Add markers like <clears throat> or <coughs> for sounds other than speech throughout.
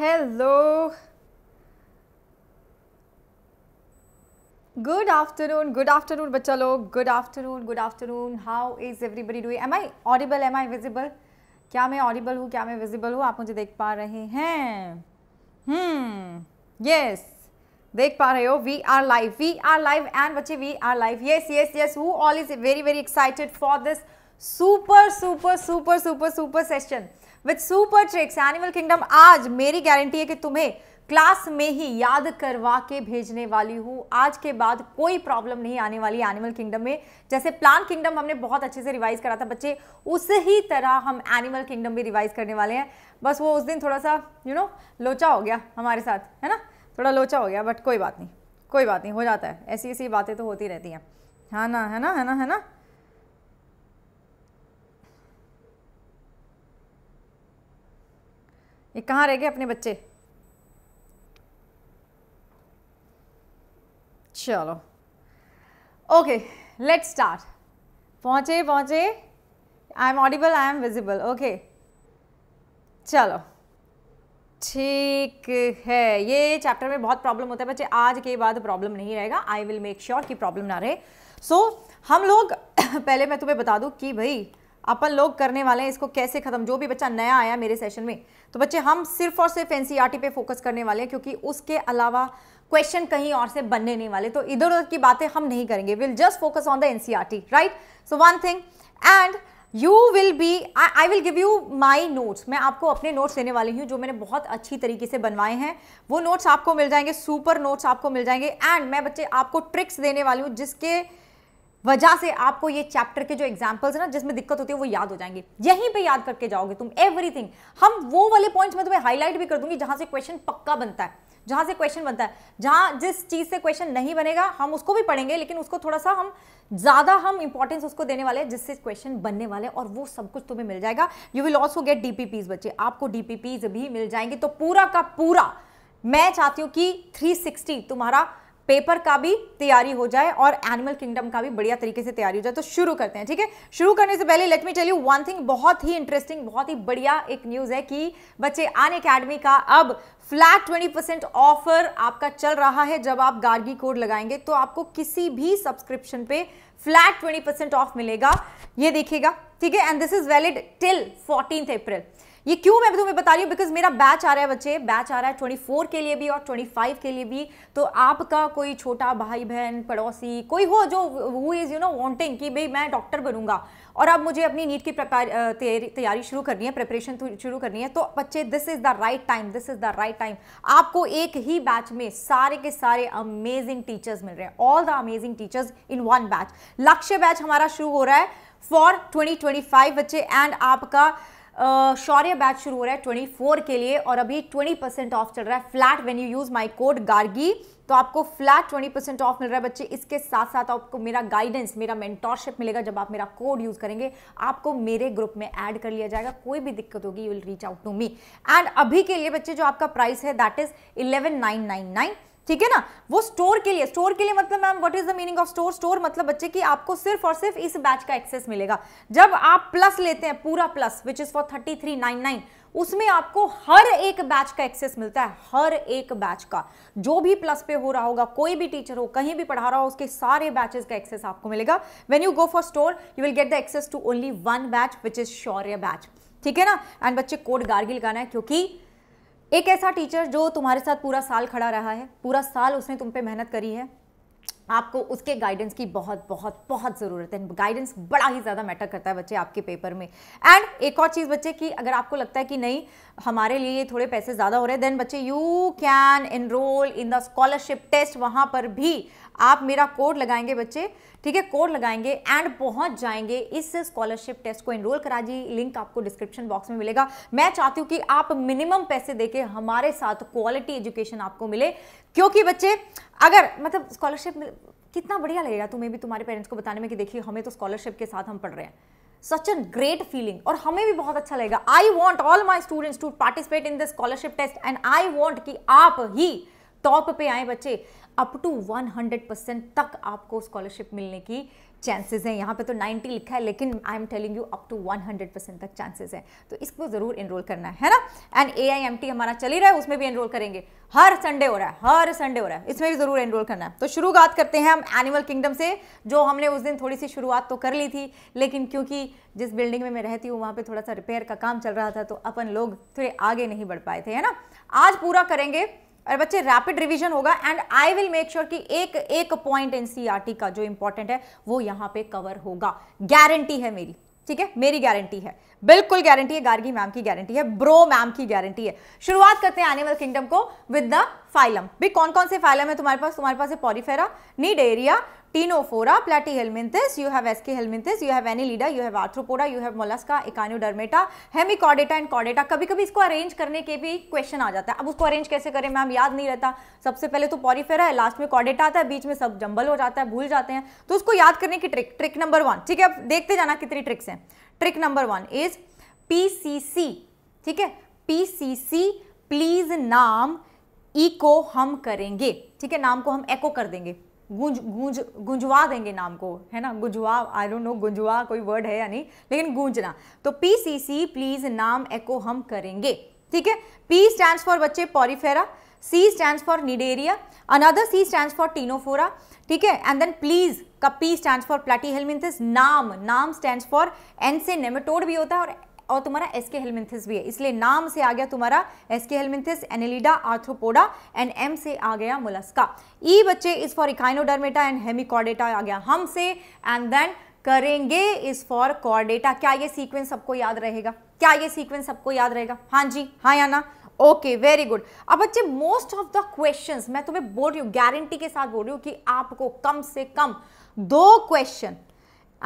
Hello. Good afternoon, good afternoon बच्चा लोग good afternoon, good afternoon. How is everybody doing? Am I audible? Am I visible? क्या मैं audible हूँ क्या मैं visible हूँ आप मुझे देख पा रहे हैं हम्म यस देख पा रहे हो we are live we are live and बच्चे we are live yes yes yes who all is very very excited for this super super super super super session with super tricks animal kingdom आज मेरी guarantee है कि तुम्हें class में ही याद करवा के भेजने वाली हूँ आज के बाद कोई प्रॉब्लम नहीं आने वाली एनिमल किंगडम में जैसे प्लांट किंगडम हमने बहुत अच्छे से रिवाइज करा था बच्चे उस ही तरह हम एनिमल किंगडम भी रिवाइज करने वाले हैं बस वो उस दिन थोड़ा सा यू you नो know, लोचा हो गया हमारे साथ है ना थोड़ा लोचा हो गया बट कोई बात नहीं कोई बात नहीं हो जाता है ऐसी ऐसी बातें तो होती रहती हैं है हाँ ना है ना है ना है ना ये कहाँ रह गए अपने बच्चे चलो ओके लेट स्टार्ट पहुँचे पहुँचे I am audible I am visible okay चलो ठीक है ये चैप्टर में बहुत प्रॉब्लम होता है बच्चे आज के बाद प्रॉब्लम नहीं रहेगा आई विल मेक श्योर कि प्रॉब्लम ना रहे सो so, हम लोग <coughs> पहले मैं तुम्हें बता दूँ कि भाई अपन लोग करने वाले हैं इसको कैसे ख़त्म जो भी बच्चा नया आया मेरे सेशन में तो बच्चे हम सिर्फ और सिर्फ एन e पे फोकस करने वाले हैं क्योंकि उसके अलावा क्वेश्चन कहीं और से बनने नहीं वाले तो इधर उधर की बातें हम नहीं करेंगे will just focus on the end right so one thing and you will be I will give you my notes मैं आपको अपने नोट्स देने वाली हूँ जो मैंने बहुत अच्छी तरीके से बनवाए हैं वो नोट्स आपको मिल जाएंगे सुपर नोट्स आपको मिल जाएंगे एंड मैं बच्चे आपको ट्रिक्स देने वाली हूँ जिसके वजह से आपको ये चैप्टर के जो एग्जाम्पल्स है ना जिसमें दिक्कत होती है वो याद हो जाएंगे यहीं पे याद करके जाओगे तुम एवरीथिंग हम वो वाले पॉइंट्स में तुम्हें हाईलाइट भी कर दूंगी जहां से क्वेश्चन पक्का बनता है जहां से क्वेश्चन बनता है जहां जिस चीज से क्वेश्चन नहीं बनेगा हम उसको भी पढ़ेंगे लेकिन उसको थोड़ा सा हम ज्यादा हम इंपॉर्टेंस उसको देने वाले हैं जिससे क्वेश्चन बनने वाले और वो सब कुछ तुम्हें मिल जाएगा you will also get DPPs बच्चे आपको डीपीपीज भी मिल जाएंगे तो पूरा का पूरा मैं चाहती हूँ कि थ्री तुम्हारा पेपर का भी तैयारी हो जाए और एनिमल किंगडम का भी बढ़िया तरीके से तैयारी हो जाए तो शुरू करते हैं ठीक है शुरू करने से पहले let me tell you one thing बहुत ही इंटरेस्टिंग बहुत ही बढ़िया एक न्यूज़ है कि बच्चे अन अकेडमी का अब फ्लैट 20% ऑफर आपका चल रहा है जब आप गार्गी कोड लगाएंगे तो आपको किसी भी सब्सक्रिप्शन पे फ्लैट 20% ऑफ मिलेगा ये देखिएगा ठीक है and this is valid till 14th April ये क्यों मैं तुम्हें बता रही हूँ बिकॉज मेरा बैच आ रहा है बच्चे बैच आ रहा है 24 के लिए भी और 25 के लिए भी तो आपका कोई छोटा भाई बहन पड़ोसी कोई हो जो who is you know wanting कि भाई मैं डॉक्टर बनूंगा और अब मुझे अपनी नीट की तैयारी शुरू करनी है प्रिपरेशन शुरू करनी है तो बच्चे this is the right time this is the right time आपको एक ही बैच में सारे के सारे अमेजिंग टीचर्स मिल रहे हैं all the amazing teachers in one batch Lakshya batch हमारा शुरू हो रहा है फॉर फाइव बच्चे एंड आपका शौर्य बैच शुरू हो रहा है 24 के लिए और अभी 20 परसेंट ऑफ चल रहा है flat when you use my code Gargi तो आपको फ्लैट 20 परसेंट ऑफ मिल रहा है बच्चे इसके साथ साथ आपको मेरा गाइडेंस मेरा मेंटोरशिप मिलेगा जब आप मेरा कोड यूज़ करेंगे आपको मेरे ग्रुप में ऐड कर लिया जाएगा कोई भी दिक्कत होगी you will reach out to me and अभी के लिए बच्चे जो आपका प्राइस है that is eleven nine nine nine ठीक है ना वो स्टोर के लिए स्टोर के लिए मतलब ma'am what is the meaning of store store मतलब बच्चे की आपको सिर्फ और सिर्फ इस बैच का एक्सेस मिलेगा जब आप प्लस लेते हैं पूरा plus which is for thirty three nine nine उसमें आपको हर एक बैच का एक्सेस मिलता है हर एक बैच का जो भी प्लस पे हो रहा होगा कोई भी टीचर हो कहीं भी पढ़ा रहा हो उसके सारे बैचेस का एक्सेस आपको मिलेगा when you go for store you will get the access to only one batch which is Shaurya batch ठीक है ना एंड बच्चे कोड गार्गिल गाना है क्योंकि एक ऐसा टीचर जो तुम्हारे साथ पूरा साल खड़ा रहा है पूरा साल उसने तुम पे मेहनत करी है आपको उसके गाइडेंस की बहुत बहुत बहुत ज़रूरत है गाइडेंस बड़ा ही ज़्यादा मैटर करता है बच्चे आपके पेपर में एंड एक और चीज़ बच्चे की अगर आपको लगता है कि नहीं हमारे लिए थोड़े पैसे ज़्यादा हो रहे हैं देन बच्चे you can enroll in the scholarship test वहाँ पर भी आप मेरा कोड लगाएंगे बच्चे ठीक है कोड लगाएंगे एंड पहुंच जाएंगे इस स्कॉलरशिप टेस्ट को एनरोल करा जी लिंक आपको डिस्क्रिप्शन बॉक्स में मिलेगा मैं चाहती हूं कि आप मिनिमम पैसे देके हमारे साथ क्वालिटी एजुकेशन आपको मिले क्योंकि बच्चे अगर मतलब स्कॉलरशिप कितना बढ़िया लगेगा तुम्हें भी तुम्हारे पेरेंट्स को बताने में कि देखिए हमें तो स्कॉलरशिप के साथ हम पढ़ रहे हैं सच एन ग्रेट फीलिंग और हमें भी बहुत अच्छा लगेगा I want all my students to participate in the scholarship test and I want कि आप ही टॉप पे आए बच्चे अप टू 100 परसेंट तक आपको स्कॉलरशिप मिलने की चांसेस हैं यहाँ पे तो 90 लिखा है लेकिन I am telling you up to 100 percent तक चांसेस हैं तो इसको ज़रूर इनरोल करना है, ना and A I M T हमारा चल ही रहा है उसमें भी एनरोल करेंगे हर संडे हो रहा है हर संडे हो रहा है इसमें भी ज़रूर एनरोल करना है तो शुरुआत करते हैं हम एनिमल किंगडम से जो हमने उस दिन थोड़ी सी शुरुआत तो कर ली थी लेकिन क्योंकि जिस बिल्डिंग में मैं रहती हूँ वहाँ पर थोड़ा सा रिपेयर का काम चल रहा था तो अपन लोग थोड़े आगे नहीं बढ़ पाए थे है ना आज पूरा करेंगे और बच्चे रैपिड रिवीजन होगा and I will make sure कि एक एक पॉइंट एनसीईआरटी का जो इंपॉर्टेंट है वो यहां पे कवर होगा गारंटी है मेरी ठीक है मेरी गारंटी है बिल्कुल गारंटी है गार्गी मैम की गारंटी है ब्रो मैम की गारंटी है शुरुआत करते हैं एनिमल किंगडम को विद द फाइलम भाई कौन कौन से फाइलम है तुम्हारे पास तुम्हारे पास है porifera cnidaria Tenophora, Platyhelminthes, you have SK helminthes, you have Annelida, you have Arthropoda, you have Mollusca, Echinodermata, Hemichordata and Chordata. कभी कभी इसको अरेंज करने के भी क्वेश्चन आ जाता है अब उसको अरेंज कैसे करें मैम याद नहीं रहता सबसे पहले तो पॉरीफेरा है लास्ट में कॉडेटा आता है बीच में सब जंबल हो जाता है भूल जाते हैं तो उसको याद करने की ट्रिक ट्रिक नंबर वन ठीक है अब देखते जाना कितनी ट्रिक्स हैं trick number one is P ठीक है पी प्लीज नाम ई को हम करेंगे ठीक है नाम को हम एको कर देंगे गूंज गूंज गुंजवा देंगे नाम को है ना गुंजवा आई डोंट नो गुंजवा कोई वर्ड है या नहीं लेकिन गूंजना तो पी सी सी प्लीज़ नाम एको हम करेंगे ठीक है पी स्टैंड फॉर बच्चे porifera C stand for cnidaria another C stand for ctenophora ठीक है एंड देन प्लीज का P stand for platyhelminthes नाम नाम स्टैंड फॉर एन से नेमेटोड भी होता है और और तुम्हारा एसके हेलमिंथिस भी है इसलिए नाम से आ गया तुम्हारा aschelminthes annelida arthropoda and M से आ गया मुलस्का ई बच्चे is for echinodermata and hemichordata आ गया हम से एंड देन करेंगे इज फॉर कॉर्डेटा क्या ये सीक्वेंस सबको याद रहेगा क्या ये सीक्वेंस सबको याद रहेगा हाँ जी हाँ या ना ओके वेरी गुड अब बच्चे मोस्ट ऑफ द क्वेश्चंस मैं तुम्हें बोल रही हूँ गारंटी के साथ बोल रही हूँ कि आपको कम से कम दो क्वेश्चन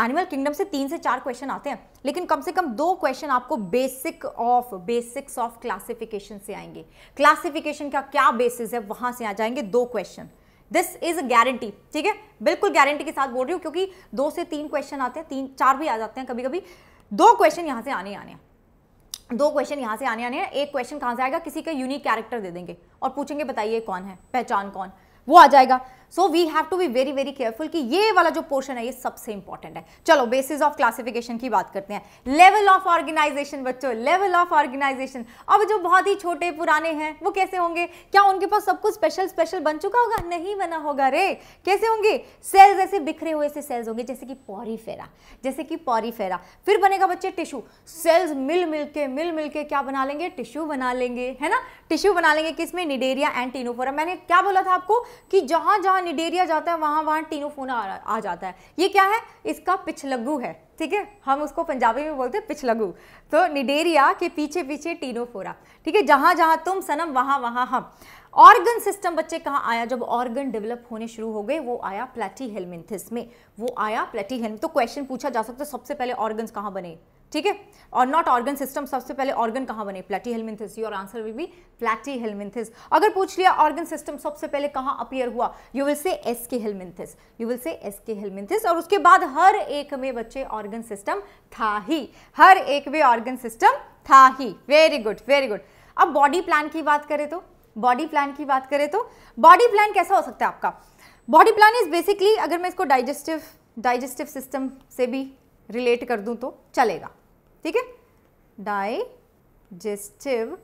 एनिमल किंगडम से तीन से चार क्वेश्चन आते हैं लेकिन कम से कम दो क्वेश्चन आपको basic of basics of classification से आएंगे क्लासिफिकेशन का क्या बेसिस है वहां से आ जाएंगे दो क्वेश्चन दिस इज गारंटी ठीक है बिल्कुल गारंटी के साथ बोल रही हूँ क्योंकि दो से तीन क्वेश्चन आते हैं तीन चार भी आ जाते हैं कभी कभी दो क्वेश्चन यहाँ से आने आने हैं दो क्वेश्चन यहाँ से आने आने हैं एक क्वेश्चन कहाँ से आएगा किसी का यूनिक कैरेक्टर दे देंगे और पूछेंगे बताइए कौन है पहचान कौन वो आ जाएगा so we have to be very very careful कि ये वाला जो पोर्शन है ये सबसे इंपॉर्टेंट है चलो बेसिस ऑफ क्लासिफिकेशन की बात करते हैं लेवल ऑफ ऑर्गेनाइजेशन बच्चों लेवल ऑफ ऑर्गेनाइजेशन अब जो बहुत ही छोटे पुराने हैं वो कैसे होंगे क्या उनके पास सब कुछ स्पेशल स्पेशल बन चुका होगा नहीं बना होगा रे कैसे होंगे सेल्स ऐसे बिखरे हुए से सेल्स होंगे जैसे कि पॉरीफेरा जैसे कि पॉरीफेरा फिर बनेगा बच्चे टिश्यू सेल्स मिल मिल के मिल मिल के क्या बना लेंगे टिश्यू बना लेंगे है ना टिश्यू बना लेंगे किसमें निडेरिया एंड टीनोफोरा मैंने क्या बोला था आपको कि जहां जहां निडेरिया जाता है वहाँ वहाँ टीनोफोना आ, आ जाता है ये क्या है इसका पिछलग्गू है ठीक है हम उसको पंजाबी में बोलते हैं पिछलगू तो निडेरिया के पीछे पीछे टीनोफोरा ठीक है जहाँ जहाँ तुम सनम वहाँ वहाँ हम ऑर्गन सिस्टम बच्चे कहाँ आया जब ऑर्गन डेवलप होने शुरू हो गए वो आया प्लेटी हेलमिंथिस में वो आया प्लेटी हेलम तो क्वेश्चन पूछा जा सकता है सबसे पहले ऑर्गन्स कहाँ बने ठीक है और नॉट ऑर्गन सिस्टम सबसे पहले ऑर्गन कहाँ बने platyhelminthes your answer will be platyhelminthes अगर पूछ लिया ऑर्गन सिस्टम सबसे पहले कहाँ अपियर हुआ you will say aschelminthes you will say aschelminthes और उसके बाद हर एक में बच्चे ऑर्गन सिस्टम था ही हर एक में ऑर्गन सिस्टम था ही वेरी गुड वेरी गुड अब बॉडी प्लान की बात करें तो बॉडी प्लान की बात करें तो बॉडी प्लान कैसा हो सकता है आपका बॉडी प्लान इज बेसिकली अगर मैं इसको डाइजेस्टिव डाइजेस्टिव सिस्टम से भी रिलेट कर दूं तो चलेगा ठीक है डाइजेस्टिव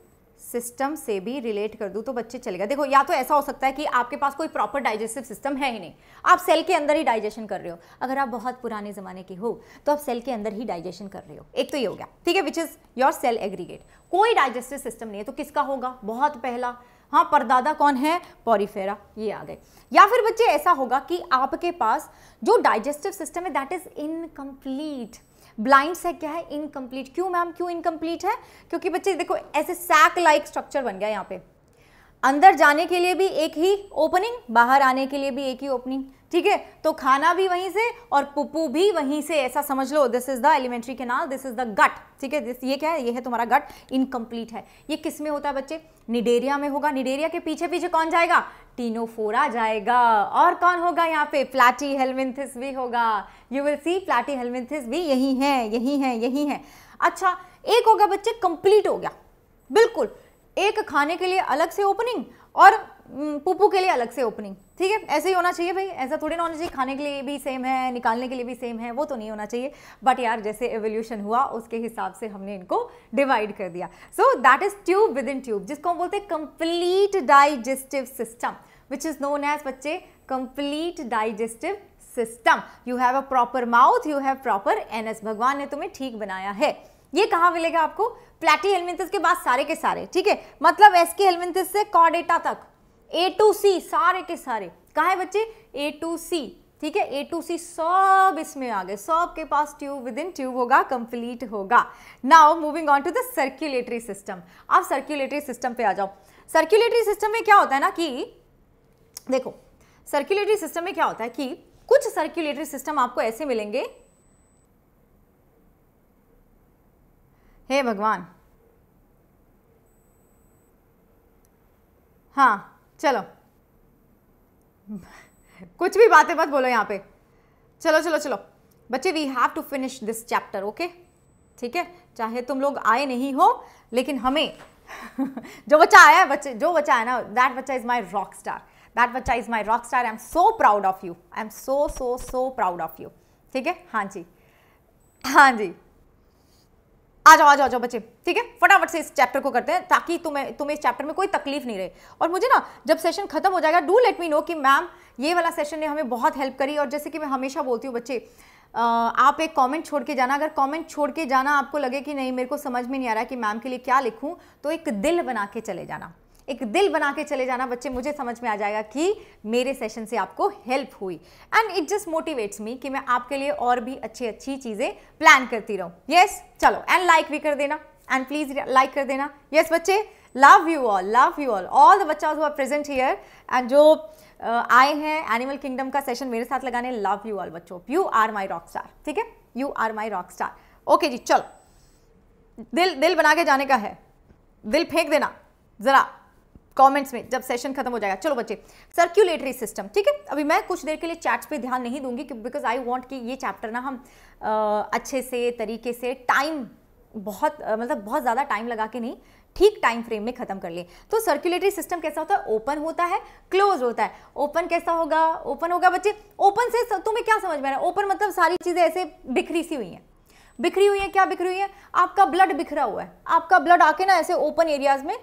सिस्टम से भी रिलेट कर दूं तो बच्चे चलेगा देखो या तो ऐसा हो सकता है कि आपके पास कोई प्रॉपर डाइजेस्टिव सिस्टम है ही नहीं आप सेल के अंदर ही डाइजेशन कर रहे हो अगर आप बहुत पुराने ज़माने के हो तो आप सेल के अंदर ही डाइजेशन कर रहे हो एक तो ये हो गया ठीक है which is your cell aggregate कोई डाइजेस्टिव सिस्टम नहीं है तो किसका होगा बहुत पहला हाँ परदादा कौन है पॉरीफेरा ये आ गए या फिर बच्चे ऐसा होगा कि आपके पास जो डाइजेस्टिव सिस्टम है that is incomplete blind sac क्या है इनकम्प्लीट क्यों मैम क्यों इनकम्प्लीट है क्योंकि बच्चे देखो ऐसे सैक लाइक स्ट्रक्चर बन गया यहाँ पे अंदर जाने के लिए भी एक ही ओपनिंग बाहर आने के लिए भी एक ही ओपनिंग ठीक है तो खाना भी वहीं से और पुप्पू भी वहीं से ऐसा समझ लो this is the alimentary canal this is the gut ठीक है ये क्या है ये है तुम्हारा गट इनकम्प्लीट है ये किस में होता है बच्चे निडेरिया में होगा निडेरिया के पीछे पीछे कौन जाएगा टीनोफोरा जाएगा और कौन होगा यहाँ पे प्लाटी हेलमिंथिस भी होगा you will see platyhelminthes भी यही है यही है यही है अच्छा एक होगा बच्चे कंप्लीट हो गया बिल्कुल एक खाने के लिए अलग से ओपनिंग और पुप्पू के लिए अलग से ओपनिंग ठीक है ऐसे ही होना चाहिए भाई ऐसा थोड़ी ना होना चाहिए खाने के लिए भी सेम है निकालने के लिए भी सेम है वो तो नहीं होना चाहिए बट यार जैसे एवोल्यूशन हुआ उसके हिसाब से हमने इनको डिवाइड कर दिया so that is tube within tube जिसको हम बोलते हैं complete digestive system which is known as बच्चे complete digestive system you have a proper mouth you have proper anus भगवान ने तुम्हें ठीक बनाया है ये कहाँ मिलेगा आपको प्लेटी हेलमिंथस के बाद सारे के सारे ठीक है मतलब एस के हेलमिंथस से कॉडेटा तक ए टू सी सारे के सारे कहा है बच्चे ए टू सी ठीक है ए टू सी सब इसमें आ गए सब के पास ट्यूब विद इन ट्यूब होगा कंप्लीट होगा now moving on to the circulatory system अब सर्क्यूलेटरी सिस्टम पे आ जाओ सर्क्यूलेटरी सिस्टम में क्या होता है ना कि देखो सर्क्यूलेटरी सिस्टम में क्या होता है कि कुछ सर्क्यूलेटरी सिस्टम आपको ऐसे मिलेंगे हे भगवान हाँ चलो कुछ भी बातें मत बोलो यहाँ पे चलो चलो चलो बच्चे we have to finish this chapter okay ठीक है चाहे तुम लोग आए नहीं हो लेकिन हमें <laughs> जो बच्चा आया है बच्चे जो बच्चा है ना दैट बच्चा is my rock star that बच्चा is my rock star I am so proud of you I am so so so proud of you ठीक है हाँ जी हाँ जी आ जाओ आ जाओ आ जाओ बच्चे ठीक है फटाफट से इस चैप्टर को करते हैं ताकि तुम्हें तुम्हें इस चैप्टर में कोई तकलीफ नहीं रहे और मुझे ना जब सेशन खत्म हो जाएगा डू लेट मी नो कि मैम ये वाला सेशन ने हमें बहुत हेल्प करी और जैसे कि मैं हमेशा बोलती हूँ बच्चे आप एक कमेंट छोड़ के जाना अगर कमेंट छोड़ के जाना आपको लगे कि नहीं मेरे को समझ में नहीं आ रहा कि मैम के लिए क्या लिखूं तो एक दिल बना के चले जाना एक दिल बना के चले जाना बच्चे मुझे समझ में आ जाएगा कि मेरे सेशन से आपको हेल्प हुई and it just motivates me कि मैं आपके लिए और भी अच्छी अच्छी चीज़ें प्लान करती रहूं यस yes, चलो एंड लाइक like भी कर देना एंड प्लीज़ लाइक कर देना यस yes, बच्चे love you all love you all all the बच्चा हुआ प्रेजेंट हियर एंड जो आए हैं एनिमल किंगडम का सेशन मेरे साथ लगाने लव यू ऑल बच्चों you are my rock star ठीक है you are my rock star okay जी चलो दिल दिल बना के जाने का है दिल फेंक देना ज़रा कमेंट्स में जब सेशन खत्म हो जाएगा चलो बच्चे सर्कुलेटरी सिस्टम ठीक है अभी मैं कुछ देर के लिए चैट्स पे ध्यान नहीं दूंगी बिकॉज आई वांट कि ये चैप्टर ना हम आ, अच्छे से तरीके से टाइम बहुत आ, मतलब बहुत ज़्यादा टाइम लगा के नहीं ठीक टाइम फ्रेम में खत्म कर लिए तो सर्कुलेटरी सिस्टम कैसा होता है ओपन होता है क्लोज होता है ओपन कैसा होगा ओपन होगा बच्चे ओपन से तुम्हें क्या समझ में आ रहा है ओपन मतलब सारी चीज़ें ऐसे बिखरी सी हुई हैं बिखरी हुई है क्या बिखरी हुई है आपका ब्लड बिखरा हुआ है आपका ब्लड आके ना ऐसे ओपन एरियाज में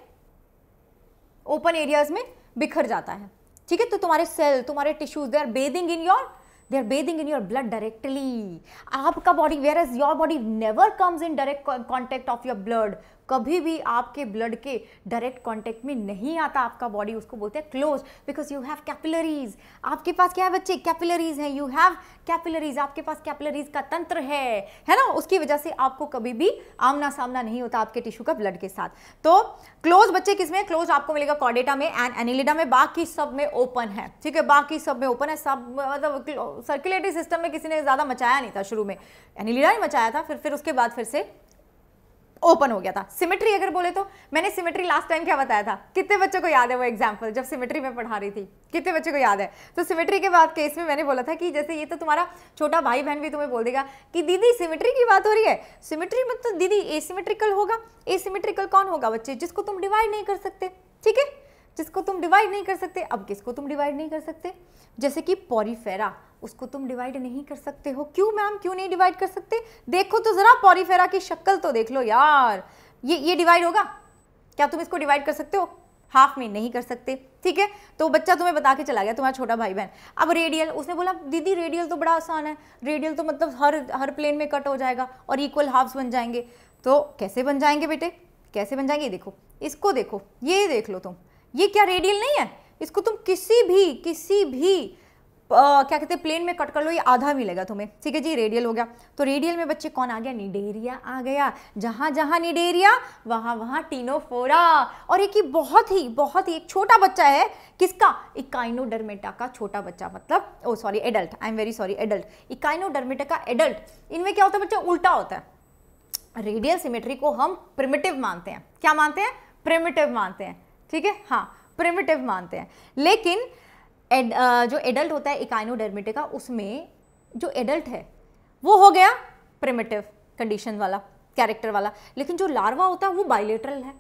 ओपन एरियाज में बिखर जाता है ठीक है तो तुम्हारे सेल तुम्हारे tissues they are bathing in your they are bathing in your blood directly आपका body whereas your body never comes in direct contact of your blood कभी भी आपके ब्लड के डायरेक्ट कॉन्टेक्ट में नहीं आता आपका बॉडी उसको बोलते हैं close because you have capillaries आपके पास क्या है बच्चे कैपिलरीज हैं यू हैव कैपिलरीज आपके पास कैपिलरीज का तंत्र है है ना उसकी वजह से आपको कभी भी आमना सामना नहीं होता आपके टिश्यू का ब्लड के साथ तो क्लोज बच्चे किसमें क्लोज आपको मिलेगा कॉडेटा में एंड एनिलिडा में बाकी सब में ओपन है ठीक है बाकी सब में ओपन है सब मतलब सर्कुलेटरी सिस्टम में किसी ने ज़्यादा मचाया नहीं था शुरू में एनिलिडा ही मचाया था फिर फिर उसके बाद फिर से ओपन हो गया था सिमेट्री अगर बोले तो मैंने सिमेट्री लास्ट टाइम क्या बताया था कितने बच्चों को याद है वो एग्जाम्पल जब सिमेट्री में पढ़ा रही थी कितने बच्चों को याद है तो सिमेट्री के बाद केस में मैंने बोला था कि जैसे ये तो तुम्हारा छोटा भाई बहन भी तुम्हें बोल देगा कि दीदी सिमेट्री की बात हो रही है सिमेट्री मतलब तो दीदी एसिमेट्रिकल होगा एसिमेट्रिकल कौन होगा बच्चे जिसको तुम डिवाइड नहीं कर सकते ठीक है जिसको तुम डिवाइड नहीं कर सकते अब किसको तुम डिवाइड नहीं कर सकते जैसे कि पॉरीफेरा उसको तुम डिवाइड नहीं कर सकते हो क्यों मैम क्यों नहीं डिवाइड कर सकते देखो तो ज़रा पॉरीफेरा की शक्ल तो देख लो यार ये ये डिवाइड होगा क्या तुम इसको डिवाइड कर सकते हो हाफ में नहीं कर सकते ठीक है तो बच्चा तुम्हें बता के चला गया तुम्हारा छोटा भाई बहन अब रेडियल उसने बोला दीदी रेडियल तो बड़ा आसान है रेडियल तो मतलब हर हर प्लेन में कट हो जाएगा और इक्वल हाफ्स बन जाएंगे तो कैसे बन जाएंगे बेटे कैसे बन जाएंगे देखो इसको देखो ये देख लो तुम ये क्या रेडियल नहीं है इसको तुम किसी भी किसी भी क्या कहते हैं प्लेन में कट कर लो ये आधा मिलेगा तुम्हें ठीक है जी रेडियल हो गया तो रेडियल में बच्चे कौन आ गया निडेरिया आ गया जहां जहां निडेरिया वहां वहां टीनोफोरा और एक ही बहुत ही बहुत ही एक छोटा बच्चा है किसका इकाइनोडर्मेटा का छोटा बच्चा मतलब oh sorry adult I am very sorry adult echinodermata का एडल्ट इनमें क्या होता है बच्चा उल्टा होता है रेडियल सिमेट्री को हम प्रिमिटिव मानते हैं क्या मानते हैं प्रिमिटिव मानते हैं ठीक है हाँ प्रिमिटिव मानते हैं लेकिन एड, जो एडल्ट होता है इकाइनो का उसमें जो एडल्ट है वो हो गया प्रिमेटिव कंडीशन वाला कैरेक्टर वाला लेकिन जो लार्वा होता है वो बाइलेटरल है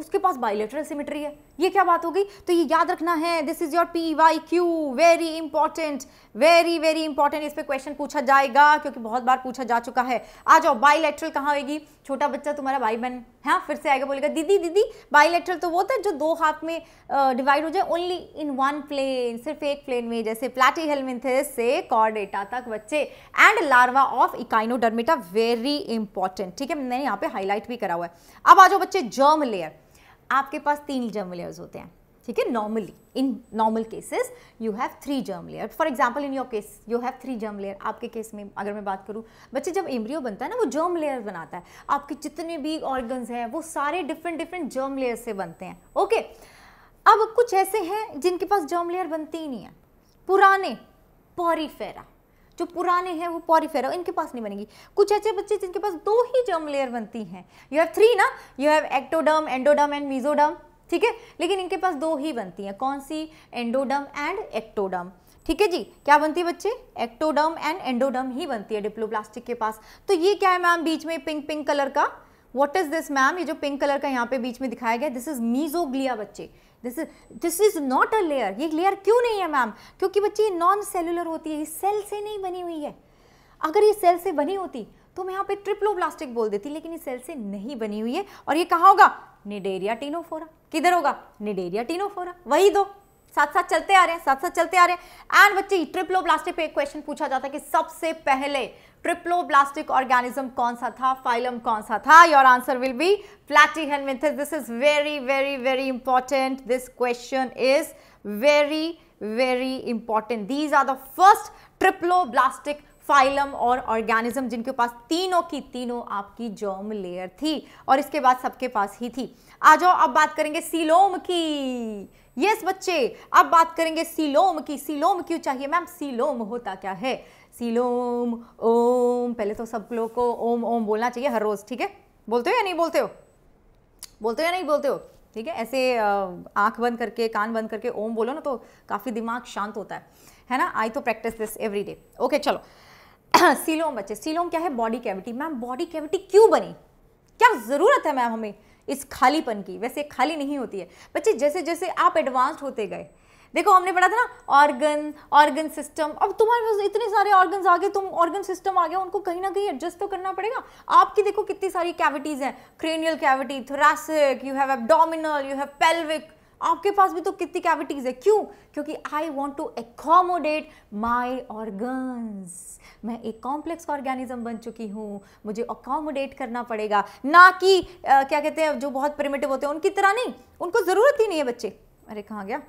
उसके पास बाइलेटरल सिमिट्री है ये क्या बात हो गई तो ये याद रखना है this is your P Y Q very important very very important इस पर क्वेश्चन पूछा जाएगा क्योंकि बहुत बार पूछा जा चुका है आ जाओ बाई लेटरल कहाँ होगी छोटा बच्चा तुम्हारा भाई बहन है हाँ, फिर से आएगा बोलेगा दीदी दीदी बाई तो वो था जो दो हाथ में डिवाइड हो जाए ओनली इन वन प्लेन सिर्फ एक प्लेन में जैसे प्लाटी हेलमिंथेस से कॉर्डेटा तक बच्चे and larva of echinodermata very important ठीक है मैंने यहाँ पे हाईलाइट भी करा हुआ है अब आ जाओ बच्चे जर्म लेयर आपके पास तीन जर्म लेयर्स होते हैं ठीक है normally in normal cases you have three germ layer for example in your case you have three germ layer आपके केस में अगर मैं बात करूँ बच्चे जब एम्ब्रियो बनता है ना वो जर्म लेयर बनाता है आपके जितने भी ऑर्गन्स हैं वो सारे डिफरेंट डिफरेंट जर्म लेयर से बनते हैं ओके अब कुछ ऐसे हैं जिनके पास जर्म लेयर बनती ही नहीं है पुराने पॉरीफेरा जो पुराने हैं वो पॉरीफेरा इनके पास नहीं बनेगी कुछ ऐसे बच्चे जिनके पास दो ही जर्म लेयर बनती हैं यू हैव थ्री ना you have ectoderm endoderm and mesoderm ठीक है लेकिन इनके पास दो ही बनती हैं कौन सी एंडोडर्म एंड एक्टोडर्म ठीक है जी क्या बनती है बच्चे एक्टोडर्म एंड एंडोडर्म ही बनती है डिप्लोप्लास्टिक के पास तो ये क्या है मैम बीच में पिंक पिंक कलर का व्हाट इज दिस मैम ये जो पिंक कलर का यहाँ पे बीच में दिखाया गया दिस इज मीजोग्लिया बच्चे this is not a layer ये लेयर क्यों नहीं है मैम क्योंकि बच्चे नॉन सेलुलर होती है ये सेल से नहीं बनी हुई है अगर ये सेल से बनी होती तो मैं यहाँ पे ट्रिप्लोब्लास्टिक बोल देती लेकिन ये सेल से नहीं बनी हुई है और ये कहाँ होगा निडेरिया टीनोफोरा किधर होगा निडेरिया टीनोफोरा वही दो साथ साथ चलते आ रहे हैं साथ साथ चलते आ रहे हैं एंड बच्चे ट्रिप्लोब्लास्टिक पे एक क्वेश्चन पूछा जाता है कि सबसे पहले प्रिप्लोब्लास्टिक ऑर्गेनिज्म कौन सा था फाइलम कौन सा था your answer will be platyhelminthes this is very very very important this question is very very important these are the first triploblastic phylum और ऑर्गेनिज्म जिनके पास तीनों की तीनों आपकी जर्म लेयर थी और इसके बाद सबके पास ही थी आ जाओ अब बात करेंगे सीलोम की यस yes, बच्चे अब बात करेंगे सीलोम की सीलोम क्यों चाहिए मैम सीलोम होता क्या है सीलोम ओम पहले तो सब लोग को ओम ओम बोलना चाहिए हर रोज़ ठीक है बोलते हो या नहीं बोलते हो बोलते हो या नहीं बोलते हो ठीक है ऐसे आंख बंद करके कान बंद करके ओम बोलो ना तो काफ़ी दिमाग शांत होता है है ना आई तो practice this every day okay चलो <clears throat> सीलोम बच्चे सीलोम क्या है body cavity ma'am body cavity क्यों बनी क्या ज़रूरत है मैम हमें इस खालीपन की वैसे खाली नहीं होती है बच्चे जैसे जैसे आप एडवांस्ड होते गए देखो हमने पढ़ा था ना ऑर्गन ऑर्गन सिस्टम अब तुम्हारे पास इतने सारे ऑर्गन्स आ गए तुम ऑर्गन सिस्टम आ गया उनको कहीं ना कहीं एडजस्ट तो करना पड़ेगा आपकी देखो कितनी सारी कैविटीज़ हैं cranial cavity thoracic you have abdominal you have pelvic आपके पास भी तो कितनी कैविटीज है क्यों क्योंकि I want to accommodate my organs मैं एक कॉम्प्लेक्स ऑर्गेनिज्म बन चुकी हूँ मुझे अकोमोडेट करना पड़ेगा ना कि आ, क्या कहते हैं जो बहुत प्रिमेटिव होते हैं उनकी तरह नहीं उनको ज़रूरत ही नहीं है बच्चे अरे कहाँ गया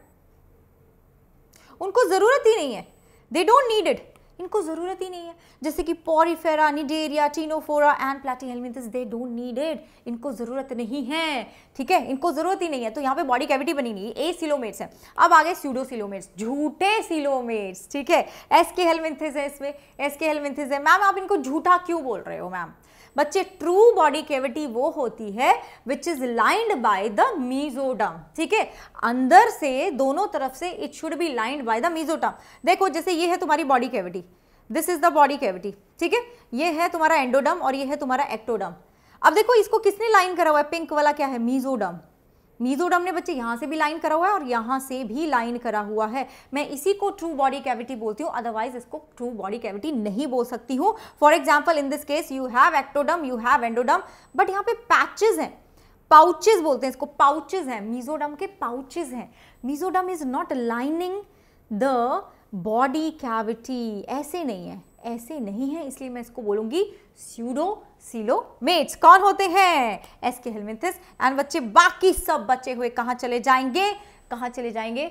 उनको ज़रूरत ही नहीं है दे डोंट नीड इट इनको ज़रूरत ही नहीं है जैसे कि porifera cnidaria ctenophora and platyhelminthes they don't need it इनको ज़रूरत नहीं है ठीक है इनको ज़रूरत ही नहीं है तो यहाँ पे बॉडी कैविटी बनी नहीं ए सिलोमेट्स है अब आ गए स्यूडो सिलोमेट्स झूठे सिलोमेट्स ठीक है एस के हेलमिथिस है इसमें एस के हेलमिथिस है मैम आप इनको झूठा क्यों बोल रहे हो मैम बच्चे ट्रू बॉडी कैविटी वो होती है which is lined by the mesoderm ठीक है अंदर से दोनों तरफ से it should be lined by the mesoderm देखो जैसे ये है तुम्हारी body cavity this is the body cavity ठीक है ये है तुम्हारा एंडोडम और ये है तुम्हारा एक्टोडम अब देखो इसको किसने लाइन करा हुआ है पिंक वाला क्या है मीजोडम मीजोडम ने बच्चे यहाँ से भी लाइन करा हुआ है और यहाँ से भी लाइन करा हुआ है मैं इसी को ट्रू बॉडी कैविटी बोलती हूँ अदरवाइज इसको ट्रू बॉडी कैविटी नहीं बोल सकती हूँ for example in this case you have ectoderm you have endoderm but यहाँ पे पैचेज हैं पाउचेज बोलते हैं इसको पाउचेज हैं मीजोडम के पाउचेज हैं mesoderm is not lining the body cavity ऐसे नहीं है ऐसे नहीं है इसलिए मैं इसको बोलूँगी स्यूडो सीलो मेट्स कौन होते हैं एस के हेलमेंथिस एंड बच्चे बाकी सब बचे हुए कहाँ चले जाएंगे कहाँ चले जाएंगे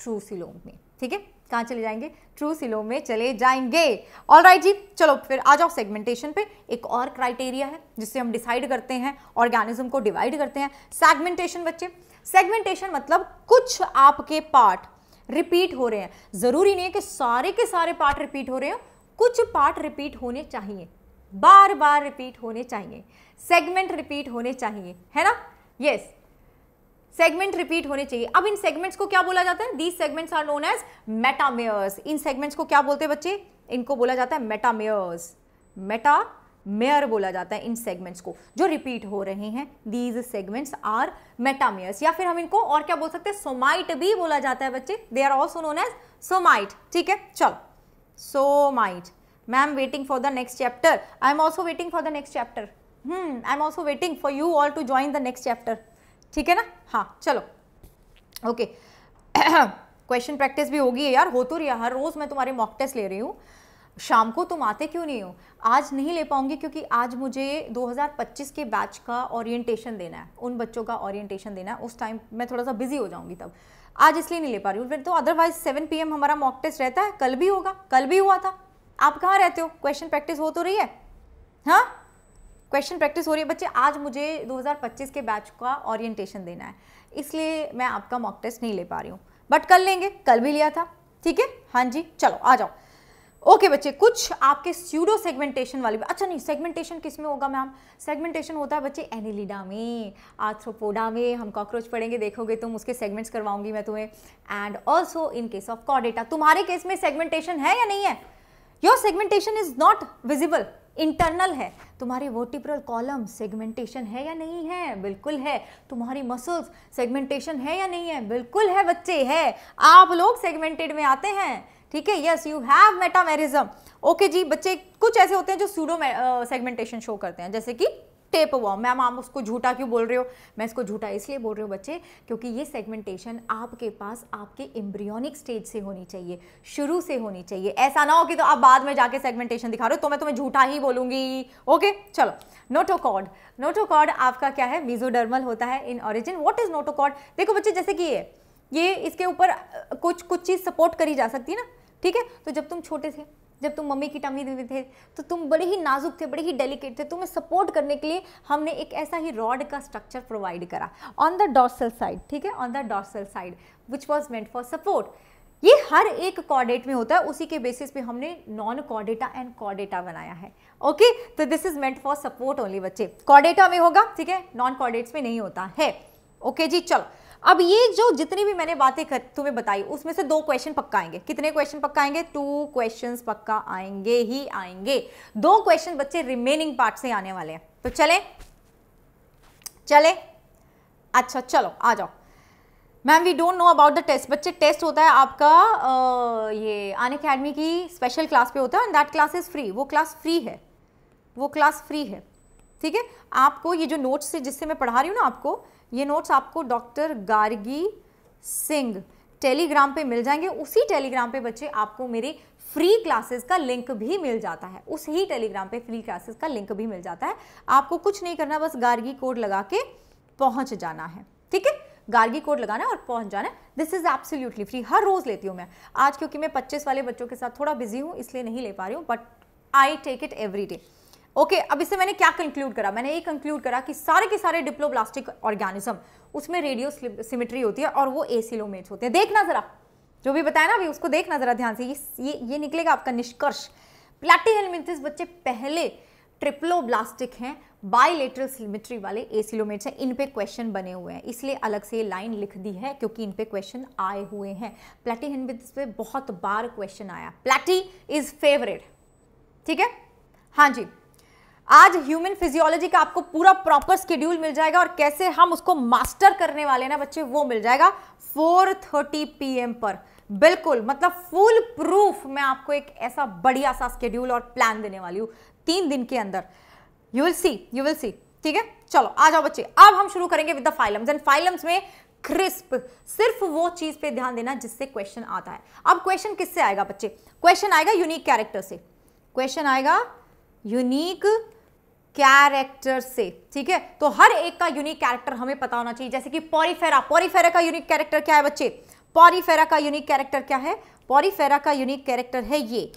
ट्रू सिलो में ठीक है कहाँ चले जाएंगे ट्रू सिलो में चले जाएंगे ऑल राइट जी चलो फिर आ जाओ सेगमेंटेशन पे एक और क्राइटेरिया है जिससे हम डिसाइड करते हैं ऑर्गेनिज्म को डिवाइड करते हैं सेगमेंटेशन बच्चे सेगमेंटेशन मतलब कुछ आपके पार्ट रिपीट हो रहे हैं ज़रूरी नहीं है कि सारे के सारे पार्ट रिपीट हो रहे हो कुछ पार्ट रिपीट होने चाहिए बार बार रिपीट होने चाहिए सेगमेंट रिपीट होने चाहिए है ना यस yes. सेगमेंट रिपीट होने चाहिए अब इन सेगमेंट्स को क्या बोला जाता है these segments are known as metameres इन सेगमेंट्स को क्या बोलते हैं बच्चे इनको बोला जाता है मेटामेयर्स मेटा मेयर बोला जाता है इन सेगमेंट्स को जो रिपीट हो रहे हैं दीज सेगमेंट्स आर मेटामेयर्स या फिर हम इनको और क्या बोल सकते हैं सोमाइट भी बोला जाता है बच्चे they are also known as somite ठीक है चलो somite ma'am waiting for the next chapter i am also waiting for the next chapter hmm i am also waiting for you all to join the next chapter ठीक है ना हाँ चलो okay question practice भी होगी यार हो तो रही हर रोज़ मैं तुम्हारे मॉक टेस्ट ले रही हूँ शाम को तुम आते क्यों नहीं हो आज नहीं ले पाऊंगी क्योंकि आज मुझे 2025 के बैच का ओरिएंटेशन देना है उन बच्चों का ओरिएंटेशन देना है उस टाइम मैं थोड़ा सा बिजी हो जाऊंगी तब आज इसलिए नहीं ले पा रही हूँ तो अदरवाइज 7 पीएम हमारा मॉक टेस्ट रहता है कल भी होगा कल भी हुआ था आप कहाँ रहते हो क्वेश्चन प्रैक्टिस हो तो रही है हाँ क्वेश्चन प्रैक्टिस हो रही है बच्चे आज मुझे 2025 के बैच का ओरिएंटेशन देना है इसलिए मैं आपका मॉक टेस्ट नहीं ले पा रही हूँ बट कल लेंगे कल भी लिया था ठीक है हाँ जी चलो आ जाओ ओके बच्चे कुछ आपके स्यूडो सेगमेंटेशन वाले भी अच्छा नहीं सेगमेंटेशन किस में होगा मैम सेगमेंटेशन होता है बच्चे एनिलिडा में आर्थ्रोपोडा में हम कॉकरोच पढ़ेंगे देखोगे तुम उसके सेगमेंट्स करवाऊंगी मैं तुम्हें and also in case of कॉडेटा तुम्हारे केस में सेगमेंटेशन है या नहीं है your segmentation is not visible internal है तुम्हारी वर्टिब्रल कॉलम सेगमेंटेशन है या नहीं है बिल्कुल है तुम्हारी मसल्स सेगमेंटेशन है या नहीं है बिल्कुल है बच्चे है आप लोग सेगमेंटेड में आते हैं ठीक है yes you have metamerism okay जी बच्चे कुछ ऐसे होते हैं जो सूडो सेगमेंटेशन शो करते हैं जैसे कि टेप वॉम मैम आप उसको झूठा क्यों बोल रहे हो मैं इसको झूठा इसलिए बोल रही हूँ बच्चे क्योंकि ये सेगमेंटेशन आपके पास आपके एम्ब्रियोनिक स्टेज से होनी चाहिए शुरू से होनी चाहिए ऐसा ना हो कि तो आप बाद में जाके सेगमेंटेशन दिखा रहे हो तो मैं तुम्हें झूठा ही बोलूंगी ओके चलो नोटोकॉड नोटोकॉड आपका क्या है मीजोडर्मल होता है in origin what is notochord देखो बच्चे जैसे कि ये ये इसके ऊपर कुछ कुछ चीज़ सपोर्ट करी जा सकती है ना ठीक है तो जब तुम छोटे थे जब तुम मम्मी की टमी में थे तो तुम बड़े ही नाजुक थे बड़े ही डेलिकेट थे तुम्हें सपोर्ट करने के लिए हमने एक ऐसा ही रॉड का स्ट्रक्चर प्रोवाइड करा ऑन द डॉर्सल साइड ठीक है on the dorsal side which was meant for support ये हर एक कॉर्डेट में होता है उसी के बेसिस पे हमने नॉन कॉर्डेटा एंड कॉर्डेटा बनाया है ओके तो this is meant for support only बच्चे कॉर्डेटा में होगा ठीक है नॉन कॉर्डेट्स में नहीं होता है ओके जी चलो अब ये जो जितनी भी मैंने बातें कर तुम्हें बताई उसमें से दो क्वेश्चन पक्का आएंगे कितने क्वेश्चन पक्का आएंगे टू क्वेश्चंस पक्का आएंगे ही आएंगे दो क्वेश्चन बच्चे रिमेनिंग पार्ट से आने वाले हैं तो चले चले अच्छा चलो आ जाओ ma'am we don't know about the test बच्चे टेस्ट होता है आपका आ, ये आन अकेडमी की स्पेशल क्लास पे होता है and that class is free वो क्लास फ्री है वो क्लास फ्री है ठीक है आपको ये जो नोट्स से जिससे मैं पढ़ा रही हूँ ना आपको ये नोट्स आपको डॉक्टर गार्गी सिंह टेलीग्राम पे मिल जाएंगे उसी टेलीग्राम पे बच्चे आपको मेरे फ्री क्लासेस का लिंक भी मिल जाता है उस ही टेलीग्राम पे फ्री क्लासेस का लिंक भी मिल जाता है आपको कुछ नहीं करना बस गार्गी कोड लगा के पहुंच जाना है ठीक है गार्गी कोड लगाना और पहुंच जाना है दिस इज़ एब्सोल्यूटली फ्री हर रोज़ लेती हूँ मैं आज क्योंकि मैं पच्चीस वाले बच्चों के साथ थोड़ा बिजी हूँ इसलिए नहीं ले पा रही हूँ but I take it every day okay okay, अब इससे मैंने क्या कंक्लूड करा मैंने ये कंक्लूड करा कि सारे के सारे डिप्लोब्लास्टिक ऑर्गेनिज्म उसमें रेडियो सिमिट्री होती है और वो एसिलोमेट होते हैं देखना ज़रा जो भी बताया ना अभी उसको देखना ज़रा ध्यान से ये ये ये निकलेगा आपका निष्कर्ष प्लाटी हेलमिथिस बच्चे पहले ट्रिप्लोब्लास्टिक हैं बाइलेटरल सिमेट्री वाले एसिलोमेट्स हैं इन पे क्वेश्चन बने हुए हैं इसलिए अलग से लाइन लिख दी है क्योंकि इन पे क्वेश्चन आए हुए हैं प्लेटी हेलमिथिस पे बहुत बार क्वेश्चन आया प्लेटी इज़ फेवरेट ठीक है हाँ जी आज ह्यूमन फिजियोलॉजी का आपको पूरा प्रॉपर स्केड्यूल मिल जाएगा और कैसे हम उसको मास्टर करने वाले ना बच्चे वो मिल जाएगा 4:30 पीएम पर बिल्कुल मतलब फुल प्रूफ मैं आपको एक ऐसा बढ़िया सा स्केड्यूल और प्लान देने वाली हूँ तीन दिन के अंदर you will see you will see ठीक है चलो आ जाओ बच्चे अब हम शुरू करेंगे with the phylums and phylums में क्रिस्प सिर्फ वो चीज पे ध्यान देना जिससे क्वेश्चन आता है अब क्वेश्चन किससे आएगा बच्चे क्वेश्चन आएगा यूनिक कैरेक्टर से क्वेश्चन आएगा यूनिक कैरेक्टर से ठीक है तो हर एक का यूनिक कैरेक्टर हमें पता होना चाहिए जैसे कि पॉरीफेरा पॉरीफेरा का यूनिक कैरेक्टर क्या है बच्चे पॉरीफेरा का यूनिक कैरेक्टर क्या है पॉरीफेरा का यूनिक कैरेक्टर है ये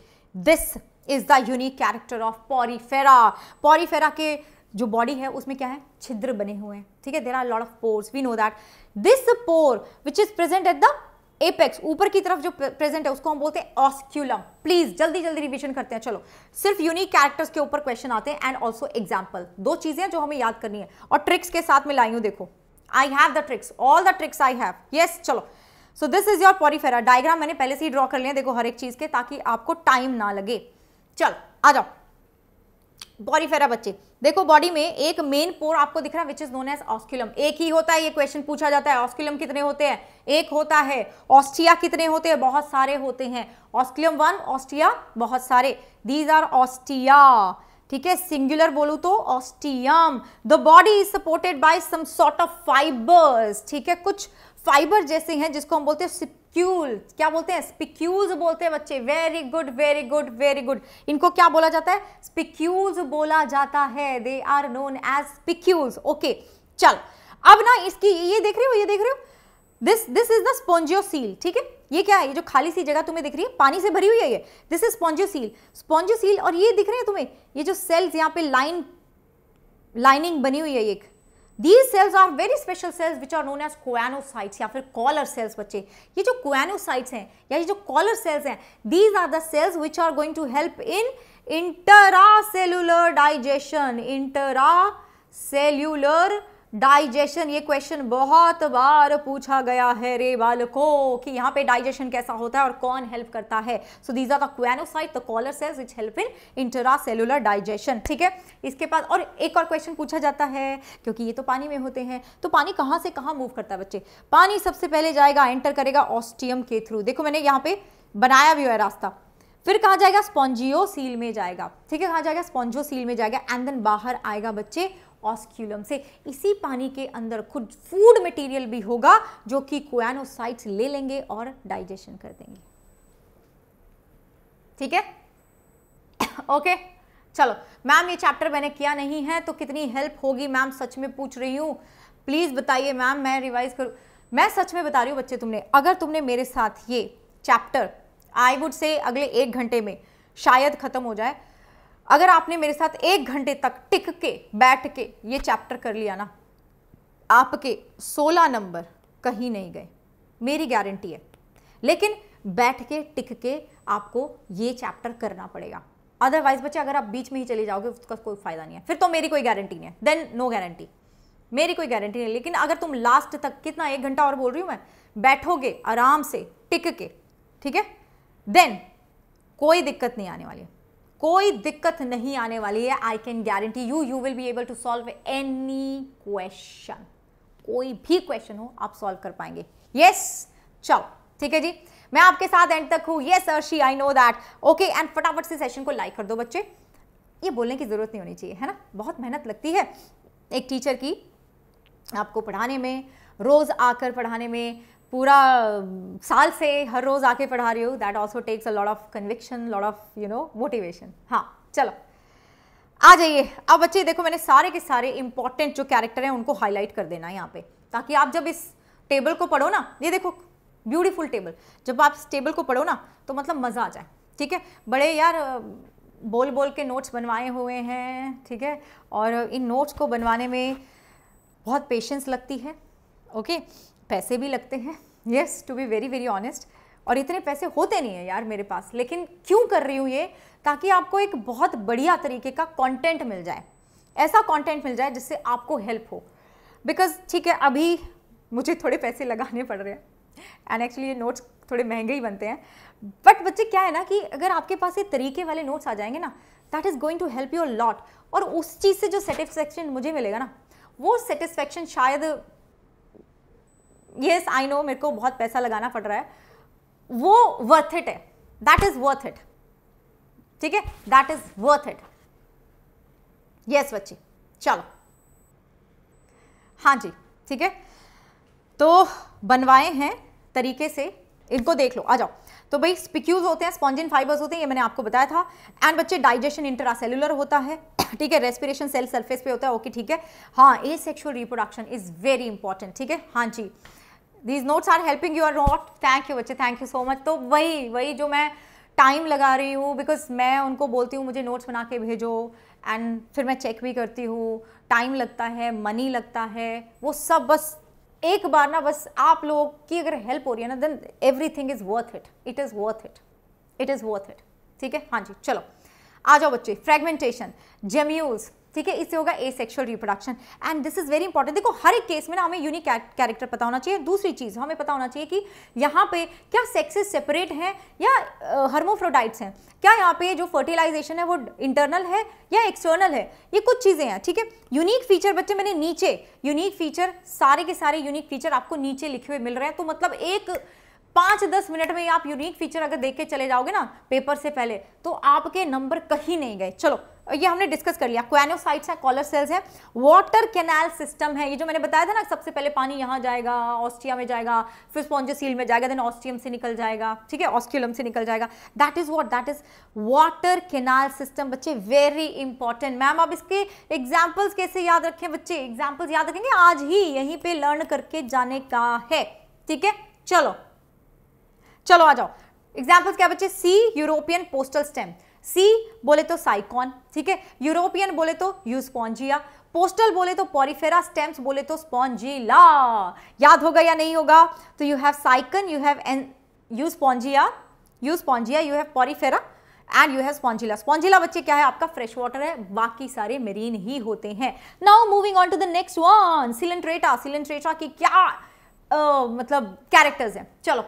this is the unique character of Porifera Porifera के जो बॉडी है उसमें क्या है छिद्र बने हुए हैं ठीक है there are lot of pores we know that this pore which is present at the apex ऊपर की तरफ जो प्रेजेंट है उसको हम बोलते हैं ऑस्क्यूलम प्लीज जल्दी जल्दी रिविजन करते हैं चलो सिर्फ यूनिक कैरेक्टर्स के ऊपर क्वेश्चन आते हैं एंड ऑल्सो एग्जाम्पल दो चीजें जो हमें याद करनी है और ट्रिक्स के साथ में लाई देखो I have the tricks all the tricks I have yes चलो so this is your Porifera diagram मैंने पहले से ही ड्रॉ कर लिया देखो हर एक चीज के ताकि आपको टाइम ना लगे चलो आ जाओ बॉडी फेरा बच्चे देखो बॉडी में एक मेन पोर आपको दिख रहा है which is known as osculum एक ही होता है ये क्वेश्चन पूछा जाता है ऑस्क्यूलम कितने होते हैं एक होता है ऑस्टिया कितने होते हैं बहुत सारे होते हैं ऑस्क्यूलम वन ऑस्टिया बहुत सारे दीज आर ऑस्टिया ठीक है सिंगुलर बोलू तो ostium the body is supported by some sort of fibres ठीक है कुछ फाइबर जैसे हैं जिसको हम बोलते हैं स्पिक्यूल क्या बोलते हैं स्पिक्यूल्स बोलते हैं बच्चे very good very good very good इनको क्या बोला जाता है स्पिक्यूल्स बोला जाता है they are known as spicules okay चल अब ना इसकी ये देख रहे हो ये देख रहे हो this this is the cell ठीक है ये क्या है ये जो खाली सी जगह तुम्हें दिख रही है पानी से भरी हुई है ये दिस इज स्पॉन्जियोसील सील और ये दिख रहे हैं तुम्हें ये जो सेल्स यहाँ पे लाइन लाइनिंग बनी हुई है एक these cells are very special cells which are known as choanocytes या फिर कॉलर सेल्स बच्चे ये जो कोएनोसाइट्स हैं या ये जो कॉलर सेल्स हैं these are the cells which are going to help in intracellular digestion intracellular digestion ये क्वेश्चन बहुत बार पूछा गया है रे बालको कि यहाँ पे डाइजेशन कैसा होता है और कौन हेल्प करता है so these are the choanocyte the collar cells which help in intracellular digestion ठीक है इसके बाद और एक और क्वेश्चन पूछा जाता है क्योंकि ये तो पानी में होते हैं तो पानी कहाँ से कहाँ मूव करता है बच्चे पानी सबसे पहले जाएगा एंटर करेगा ऑस्टियम के थ्रू देखो मैंने यहाँ पे बनाया भी हुआ है रास्ता फिर कहाँ जाएगा स्पॉन्जियो सील में जाएगा ठीक है कहाँ जाएगा स्पॉन्जियो सील में जाएगा एंड देन बाहर आएगा बच्चे ऑस्क्यूलम से इसी पानी के अंदर खुद फूड मटेरियल भी होगा जो कि क्वानोसाइट्स ले लेंगे और डाइजेशन कर देंगे ठीक है ओके चलो मैम ये चैप्टर मैंने किया नहीं है तो कितनी हेल्प होगी मैम सच में पूछ रही हूँ प्लीज़ बताइए मैम मैं रिवाइज करूँ मैं सच में बता रही हूँ बच्चे तुमने अगर तुमने मेरे साथ ये चैप्टर आई वुड से अगले एक घंटे में शायद ख़त्म हो जाए अगर आपने मेरे साथ एक घंटे तक टिक के बैठ के ये चैप्टर कर लिया ना आपके 16 नंबर कहीं नहीं गए मेरी गारंटी है लेकिन बैठ के टिक के आपको ये चैप्टर करना पड़ेगा अदरवाइज बच्चे अगर आप बीच में ही चले जाओगे उसका कोई फायदा नहीं है फिर तो मेरी कोई गारंटी नहीं है देन नो गारंटी मेरी कोई गारंटी नहीं लेकिन अगर तुम लास्ट तक कितना एक घंटा और बोल रही हूँ मैं बैठोगे आराम से टिक के ठीक है देन कोई दिक्कत नहीं आने वाली है कोई दिक्कत नहीं आने वाली है I can guarantee you you will be able to solve any question कोई भी क्वेश्चन हो आप सॉल्व कर पाएंगे यस yes, चलो ठीक है जी मैं आपके साथ एंड तक हूं ये sir she I know that okay and फटाफट से सेशन को लाइक कर दो बच्चे ये बोलने की ज़रूरत नहीं होनी चाहिए है ना बहुत मेहनत लगती है एक टीचर की आपको पढ़ाने में रोज़ आकर पढ़ाने में पूरा साल से हर रोज़ आके पढ़ा रही हूँ that also takes a lot of conviction lot of you know motivation हाँ चलो आ जाइए अब बच्चे देखो मैंने सारे के सारे इंपॉर्टेंट जो कैरेक्टर हैं उनको हाईलाइट कर देना है यहाँ पे ताकि आप जब इस टेबल को पढ़ो ना ये देखो ब्यूटीफुल टेबल जब आप इस टेबल को पढ़ो ना तो मतलब मज़ा आ जाए ठीक है बड़े यार बोल बोल के नोट्स बनवाए हुए हैं ठीक है और इन नोट्स को बनवाने में बहुत पेशेंस लगती है ओके पैसे भी लगते हैं yes to be very very honest और इतने पैसे होते नहीं है यार मेरे पास लेकिन क्यों कर रही हूँ ये ताकि आपको एक बहुत बढ़िया तरीके का कॉन्टेंट मिल जाए ऐसा कॉन्टेंट मिल जाए जिससे आपको हेल्प हो बिकॉज ठीक है अभी मुझे थोड़े पैसे लगाने पड़ रहे हैं एंड एक्चुअली ये नोट्स थोड़े महंगे ही बनते हैं बट बच्चे क्या है ना कि अगर आपके पास ये तरीके वाले नोट्स आ जाएंगे ना that is going to help your lot और उस चीज़ से जो सेटिस्फेक्शन मुझे मिलेगा ना वो सेटिस्फेक्शन शायद येस आई नो मेरे को बहुत पैसा लगाना पड़ रहा है वो वर्थ इट है दैट इज वर्थ इट ठीक है that is worth it yes बच्चे चलो हाँ जी ठीक है तो बनवाए हैं तरीके से इनको देख लो आ जाओ तो भाई स्पिक्यूज होते हैं स्पॉन्जिन फाइबर्स होते हैं ये मैंने आपको बताया था एंड बच्चे डाइजेशन इंटरासेलुलर होता है <clears throat> ठीक है रेस्पिरेशन सेल सरफेस पे होता है ओके ठीक है हाँ asexual reproduction is very important ठीक है हाँ जी these notes are helping you are not thank you बच्चे थैंक यू सो मच तो वही वही जो मैं टाइम लगा रही हूँ बिकॉज मैं उनको बोलती हूँ मुझे नोट्स बना के भेजो एंड फिर मैं चेक भी करती हूँ टाइम लगता है मनी लगता है वो सब बस एक बार ना बस आप लोग की अगर हेल्प हो रही है ना then everything is worth it it is worth it it is worth it ठीक है हाँ जी चलो आ जाओ बच्चे फ्रेगमेंटेशन जेम्यूल्स ठीक है इससे होगा asexual reproduction and this is very important देखो हर एक केस में ना हमें यूनिक कैरेक्टर पता होना चाहिए दूसरी चीज़ हमें पता होना चाहिए कि यहाँ पे क्या सेक्सेस सेपरेट हैं या हर्मोफ्रोडाइट्स हैं क्या यहाँ पे जो फर्टिलाइजेशन है वो इंटरनल है या एक्सटर्नल है ये कुछ चीज़ें हैं ठीक है यूनिक फीचर बच्चे मैंने नीचे यूनिक फीचर सारे के सारे यूनिक फीचर आपको नीचे लिखे हुए मिल रहे हैं तो मतलब एक पाँच दस मिनट में आप यूनिक फीचर अगर देख के चले जाओगे ना पेपर से पहले तो आपके नंबर कहीं नहीं गए चलो ये हमने डिस्कस कर लिया क्वेनोसाइट्स है कॉलर सेल्स है वाटर कैनाल सिस्टम है ये जो मैंने बताया था ना सबसे पहले पानी यहाँ जाएगा ऑस्ट्रिया में जाएगा फिर स्पॉन्जेसील में जाएगा देन ऑस्ट्रियम से निकल जाएगा ठीक है ऑस्ट्रियलम से निकल जाएगा that is what that is water canal system बच्चे वेरी इंपॉर्टेंट मैम आप इसके एग्जाम्पल्स कैसे याद रखें बच्चे एग्जाम्पल्स याद रखेंगे आज ही यहीं पर लर्न करके जाने का है ठीक है चलो चलो आ जाओ एग्जाम्पल्स क्या बच्चे C European postal stamp C बोले तो साइकॉन ठीक है यूरोपियन बोले तो यूस्पॉन्जिया पोस्टल बोले तो पॉरीफेरा स्टैम्प्स बोले तो स्पॉन्जिला याद होगा या नहीं होगा तो you have Sycon you have an Euspongia Euspongia you have Porifera and you have Spongilla Spongilla बच्चे क्या है आपका फ्रेश वाटर है बाकी सारे मेरीन ही होते हैं now moving on to the next one Coelenterata Coelenterata की क्या uh, मतलब कैरेक्टर्स हैं चलो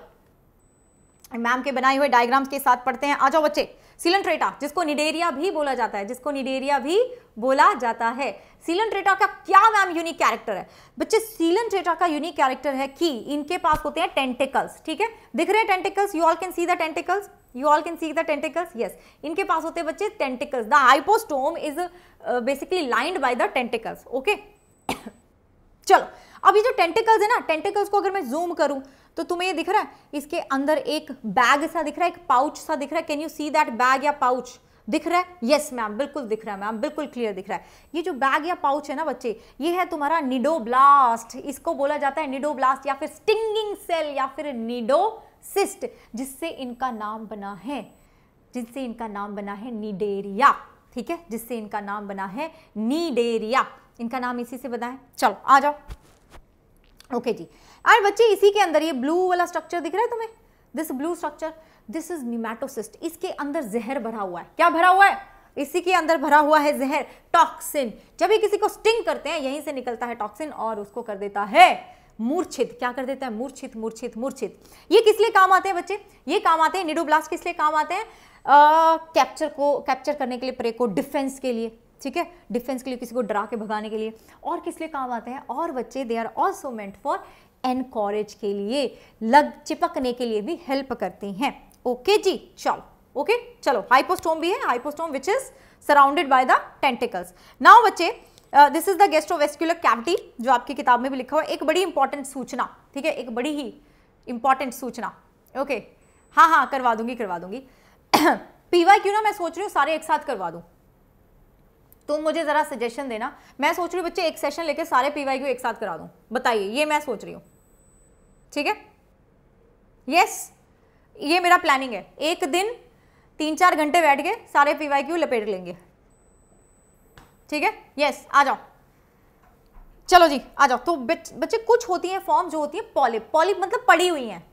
मैम के बनाए हुए डायग्राम्स के साथ पढ़ते हैं आ जाओ बच्चे सिलेंट्रेटा जिसको निडेरिया भी बोला जाता है जिसको निडेरिया भी बोला जाता है सीलनट्रेटा का क्या मैम यूनिक कैरेक्टर है बच्चे सीलनट्रेटा का यूनिक कैरेक्टर है कि इनके पास होते हैं टेंटिकल्स ठीक है दिख रहे हैं tentacles you all can see the tentacles you all can see the tentacles yes इनके पास होते हैं बच्चे tentacles the hypostome is basically lined by the tentacles okay चलो अब ये जो टेंटिकल्स है ना टेंटिकल्स को अगर मैं जूम करूं तो तुम्हें ये दिख रहा है इसके अंदर एक बैग सा दिख रहा है एक पाउच सा दिख रहा है can you see that bag या पाउच दिख रहा है यस मैम बिल्कुल दिख रहा है मैम बिल्कुल क्लियर दिख रहा है ये जो बैग या पाउच है ना बच्चे ये है तुम्हारा निडो ब्लास्ट इसको बोला जाता है निडो ब्लास्ट या फिर स्टिंगिंग सेल या फिर निडो सिस्ट जिससे इनका नाम बना है जिससे इनका नाम बना है निडेरिया ठीक है जिससे इनका नाम बना है नीडेरिया इनका नाम इसी से बताएं चलो आ जाओ ओके okay जी और बच्चे इसी के अंदर ये ब्लू वाला स्ट्रक्चर दिख रहा है तुम्हें this blue structure this is nematocyst इसके अंदर जहर भरा हुआ है क्या भरा हुआ है इसी के अंदर भरा हुआ है जहर टॉक्सिन जब ये किसी को स्टिंग करते हैं यहीं से निकलता है टॉक्सिन और उसको कर देता है मूर्छित क्या कर देता है मूर्छित मूर्छित मूर्छित ये किस लिए काम आते हैं बच्चे ये काम आते हैं निडोब्लास्ट किस लिए काम आते हैं कैप्चर को कैप्चर करने के लिए प्रे को डिफेंस के लिए ठीक है डिफेंस के लिए किसी को डरा के भगाने के लिए और किस लिए काम आते हैं और बच्चे they are also meant for anchorage के लिए लग चिपकने के लिए भी हेल्प करते हैं ओके जी चलो ओके चलो हाइपोस्टोम भी है hypostome which is surrounded by the tentacles now बच्चे this is the gastrovascular cavity जो आपकी किताब में भी लिखा हुआ है एक बड़ी इंपॉर्टेंट सूचना ठीक है एक बड़ी ही इंपॉर्टेंट सूचना ओके okay. हाँ हाँ करवा दूंगी करवा दूंगी <clears throat> पीवाई क्यों ना मैं सोच रही हूँ सारे एक साथ करवा दूँ तुम मुझे ज़रा सजेशन देना मैं सोच रही हूँ बच्चे एक सेशन लेके सारे पी वाई एक साथ करा दूँ बताइए ये मैं सोच रही हूँ ठीक है यस ये मेरा प्लानिंग है एक दिन तीन चार घंटे बैठ के सारे पी वाई क्यू लपेट लेंगे ठीक है यस आ जाओ चलो जी आ जाओ तो बच्चे कुछ होती हैं फॉर्म जो होती हैं पॉलिप पॉलिप मतलब पड़ी हुई हैं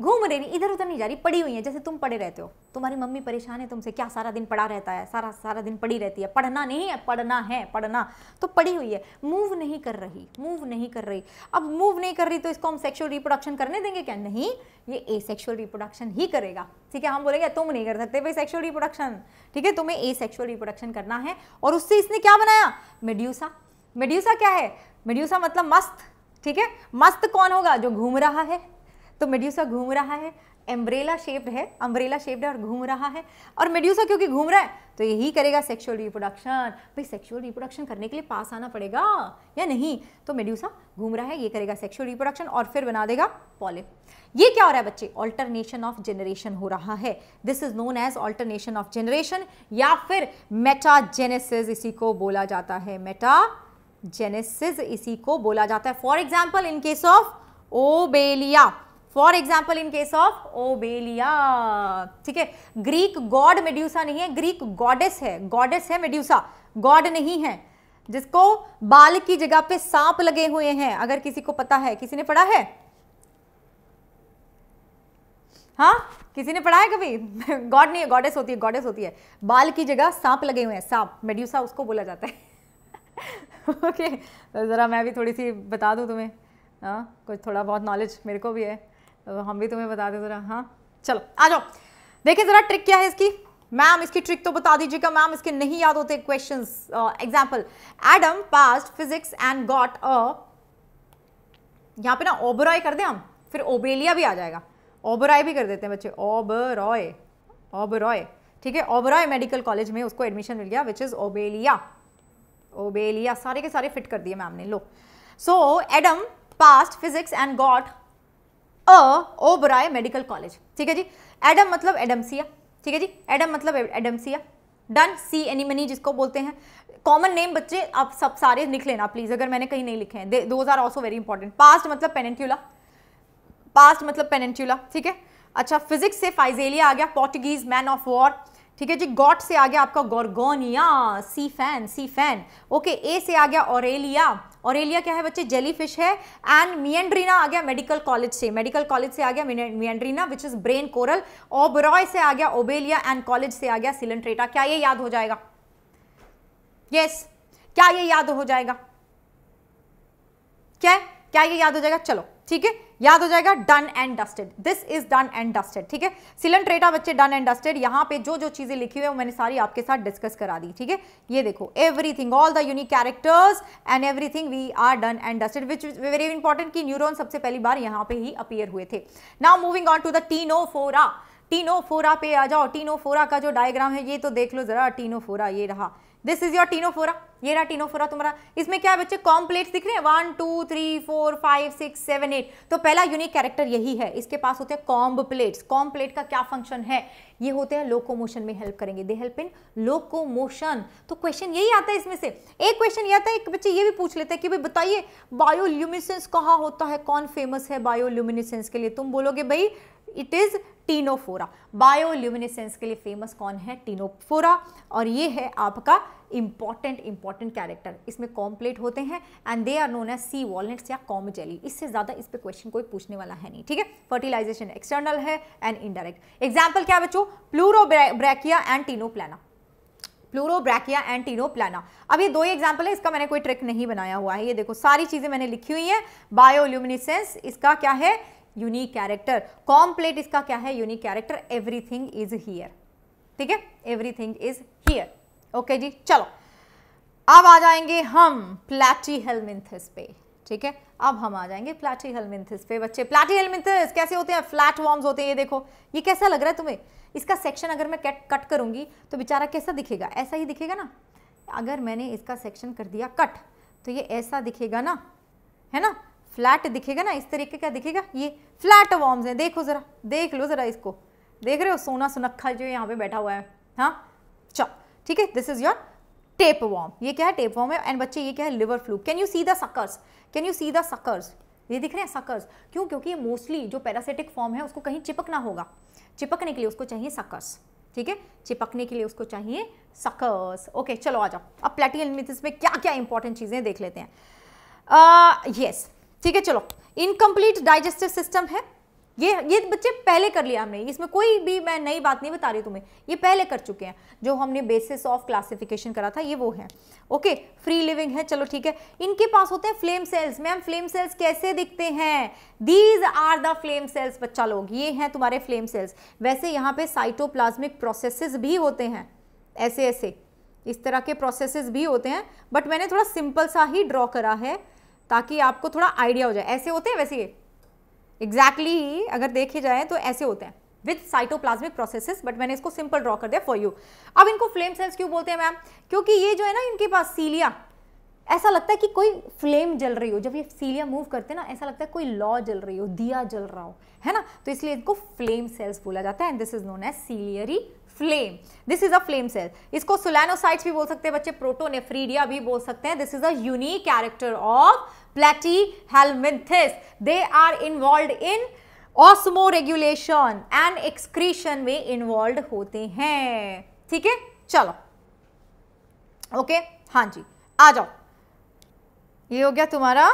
घूम रही नहीं इधर उधर नहीं जा रही पड़ी हुई है जैसे तुम पड़े रहते हो तुम्हारी मम्मी परेशान है तुमसे क्या सारा दिन पड़ा रहता है सारा सारा दिन पड़ी रहती है पढ़ना नहीं है पढ़ना है पढ़ना तो पड़ी हुई है मूव नहीं कर रही मूव नहीं कर रही अब मूव नहीं कर रही तो इसको हम सेक्शुअल रिप्रोडक्शन करने देंगे क्या नहीं ये ए सेक्शुअल रिप्रोडक्शन ही करेगा ठीक है हम बोलेंगे तुम नहीं कर सकते भाई सेक्शुअल रिप्रोडक्शन ठीक है तुम्हें ए सेक्शुअल रिप्रोडक्शन करना है और उससे इसने क्या बनाया मेड्यूसा मेड्यूसा क्या है मेड्यूसा मतलब मस्त ठीक है मस्त कौन होगा जो घूम रहा है तो मेड्यूसा घूम रहा है एम्ब्रेला शेप्ड है अम्ब्रेला शेप्ड है और घूम रहा है और मेड्यूसा क्योंकि घूम रहा है तो यही करेगा सेक्सुअल रिप्रोडक्शन भाई सेक्सुअल रिप्रोडक्शन करने के लिए पास आना पड़ेगा या नहीं तो मेड्यूसा घूम रहा है ये करेगा सेक्सुअल रिप्रोडक्शन और फिर बना देगा पॉलिप ये क्या हो रहा है बच्चे ऑल्टरनेशन ऑफ जनरेशन हो रहा है this is known as alternation of generation या फिर मेटाजेनेसिस इसी को बोला जाता है मेटाजेनेसिस इसी को बोला जाता है for example in case of Obelia for example in case of Obelia ठीक है ग्रीक गॉड मेड्यूसा नहीं है ग्रीक गॉडेस है गॉडेस है मेड्यूसा गॉड नहीं है जिसको बाल की जगह पे सांप लगे हुए हैं अगर किसी को पता है किसी ने पढ़ा है हाँ किसी ने पढ़ा है कभी गॉड <laughs> नहीं है गॉडेस होती है गॉडेस होती है बाल की जगह सांप लगे हुए हैं सांप मेड्यूसा उसको बोला जाता है ओके <laughs> okay, तो ज़रा मैं भी थोड़ी सी बता दूं तुम्हें हाँ कुछ थोड़ा बहुत नॉलेज मेरे को भी है तो हम भी तुम्हें बता दें ज़रा हाँ चलो आ जाओ देखिए ज़रा ट्रिक क्या है इसकी मैम इसकी ट्रिक तो बता दीजिएगा मैम इसके नहीं याद होते question example Adam passed physics and got a यहाँ पे ना ओबराय कर दें हम फिर ओब्रेलिया भी आ जाएगा ओबराय भी कर देते हैं बच्चे ओबरॉय ओबरॉय ठीक है ओबराय मेडिकल कॉलेज में उसको एडमिशन मिल गया विच इज़ ओबेलिया ओबेलिया सारे के सारे फिट कर दिए मैम ने लो so Adam passed physics and got a Oberoi medical college ठीक है जी एडम मतलब एडमसिया ठीक है जी एडम मतलब एडमसिया डन सी एनिमनी जिसको बोलते हैं कॉमन नेम बच्चे आप सब सारे लिख लेना प्लीज़ अगर मैंने कहीं नहीं लिखे हैं those are also very important passed मतलब पेनेंट्यूला पास्ट मतलब पेनेंट्यूला ठीक है अच्छा फिजिक्स से फाइजेलिया आ गया पोर्टुगीज मैन ऑफ वॉर ठीक है जी गॉट से आ गया आपका Gorgonia sea fan sea fan okay A से आ गया ओरेलिया ओरेलिया क्या है बच्चे जेलीफिश है एंड मियंड्रीना आ गया मेडिकल कॉलेज से मेडिकल कॉलेज से आ गया Meandrina which is brain coral Oberoi से आ गया ओबेलिया एंड कॉलेज से आ गया सिलेंट्रेटा क्या ये याद हो जाएगा यस yes. क्या ये याद हो जाएगा क्या क्या ये याद हो जाएगा चलो ठीक है याद हो जाएगा done and dusted this is done and dusted ठीक है सिलन ट्रेटा बच्चे डन एंड डस्टेड यहां पे जो जो चीजें लिखी हुई है वो मैंने सारी आपके साथ डिस्कस करा दी ठीक है ये देखो everything all the unique characters and everything we are done and dusted which very important की न्यूरोन सबसे पहली बार यहां पर ही अपियर हुए थे now moving on to the Ctenophora टीनो फोरा पे आ जाओ टीनो फोरा का जो डायग्राम है ये तो देख लो जरा टीनो फोरा ये रहा दिस इज योर टीनोफोरा ये रहा टीनोफोरा तुम्हारा इसमें क्या है बच्चे कॉम प्लेट्स दिख रहे हैं one two three four five six seven eight तो पहला यूनिक कैरेक्टर यही है इसके पास होते हैं कॉम्ब प्लेट्स कॉम प्लेट का क्या फंक्शन है ये होते हैं लोकोमोशन में हेल्प करेंगे दे हेल्प इन लोकोमोशन तो क्वेश्चन यही आता है इसमें से एक क्वेश्चन ये आता है एक बच्चे ये भी पूछ लेते हैं कि भाई बताइए बायोल्यूमिनेसेंस कहाँ होता है कौन फेमस है बायोल्यूमिनेसेंस के लिए तुम बोलोगे भाई इट इज़ टीनोफोरा बायोल्यूमिनेसेंस के लिए फेमस कौन है टीनोफोरा और ये है आपका इंपॉर्टेंट इंपॉर्टेंट कैरेक्टर इसमें कॉम्प्लेट होते हैं and they are known as sea walnuts या कॉम जेली इससे ज़्यादा इस पर क्वेश्चन कोई पूछने वाला है नहीं ठीक है फर्टिलाइजेशन एक्सटर्नल है एंड इनडायरेक्ट एग्जाम्पल क्या बच्चों Pleurobrachia and Ctenoplana Pleurobrachia and Ctenoplana अब ये दो ही एग्जाम्पल है इसका मैंने कोई ट्रिक नहीं बनाया हुआ है ये देखो सारी चीज़ें मैंने लिखी हुई है बायोल्यूमिनिसेंस इसका क्या है यूनिक कैरेक्टर कॉम्प्लेट इसका क्या है unique character everything is here ठीक है एवरीथिंग इज हियर ओके जी चलो अब आ जाएंगे हम प्लेटी हेलमिंथस पे ठीक है अब हम आ जाएंगे प्लेटी हेलमिंथिस पे बच्चे प्लेटी हेलमिंथिस कैसे होते हैं फ्लैट वॉर्म्स होते हैं ये देखो ये कैसा लग रहा है तुम्हें इसका सेक्शन अगर मैं कट कट करूंगी तो बेचारा कैसा दिखेगा ऐसा ही दिखेगा ना अगर मैंने इसका सेक्शन कर दिया कट तो ये ऐसा दिखेगा ना है ना फ्लैट दिखेगा ना इस तरीके का दिखेगा ये फ्लैट वॉर्म्स हैं देखो ज़रा देख लो ज़रा इसको देख रहे हो सोना सुनखा जो यहाँ पे बैठा हुआ है हाँ चलो ठीक है this is your tapeworm ये क्या है टेप वॉर्म है एंड बच्चे ये क्या है liver fluke can you see the suckers can you see the suckers ये दिख रहे हैं सकर्स क्यों क्योंकि ये मोस्टली जो पैरासिटिक फॉर्म है उसको कहीं चिपकना होगा चिपकने के लिए उसको चाहिए सकर्स ठीक है चिपकने के लिए उसको चाहिए सकर्स ओके चलो आ जाओ अब प्लेटियल में क्या क्या इंपॉर्टेंट चीज़ें देख लेते हैं यस uh, yes. ठीक है चलो इनकम्प्लीट डाइजेस्टिव सिस्टम है ये ये बच्चे पहले कर लिया हमने इसमें कोई भी मैं नई बात नहीं बता रही तुम्हें ये पहले कर चुके हैं जो हमने बेसिस ऑफ क्लासिफिकेशन करा था ये वो है ओके फ्री लिविंग है चलो ठीक है इनके पास होते हैं flame cells ma'am flame cells कैसे दिखते हैं these are the flame cells बच्चा लोग ये हैं तुम्हारे फ्लेम सेल्स वैसे यहाँ पे साइटोप्लाज्मिक प्रोसेसिस भी होते हैं ऐसे ऐसे इस तरह के प्रोसेसिस भी होते हैं बट मैंने थोड़ा सिंपल सा ही ड्रॉ करा है ताकि आपको थोड़ा आइडिया हो जाए ऐसे होते हैं वैसे ये एग्जैक्टली exactly, अगर देखे जाए तो ऐसे होते हैं विथ साइटोप्लाज्मिक प्रोसेसेस बट मैंने इसको सिंपल ड्रॉ कर दिया फॉर यू अब इनको फ्लेम सेल्स क्यों बोलते हैं मैम क्योंकि ये जो है ना इनके पास सीलिया ऐसा लगता है कि कोई फ्लेम जल रही हो जब ये सीलिया मूव करते हैं ना ऐसा लगता है कोई लॉ जल रही हो दिया जल रहा हो है ना तो इसलिए इनको फ्लेम सेल्स बोला जाता है and this is known as ciliary flame this is a flame cell इसको सोलैनोसाइट्स भी बोल सकते हैं बच्चे प्रोटोनेफ्रीडिया भी बोल सकते हैं this is a unique character of they are involve in osmoregulation and excretion में इन्वॉल्व होते हैं ठीक है चलो ओके हाँ जी आ जाओ ये हो गया तुम्हारा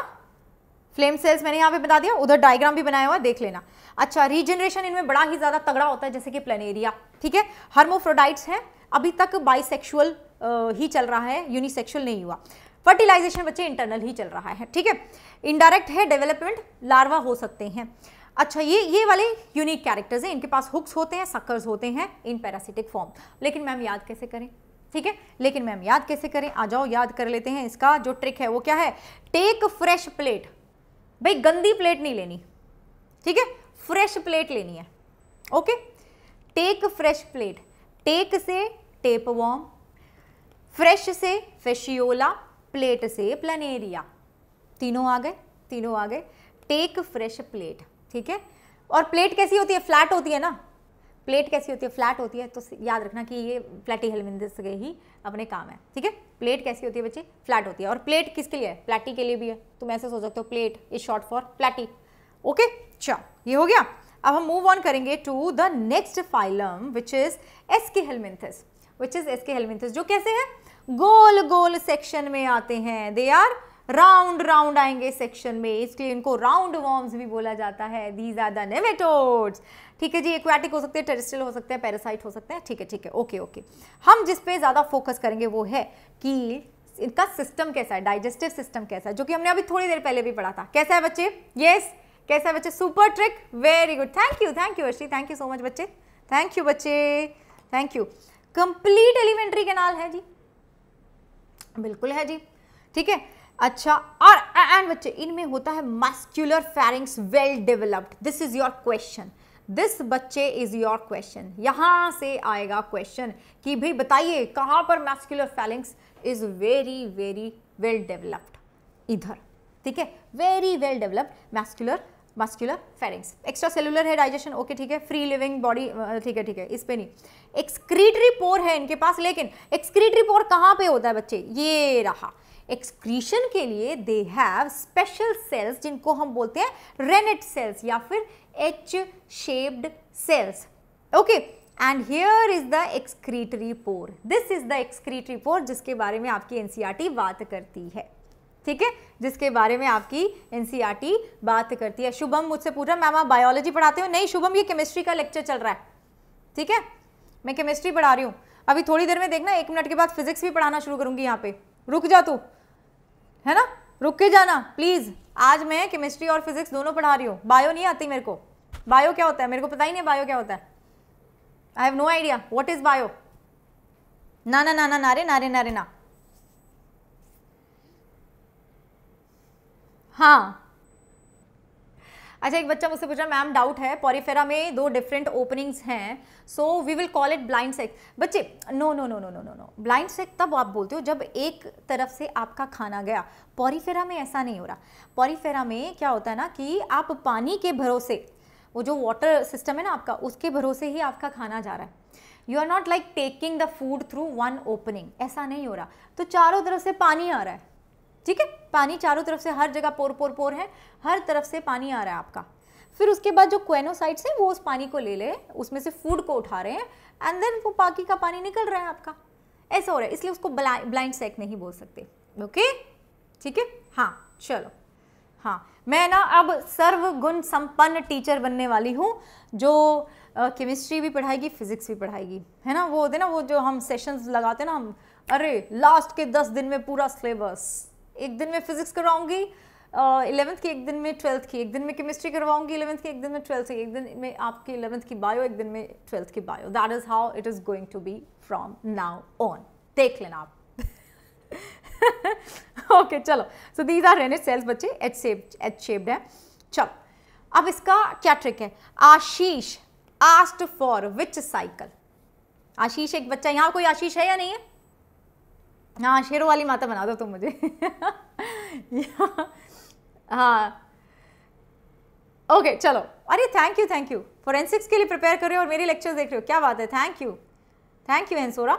फ्लेम सेल्स मैंने यहाँ पे बता दिया उधर डायग्राम भी बनाया हुआ देख लेना अच्छा रीजनरेशन इनमें बड़ा ही ज़्यादा तगड़ा होता है जैसे कि प्लेनेरिया ठीक है हर्मोफ्रोडाइट्स हैं अभी तक बाइसेक्शुअल ही चल रहा है यूनिसेक्शुअल नहीं हुआ फर्टिलाइजेशन बच्चे इंटरनल ही चल रहा है ठीक है इनडायरेक्ट है डेवलपमेंट लार्वा हो सकते हैं अच्छा ये ये वाले यूनिक कैरेक्टर्स हैं इनके पास हुक्स होते हैं सक्कर्स होते हैं इन पैरासिटिक फॉर्म लेकिन मैम याद कैसे करें ठीक है लेकिन मैम याद कैसे करें आ जाओ याद कर लेते हैं इसका जो ट्रिक है वो क्या है टेक फ्रेश प्लेट भाई गंदी प्लेट नहीं लेनी ठीक है फ्रेश प्लेट लेनी है okay take fresh plate take से टेप वॉम फ्रेश से फेशियोला प्लेट से प्लनेरिया तीनों आ गए तीनों आ गए टेक फ्रेश प्लेट ठीक है और प्लेट कैसी होती है फ्लैट होती है ना प्लेट कैसी होती है फ्लैट होती है तो याद रखना कि ये प्लेटी हेलमिंदस के ही अपने काम है ठीक है प्लेट कैसी होती है बच्चे फ्लैट होती है और प्लेट किसके लिए है प्लेटी के लिए भी है तुम ऐसे सोच सकते हो plate is short for platy okay चलो ये हो गया अब हम मूव ऑन करेंगे to the next phylum which is Aschelminthes which is Aschelminthes जो कैसे हैं गोल गोल सेक्शन में आते हैं दे आर राउंड राउंड आएंगे सेक्शन में इसलिए इनको राउंड वॉर्म्स भी बोला जाता है दीज आर द नेमेटोड्स ठीक है जी एक्वाटिक हो सकते हैं टेरिस्ट्रियल हो सकते हैं पैरासाइट हो सकते हैं ठीक है ठीक है ओके ओके हम जिस पे ज़्यादा फोकस करेंगे वो है कि इनका सिस्टम कैसा है डाइजेस्टिव सिस्टम कैसा है जो कि हमने अभी थोड़ी देर पहले भी पढ़ा था कैसा है बच्चे यस yes. कैसा है बच्चे super trick very good thank you thank you Arshi thank you so much बच्चे थैंक यू बच्चे thank you complete alimentary canal है जी बिल्कुल है जी ठीक है अच्छा और एंड बच्चे इनमें होता है muscular pharynx well developed this is your question this बच्चे इज योर क्वेश्चन यहां से आएगा क्वेश्चन कि भाई बताइए कहां पर muscular pharynx is very very well developed इधर ठीक है very well developed muscular muscular pharynx extra cellular है डाइजेशन ओके ठीक है फ्री लिविंग बॉडी ठीक है ठीक है इस पर नहीं एक्सक्रीटरी पोर है इनके पास लेकिन एक्सक्रीटरी पोर कहाँ पे होता है बच्चे ये रहा एक्सक्रीशन के लिए दे हैव स्पेशल सेल्स जिनको हम बोलते हैं रेनेट सेल्स या फिर H shaped cells okay and here is the excretory pore this is the excretory pore जिसके बारे में आपकी एनसीआरटी e बात करती है ठीक है जिसके बारे में आपकी एनसीईआरटी e बात करती है शुभम मुझसे पूछ रहा मैम आप बायोलॉजी पढ़ाते हो नहीं शुभम ये केमिस्ट्री का लेक्चर चल रहा है ठीक है मैं केमिस्ट्री पढ़ा रही हूँ अभी थोड़ी देर में देखना एक मिनट के बाद फिजिक्स भी पढ़ाना शुरू करूँगी यहाँ पे रुक जा तू है ना रुक के जाना प्लीज़ आज मैं केमिस्ट्री और फिजिक्स दोनों पढ़ा रही हूँ बायो नहीं आती मेरे को बायो क्या होता है मेरे को पता ही नहीं बायो क्या होता है I have no idea what is bio ना ना ना ना नारे नारे नारे ना हाँ अच्छा एक बच्चा मुझसे पूछ रहा मैम डाउट है पॉरीफेरा में दो डिफरेंट ओपनिंग्स हैं so we will call it blind sac बच्चे no no no no no no no blind sac तब आप बोलते हो जब एक तरफ से आपका खाना गया पॉरीफेरा में ऐसा नहीं हो रहा पॉरीफेरा में क्या होता है ना कि आप पानी के भरोसे वो जो वाटर सिस्टम है ना आपका उसके भरोसे ही आपका खाना जा रहा है you are not like taking the food through one opening ऐसा नहीं हो रहा तो चारों तरफ से पानी आ रहा है ठीक है पानी चारों तरफ से हर जगह पोर पोर पोर है हर तरफ से पानी आ रहा है आपका फिर उसके बाद जो क्वेनोसाइट्स हैं वो उस पानी को ले ले उसमें से फूड को उठा रहे हैं एंड देन वो बाकी का पानी निकल रहा है आपका ऐसा हो रहा है इसलिए उसको ब्लाइंड सेक नहीं बोल सकते ओके ठीक है हाँ चलो हाँ मैं ना अब सर्व गुण संपन्न टीचर बनने वाली हूँ जो केमिस्ट्री भी पढ़ाएगी फिजिक्स भी पढ़ाएगी है ना वो होते ना वो जो हम सेशंस लगाते ना हम अरे लास्ट के दस दिन में पूरा सिलेबस एक दिन में फिजिक्स करवाऊंगी इलेवंथ की एक दिन में ट्वेल्थ की एक दिन में केमिस्ट्री करवाऊंगी इलेवंथ की एक दिन में ट्वेल्थ की एक दिन में आपकी इलेवंथ की बायो एक दिन में ट्वेल्थ की bio that is how it is going to be from now on देख लेना आप ओके <laughs> चलो so these are renette cells बच्चे एच सेप एच शेप्ड है चलो अब इसका क्या ट्रिक है Ashish asked for which cycle Ashish एक बच्चा यहाँ कोई आशीष है या नहीं है हाँ शेरों वाली माता बना दो तुम मुझे <laughs> हाँ ओके चलो अरे thank you thank you forensics के लिए प्रिपेयर कर रहे हो और मेरे लेक्चर देख रहे हो क्या बात है thank you thank you Hansora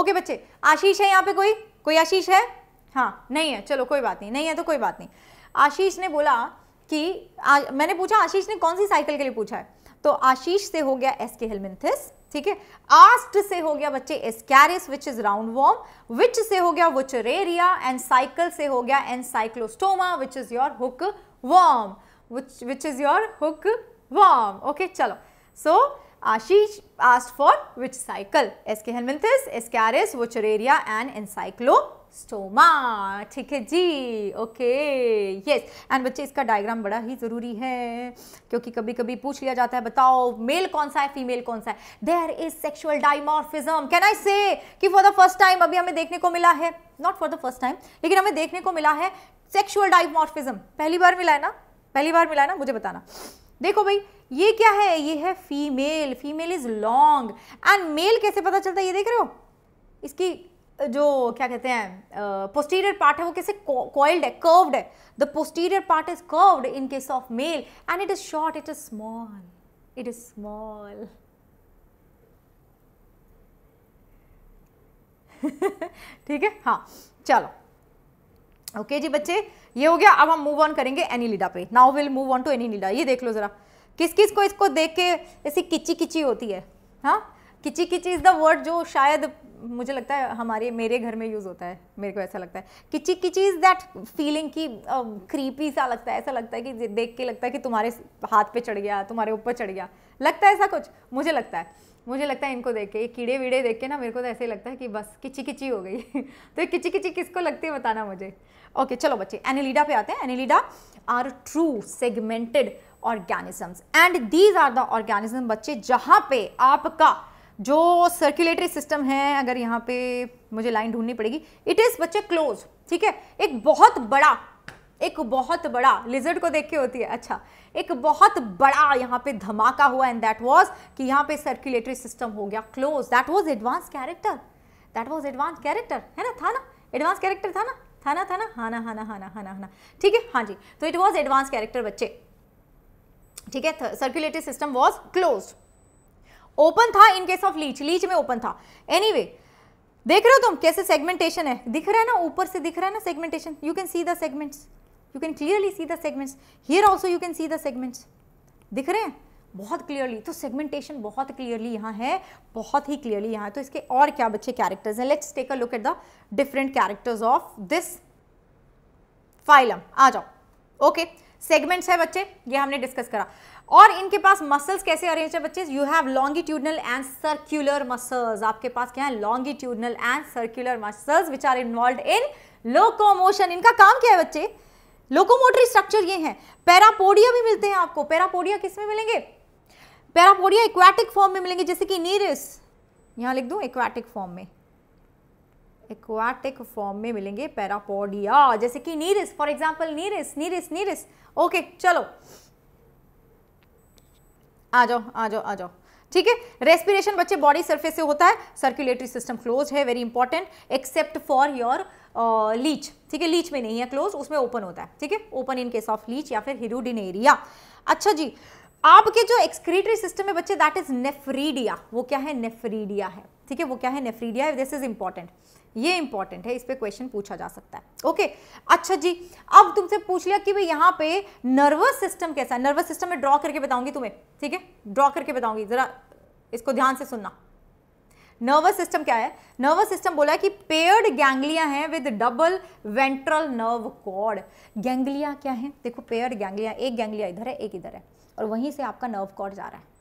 okay बच्चे आशीष है यहाँ पे कोई कोई आशीष है हाँ नहीं है चलो कोई बात नहीं नहीं है तो कोई बात नहीं आशीष ने बोला कि आ, मैंने पूछा आशीष ने कौन सी साइकिल के लिए पूछा है तो आशीष से हो गया एस के हेलमिंथिस ठीक है आस्ट से हो गया बच्चे Ascaris which is round worm which से हो गया वोचरेरिया एंड साइकिल से हो गया Ancylostoma which is your hook worm which which is your hook worm okay चलो so Ashish asked for which cycle aschelminthes Ascaris Wuchereria and Ancylostoma ठीक है जी ओके यस एंड बच्चे इसका डायग्राम बड़ा ही ज़रूरी है क्योंकि कभी कभी पूछ लिया जाता है बताओ मेल कौन सा है फीमेल कौन सा है there is sexual dimorphism can I say कि फॉर द फर्स्ट टाइम अभी हमें देखने को मिला है not for the first time लेकिन हमें देखने को मिला है सेक्शुअल डाइमॉर्फिज्म पहली बार मिला है ना पहली बार मिला है ना मुझे बताना देखो भाई ये क्या है ये है female female is long and male कैसे पता चलता है ये देख रहे हो इसकी जो क्या कहते हैं पोस्टीरियर uh, पार्ट है वो कैसे कॉइल्ड है कर्व्ड है the posterior part is curved in case of male and it is short it is small it is small ठीक है हाँ चलो ओके okay, जी बच्चे ये हो गया अब हम मूव ऑन करेंगे एनी लीडा पे now will move on to Annelida ये देख लो जरा किस किस को इसको देख के ऐसी किची किची होती है हाँ किची किची इज़ द वर्ड जो शायद मुझे लगता है हमारे मेरे घर में यूज़ होता है मेरे को ऐसा लगता है किची किची इज़ दैट फीलिंग की क्रीपी सा लगता है ऐसा लगता है कि देख के लगता है कि तुम्हारे हाथ पे चढ़ गया तुम्हारे ऊपर चढ़ गया लगता है ऐसा कुछ मुझे लगता है मुझे लगता है इनको देख के कीड़े वीड़े देख के ना मेरे को तो ऐसे ही लगता है कि बस किची किची हो गई <laughs> तो ये किची किची किसको लगती है बताना मुझे ओके चलो बच्चे एनिलीडा पे आते हैं Annelida are true segmented organisms and these are the organism बच्चे जहाँ पे आपका जो सर्कुलेटरी सिस्टम है अगर यहाँ पे मुझे लाइन ढूंढनी पड़ेगी इट इज़ बच्चे क्लोज ठीक है एक बहुत बड़ा एक बहुत बड़ा लिजर्ड को देख के होती है अच्छा एक बहुत बड़ा यहाँ पे धमाका हुआ एंड दैट वाज कि यहाँ पे सर्कुलेटरी सिस्टम हो गया close that was advance character that was advance character है ना था ना एडवांस कैरेक्टर था ना था ना था ना हा ना हा ना हा ना हा ना हा ना ठीक है हाँ जी तो इट वॉज एडवांस कैरेक्टर बच्चे ठीक है circulatory system was close open था in case of leech leech में ओपन था एनी anyway, देख रहे हो तुम कैसे सेगमेंटेशन है दिख रहा है ना ऊपर से दिख रहा है ना segmentation you can see the segments you can clearly see the segments here also you can see the segments दिख रहे हैं बहुत क्लियरली तो सेगमेंटेशन बहुत क्लियरली यहाँ है बहुत ही क्लियरली यहाँ है तो इसके और क्या बच्चे कैरेक्टर्स हैं let's take a look at the different characters of this phylum आ जाओ ओके सेगमेंट्स है बच्चे ये हमने डिस्कस करा और इनके पास मसल्स कैसे अरेंज है बच्चे you have longitudinal and circular muscles आपके पास क्या है longitudinal and circular muscles which are involve in locomotion इनका काम क्या है बच्चे लोकोमोटरी स्ट्रक्चर ये है पैरापोडिया भी मिलते हैं आपको पैरापोडिया किस में मिलेंगे पैरापोडिया एक्वाटिक फॉर्म में मिलेंगे जैसे कि नीरस यहाँ लिख दूँ एक्वाटिक फॉर्म में एक्वाटिक फॉर्म में मिलेंगे पैरापोडिया जैसे कि Nereis for example Nereis Nereis Nereis okay चलो आ जाओ आ जाओ आ जाओ ठीक है रेस्पिरेशन बच्चे बॉडी सरफेस से होता है सर्कुलेटरी सिस्टम क्लोज है very important except for your leech ठीक है लीच में नहीं है क्लोज उसमें ओपन होता है ठीक है open in case of leech या फिर हिरोडिन एरिया अच्छा जी आपके जो एक्सक्रीटरी सिस्टम है बच्चे दैट इज नेफ्रीडिया वो क्या है नेफ्रीडिया है ठीक है वो क्या है नेफ्रीडिया दिस इज इंपॉर्टेंट ये इंपॉर्टेंट है इस पर क्वेश्चन पूछा जा सकता है ओके अच्छा जी अब तुमसे पूछ लिया कि भाई यहाँ पे नर्वस सिस्टम कैसा है नर्वस सिस्टम में ड्रॉ करके बताऊंगी तुम्हें ठीक है ड्रॉ करके बताऊंगी जरा इसको ध्यान से सुनना नर्वस सिस्टम क्या है नर्वस सिस्टम बोला है कि पेयर्ड गैंग्लिया है with double ventral nerve cord ganglia क्या है देखो पेयर्ड गैंग्लिया एक गैंग्लिया इधर है एक इधर है और वहीं से आपका नर्व कॉर्ड जा रहा है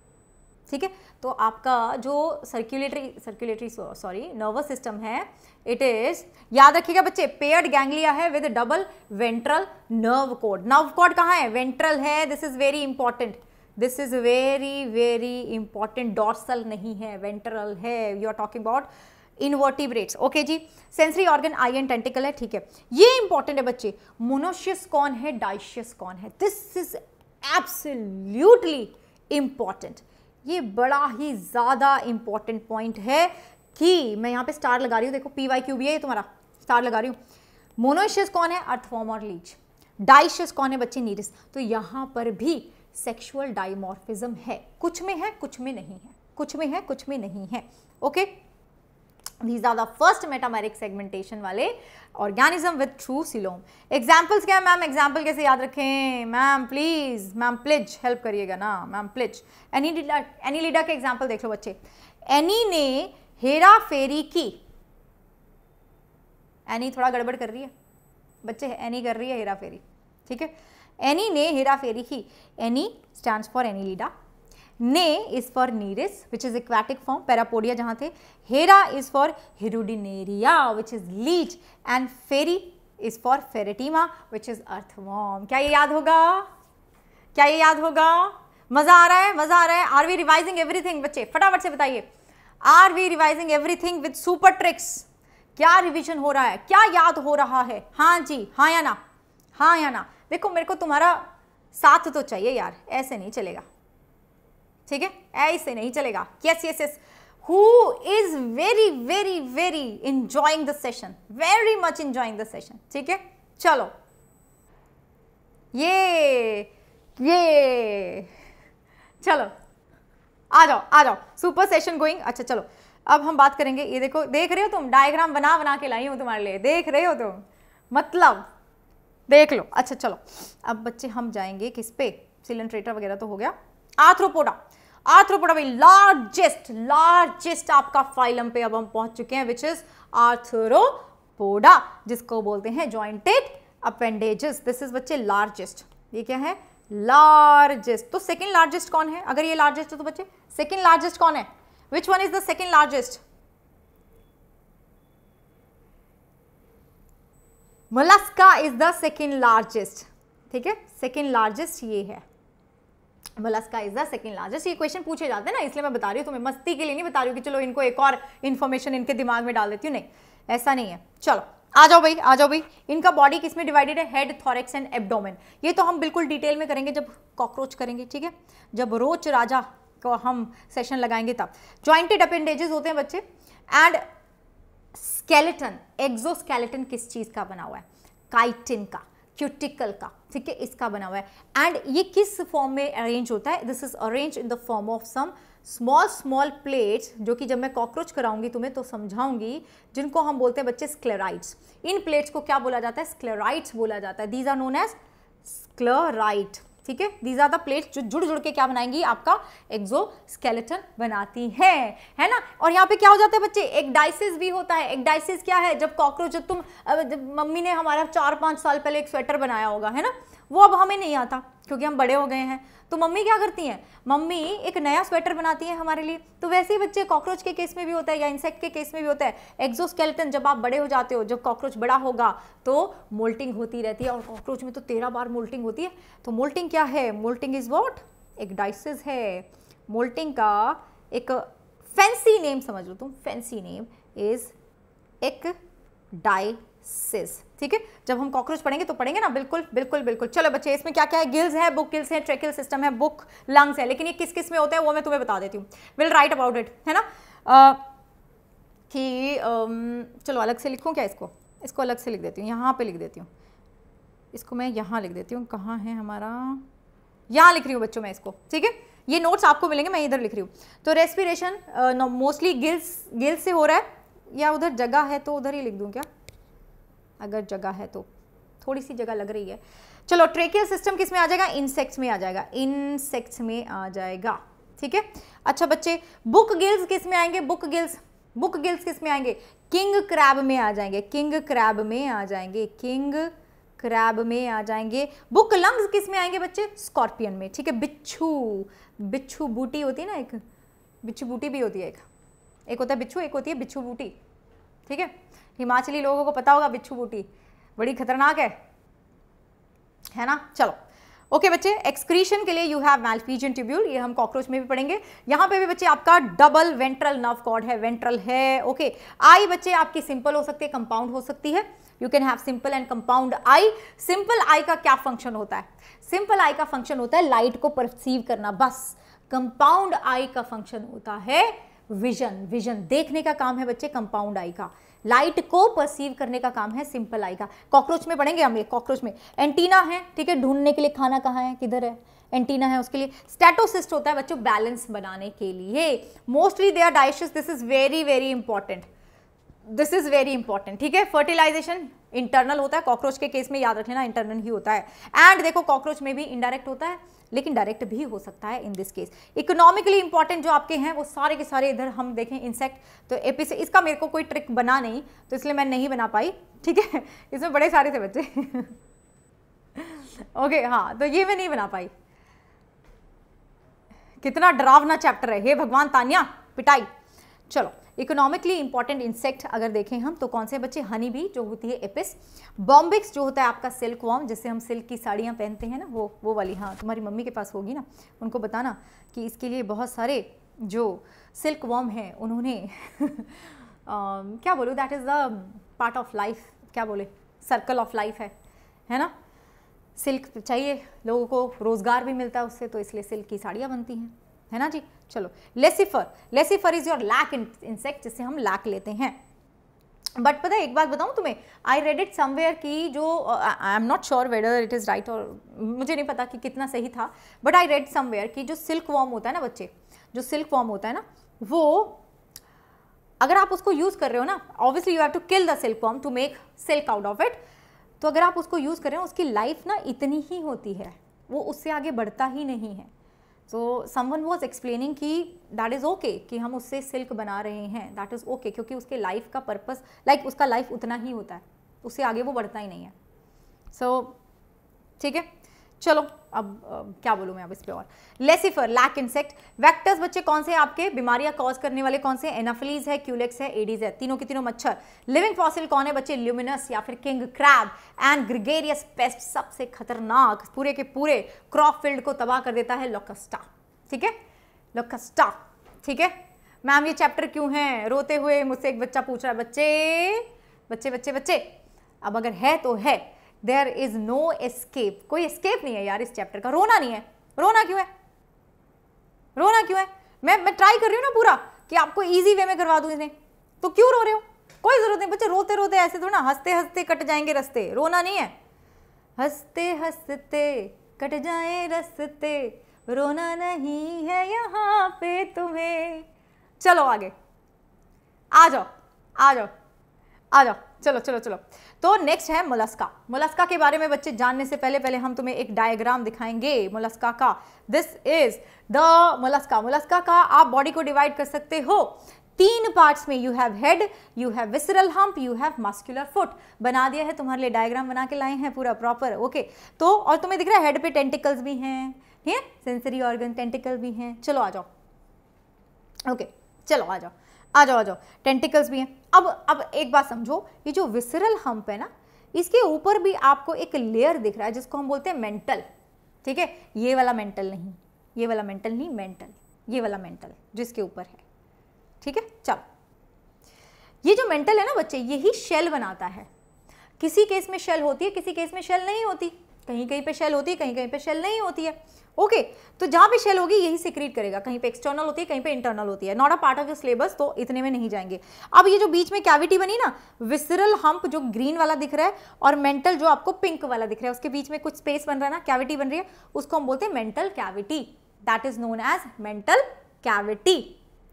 ठीक है तो आपका जो circulatory circulatory sorry nervous system है इट इज याद रखिएगा बच्चे पेयर्ड गैंग्लिया है with double ventral nerve cord nerve cord कहाँ है वेंट्रल है this is very important this is very very important dorsal नहीं है वेंट्रल है you are talking about invertebrates okay जी sensory organ eye and tentacle है ठीक है ये इंपॉर्टेंट है बच्चे मोनोशियस कौन है डाइशियस कौन है दिस इज एब्सोल्यूटली इंपॉर्टेंट ये बड़ा ही ज़्यादा इंपॉर्टेंट पॉइंट है कि मैं यहाँ पे स्टार लगा रही हूँ देखो पी वाई क्यू भी है तुम्हारा स्टार लगा रही हूँ मोनोशियस कौन है अर्थफॉर्म और लीच डाइशियस कौन है बच्चे नीरिस तो यहाँ पर भी सेक्शुअल डाइमोर्फिज्म है कुछ में है कुछ में नहीं है कुछ में है कुछ में नहीं है okay these are the first metameric segmentation वाले organism with true coelom examples क्या है मैम एग्जाम्पल कैसे याद रखें ma'am please ma'am please help करिएगा ना ma'am please Annelida Annelida के एग्जाम्पल देख लो बच्चे एनी ने हेरा फेरी की एनी थोड़ा गड़बड़ कर रही है बच्चे एनी कर रही है हेरा फेरी ठीक है एनी ने हेरा फेरी की any stand for Annelida ने is for Nereis which is aquatic form parapodia जहाँ थे Hera is for Hirudinaria which is leech and Pheri is for Pheretima which is worm क्या ये याद होगा क्या ये याद होगा मज़ा आ रहा है मज़ा आ रहा है आर वी रिवाइजिंग एवरीथिंग बच्चे फटाफट से बताइए are we revising everything with super tricks क्या रिविजन हो रहा है क्या याद हो रहा है हाँ जी हाँ या ना हाँ या ना देखो मेरे को तुम्हारा साथ तो चाहिए यार ऐसे नहीं चलेगा ठीक है ऐसे नहीं चलेगा yes yes yes who is very very very enjoying the session very much enjoying the session ठीक है चलो ये ये चलो आ जाओ आ जाओ सुपर सेशन गोइंग अच्छा चलो अब हम बात करेंगे ये देखो देख रहे हो तुम डायग्राम बना बना के लाई हूँ तुम्हारे लिए देख रहे हो तुम मतलब देख लो अच्छा चलो अब बच्चे हम जाएंगे किस पे सिलेंट्रेटर वगैरह तो हो गया आथ्रोपोडा आर्थ्रोपोडा भाई लार्जेस्ट लार्जेस्ट आपका फाइलम पे अब हम पहुंच चुके हैं विच इज आर्थ्रोपोडा जिसको बोलते हैं ज्वाइंटेड अपेंडेजेस दिस इज बच्चे लार्जेस्ट ये क्या है लार्जेस्ट तो सेकेंड लार्जेस्ट कौन है अगर ये लार्जेस्ट है तो बच्चे सेकेंड लार्जेस्ट कौन है which one is the second largest Mollusca is the second largest ठीक है सेकेंड लार्जेस्ट ये है Mollusca is the second largest ये क्वेश्चन पूछे जाते हैं ना इसलिए मैं बता रही हूँ तुम्हें मस्ती के लिए नहीं बता रही हूँ कि चलो इनको एक और इन्फॉर्मेशन इनके दिमाग में डाल देती हूँ नहीं ऐसा नहीं है चलो आ जाओ भाई आ जाओ भाई इनका बॉडी किसमें डिवाइडेड है हेड थॉरेक्स एंड एबडोमेन ये तो हम बिल्कुल डिटेल में करेंगे जब कॉकरोच करेंगे ठीक है जब रोच राजा को हम सेशन लगाएंगे तब ज्वाइंटेड अपेंडेजेस होते हैं बच्चे एंड स्केलेटन एक्सोस्केलेटन किस चीज़ का बना हुआ है काइटिन का क्यूटिकल का ठीक है इसका बना हुआ है एंड ये किस फॉर्म में अरेंज होता है this is arrange in the form of some small small plates जो कि जब मैं कॉकरोच कराऊंगी तुम्हें तो समझाऊंगी जिनको हम बोलते हैं बच्चे स्क्लेराइट्स इन प्लेट्स को क्या बोला जाता है स्क्लेराइट्स बोला जाता है these are known as sclerite ठीक है दीज आर द प्लेट्स जो जुड़ जुड़ के क्या बनाएंगी आपका एक्जो स्केलेटन बनाती है है ना और यहाँ पे क्या हो जाता है बच्चे एक डाइसिस भी होता है एक डाइसिस क्या है जब कॉकरोच जब तुम जब मम्मी ने हमारा चार पाँच साल पहले एक स्वेटर बनाया होगा है ना वो अब हमें नहीं आता क्योंकि हम बड़े हो गए हैं तो मम्मी क्या करती हैं मम्मी एक नया स्वेटर बनाती है हमारे लिए तो वैसे ही बच्चे कॉकरोच के केस में भी होता है या इंसेक्ट के केस में भी होता है एक्जोस्केलेटन जब आप बड़े हो जाते हो जब कॉकरोच बड़ा होगा तो मोल्टिंग होती रहती है और कॉकरोच में तो तेरह बार मोल्टिंग होती है तो मोल्टिंग क्या है मोल्टिंग इज वॉट एक डाइसिस है मोल्टिंग का एक फैंसी नेम समझ लो तुम fancy name is ecdysis ठीक है जब हम कॉकरोच पढ़ेंगे तो पढ़ेंगे ना बिल्कुल बिल्कुल बिल्कुल चलो बच्चे इसमें क्या क्या है गिल्स है बुक गिल्स है ट्रेकिल सिस्टम है बुक लंग्स है लेकिन ये किस किस में होता है वो मैं तुम्हें बता देती हूँ विल राइट अबाउट इट है ना कि um, चलो अलग से लिखूँ क्या इसको इसको अलग से लिख देती हूँ यहाँ पर लिख देती हूँ इसको मैं यहाँ लिख देती हूँ कहाँ है हमारा यहाँ लिख रही हूँ बच्चों मैं इसको ठीक है ये नोट्स आपको मिलेंगे मैं इधर लिख रही हूँ तो रेस्पिरेशन मोस्टली गिल्स गिल्स से हो रहा है या उधर जगह है तो उधर ही लिख दूँ क्या अगर जगह है तो थोड़ी सी जगह लग रही है चलो ट्रेकियल सिस्टम किस में आ जाएगा इंसेक्ट्स में आ जाएगा इंसेक्ट्स में आ जाएगा ठीक है अच्छा बच्चे बुक गिल्स किस में आएंगे बुक गिल्स बुक गिल्स किस में आएंगे किंग क्रैब में आ जाएंगे किंग क्रैब में आ जाएंगे किंग क्रैब में आ जाएंगे बुक लंग्स किस में आएंगे बच्चे स्कॉर्पियन में ठीक है बिच्छू बिच्छू बूटी होती है ना एक बिच्छू बूटी भी होती है एक एक होता है बिच्छू एक होती है बिच्छू बूटी ठीक है हिमाचली लोगों को पता होगा बिच्छू बूटी बड़ी खतरनाक है है ना चलो ओके okay, बच्चे एक्सक्रीशन के लिए यू हैव मैल्फीजियन ट्यूब्यूल ये हम कॉकरोच में भी पढ़ेंगे यहाँ पे भी बच्चे आपका डबल वेंट्रल नर्व कॉर्ड है वेंट्रल है ओके okay. आई बच्चे आपकी सिंपल हो सकती है कंपाउंड हो सकती है you can have simple and compound eye simple eye का क्या फंक्शन होता है सिंपल आई का फंक्शन होता है लाइट को परसीव करना बस कंपाउंड आई का फंक्शन होता है विजन विजन देखने का काम है बच्चे कंपाउंड आई का लाइट को परसीव करने का काम है सिंपल आई का कॉकरोच में पढ़ेंगे हम एक कॉकरोच में एंटीना है ठीक है ढूंढने के लिए खाना कहाँ है किधर है एंटीना है उसके लिए स्टेटोसिस्ट होता है बच्चों बैलेंस बनाने के लिए mostly they are dioecious this is very very important this is very important ठीक है फर्टिलाइजेशन इंटरनल होता है कॉकरोच के केस में याद रख लेना इंटरनल ही होता है एंड देखो कॉकरोच में भी इंडायरेक्ट होता है लेकिन डायरेक्ट भी हो सकता है in this case economically important जो आपके हैं वो सारे के सारे इधर हम देखें इंसेक्ट तो एपिस इसका मेरे को कोई ट्रिक बना नहीं तो इसलिए मैं नहीं बना पाई ठीक है <laughs> इसमें बड़े सारे थे बच्चे ओके <laughs> okay, हाँ तो ये मैं नहीं बना पाई कितना डरावना चैप्टर है हे भगवान तानिया पिटाई चलो इकोनॉमिकली इंपॉर्टेंट इंसेक्ट अगर देखें हम तो कौन से बच्चे हनी भी जो होती है एपिस बॉम्बिक्स जो होता है आपका सिल्क वॉम जिससे हम सिल्क की साड़ियाँ पहनते हैं ना वो वो वाली हाँ तुम्हारी मम्मी के पास होगी ना उनको बताना कि इसके लिए बहुत सारे जो सिल्क वॉम हैं उन्होंने <laughs> क्या बोलो that is the part of life क्या बोले सर्कल ऑफ लाइफ है है ना सिल्क चाहिए लोगों को रोज़गार भी मिलता है उससे तो इसलिए सिल्क की साड़ियाँ बनती हैं है ना जी चलो Laccifer Laccifer is your lac insect जिसे हम लैक लेते हैं बट पता है एक बात बताऊं तुम्हें आई रेड इट समवेयर कि जो I am not sure whether it is right और मुझे नहीं पता कि कितना सही था बट आई रेड समवेयर कि जो सिल्क वॉर्म होता है ना बच्चे जो सिल्क वॉर्म होता है ना वो अगर आप उसको यूज़ कर रहे हो ना obviously you have to kill the silk worm to make silk out of it तो अगर आप उसको यूज़ कर रहे हो उसकी लाइफ ना इतनी ही होती है वो उससे आगे बढ़ता ही नहीं है सो समवन वॉज एक्सप्लेनिंग कि दैट इज़ ओके कि हम उससे सिल्क बना रहे हैं दैट इज़ ओके क्योंकि उसके लाइफ का पर्पस लाइक like, उसका लाइफ उतना ही होता है उससे आगे वो बढ़ता ही नहीं है सो so, ठीक है चलो अब आ, क्या बोलूँ मैं अब इस पे और लेसिफर लैक इंसेक्ट वेक्टर्स बच्चे कौन से हैं आपके बीमारियां कॉज करने वाले कौन से एनाफिलीज है क्यूलेक्स है एडीज है तीनों के तीनों मच्छर लिविंग फॉसिल कौन है बच्चे ल्यूमिनस या फिर king crab and gregarious pest सबसे खतरनाक पूरे के पूरे क्रॉप फील्ड को तबाह कर देता है लोकस्टा ठीक है लोकस्टा ठीक है मैम ये चैप्टर क्यों है रोते हुए मुझसे एक बच्चा पूछ रहा है बच्चे बच्चे बच्चे बच्चे अब अगर है तो है देयर इज नो एस्केप कोई एस्केप नहीं है यार इस चैप्टर का रोना नहीं है रोना क्यों है रोना क्यों है मैं मैं ट्राई कर रही हूँ ना पूरा कि आपको ईजी वे में करवा दूँ इन्हें तो क्यों रो रहे हो कोई ज़रूरत नहीं बच्चे रोते रोते ऐसे थोड़ा ना हंसते हंसते कट जाएंगे रस्ते रोना नहीं है हंसते हंसते कट जाए रस्ते रोना नहीं है यहाँ पे तुम्हें चलो आगे आ जाओ आ जाओ आ जाओ चलो चलो चलो तो नेक्स्ट है मोलस्का मोलस्का के बारे में बच्चे जानने से पहले पहले हम तुम्हें एक डायग्राम दिखाएंगे मोलस्का का this is the Mollusca Mollusca का आप बॉडी को डिवाइड कर सकते हो तीन पार्ट्स में you have head you have visceral hump you have muscular foot बना दिया है तुम्हारे लिए डायग्राम बना के लाए हैं पूरा प्रॉपर ओके तो और तुम्हें दिख रहा है हेड पे टेंटिकल्स भी हैं ठीक है सेंसरी ऑर्गन टेंटिकल भी हैं चलो आ जाओ ओके okay, चलो आ जाओ आ जाओ आ जाओ टेंटिकल्स भी हैं अब अब एक बात समझो ये जो विसरल हम्प है ना इसके ऊपर भी आपको एक लेयर दिख रहा है जिसको हम बोलते हैं मेंटल ठीक है ये वाला मेंटल नहीं ये वाला मेंटल नहीं मेंटल ये वाला मेंटल जिसके ऊपर है ठीक है चलो ये जो मेंटल है ना बच्चे यही शेल बनाता है किसी केस में शेल होती है किसी केस में शेल नहीं होती कहीं कहीं पे शेल होती है कहीं कहीं पे शेल नहीं होती है ओके तो जहां पे शेल होगी यही सिक्रीट करेगा कहीं पे एक्सटर्नल होती है कहीं पे इंटरनल होती है not a part of the syllabus तो इतने में नहीं जाएंगे अब ये जो बीच में कैविटी बनी ना विसरल हम्प जो ग्रीन वाला दिख रहा है और मेंटल जो आपको पिंक वाला दिख रहा है उसके बीच में कुछ स्पेस बन रहा है ना कैविटी बन रही है उसको हम बोलते हैं mantle cavity that is known as mantle cavity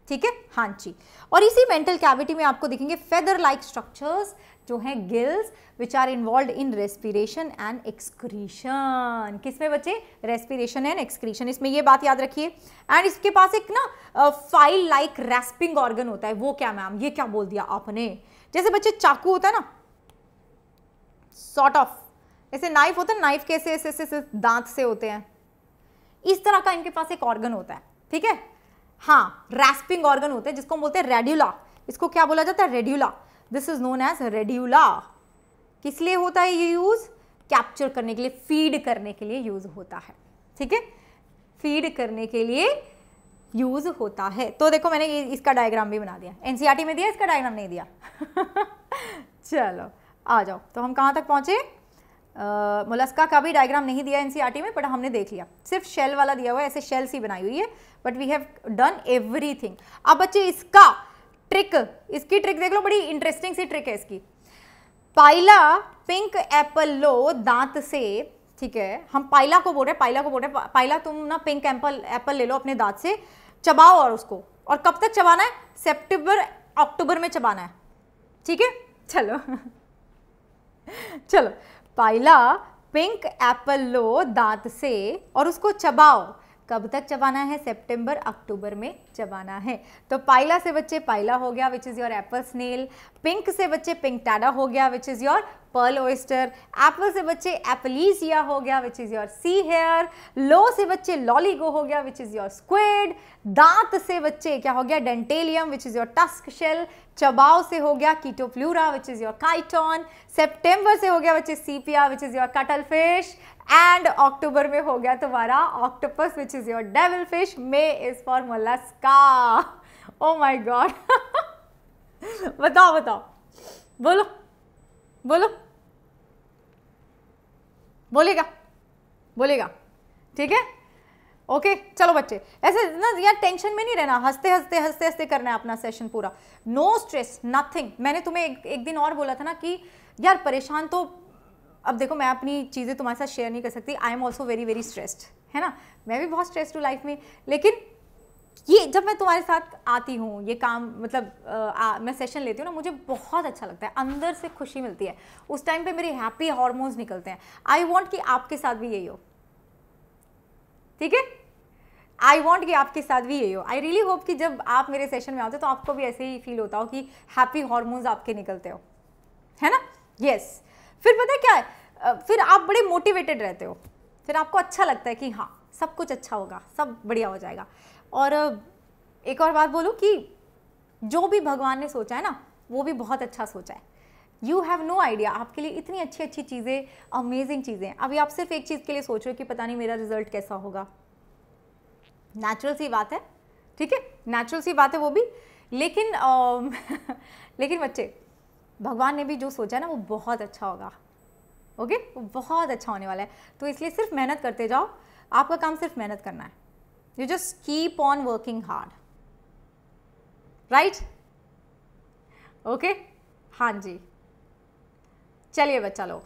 ठीक है हांची और इसी मेंटल कैविटी में आपको दिखेंगे फेदर लाइक स्ट्रक्चर्स जो हैं gills which are involve in respiration and excretion किसमें बच्चे रेस्पिरेशन एंड एक्सक्रीशन इसमें ये बात याद रखिए एंड इसके पास एक ना फाइल लाइक रेस्पिंग ऑर्गन होता है वो क्या मैम ये क्या बोल दिया आपने जैसे बच्चे चाकू होता है ना सॉर्ट ऑफ ऐसे नाइफ होता है नाइफ कैसे ऐसे ऐसे दांत से होते हैं इस तरह का इनके पास एक ऑर्गन होता है ठीक है हाँ रेस्पिंग ऑर्गन होते हैं जिसको हम बोलते हैं रेड्यूला इसको क्या बोला जाता है radula this is known as radula किस लिए होता है ये यूज़ कैप्चर करने के लिए फीड करने के लिए यूज़ होता है ठीक है फीड करने के लिए यूज़ होता है तो देखो मैंने इसका डायग्राम भी बना दिया एन e में दिया इसका डायग्राम नहीं दिया <laughs> चलो आ जाओ तो हम कहाँ तक पहुँचे मोलस्का का भी डायग्राम नहीं दिया एन e में बट हमने देख लिया सिर्फ शेल वाला दिया हुआ है ऐसे शेल्स ही बनाई हुई है but we have done everything अब बच्चे इसका ट्रिक इसकी ट्रिक देख लो बड़ी इंटरेस्टिंग सी ट्रिक है इसकी पाइला पिंक एप्पल लो दांत से ठीक है हम पाइला को बोल रहे हैं पाइला को बोल रहे हैं पाइला तुम ना पिंक एप्पल एप्पल ले लो अपने दांत से चबाओ और उसको और कब तक चबाना है सेप्टेम्बर अक्टूबर में चबाना है ठीक है चलो <laughs> चलो पाइला पिंक एप्पल लो दांत से और उसको चबाओ कब तक चबाना है सितंबर अक्टूबर में चबाना है तो पाइला से बच्चे पाइला हो गया which is your apple snail pink से बच्चे पिंक टाडा हो गया which is your pearl oyster apple से बच्चे एप्पलीजिया हो गया which is your sea hare लो से बच्चे लॉलीगो हो गया विच इज़ योर स्क्वेड दांत से बच्चे क्या हो गया Dentalium which is your tusk shell चबाव से हो गया Chaetopleura which is your chiton September से हो गया बच्चे Sepia which is your cuttle fish and October में हो गया तुम्हारा octopus which is your devil fish May is for Mollusca oh my god बताओ बताओ बोलो बोलो बोलेगा बोलेगा ठीक है ओके चलो बच्चे ऐसे ना यार टेंशन में नहीं रहना हंसते हंसते हंसते हंसते करना है अपना सेशन पूरा नो स्ट्रेस नथिंग मैंने तुम्हें एक, एक दिन और बोला था ना कि यार परेशान तो अब देखो मैं अपनी चीज़ें तुम्हारे साथ शेयर नहीं कर सकती I am also very very stressed है ना मैं भी बहुत स्ट्रेस्ड हूँ लाइफ में लेकिन ये जब मैं तुम्हारे साथ आती हूँ ये काम मतलब आ, मैं सेशन लेती हूँ ना मुझे बहुत अच्छा लगता है अंदर से खुशी मिलती है उस टाइम पे मेरे हैप्पी हॉर्मोन्स निकलते हैं आई वॉन्ट कि आपके साथ भी यही हो ठीक है आई वॉन्ट कि आपके साथ भी यही हो आई रियली होप कि जब आप मेरे सेशन में आते हो तो आपको भी ऐसे ही फील होता हो कि हैप्पी हॉर्मोन्स आपके निकलते हो है ना यस yes. फिर पता क्या है फिर आप बड़े मोटिवेटेड रहते हो फिर आपको अच्छा लगता है कि हाँ सब कुछ अच्छा होगा सब बढ़िया हो जाएगा और एक और बात बोलूँ कि जो भी भगवान ने सोचा है ना वो भी बहुत अच्छा सोचा है यू हैव नो आइडिया आपके लिए इतनी अच्छी अच्छी चीज़ें अमेजिंग चीज़ें अभी आप सिर्फ एक चीज़ के लिए सोच रहे हो कि पता नहीं मेरा रिजल्ट कैसा होगा नेचुरल सी बात है ठीक है नेचुरल सी बात है वो भी लेकिन आ, <laughs> लेकिन बच्चे भगवान ने भी जो सोचा ना वो बहुत अच्छा होगा ओके वो बहुत अच्छा होने वाला है तो इसलिए सिर्फ मेहनत करते जाओ आपका काम सिर्फ मेहनत करना है you just keep on working hard right okay हाँ जी चलिए बच्चा लोग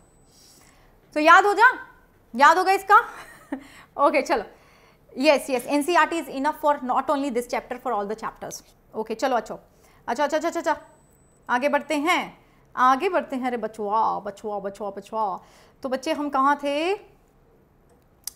तो याद हो जा याद होगा इसका ओके <laughs> चलो yes yes N C R T is enough for not only this chapter for all the chapters okay चलो अच्छो अच्छा अच्छा अच्छा अच्छा, अच्छा। आगे बढ़ते हैं आगे बढ़ते हैं अरे बचवा बचवा बचवा बचवा तो बच्चे हम कहाँ थे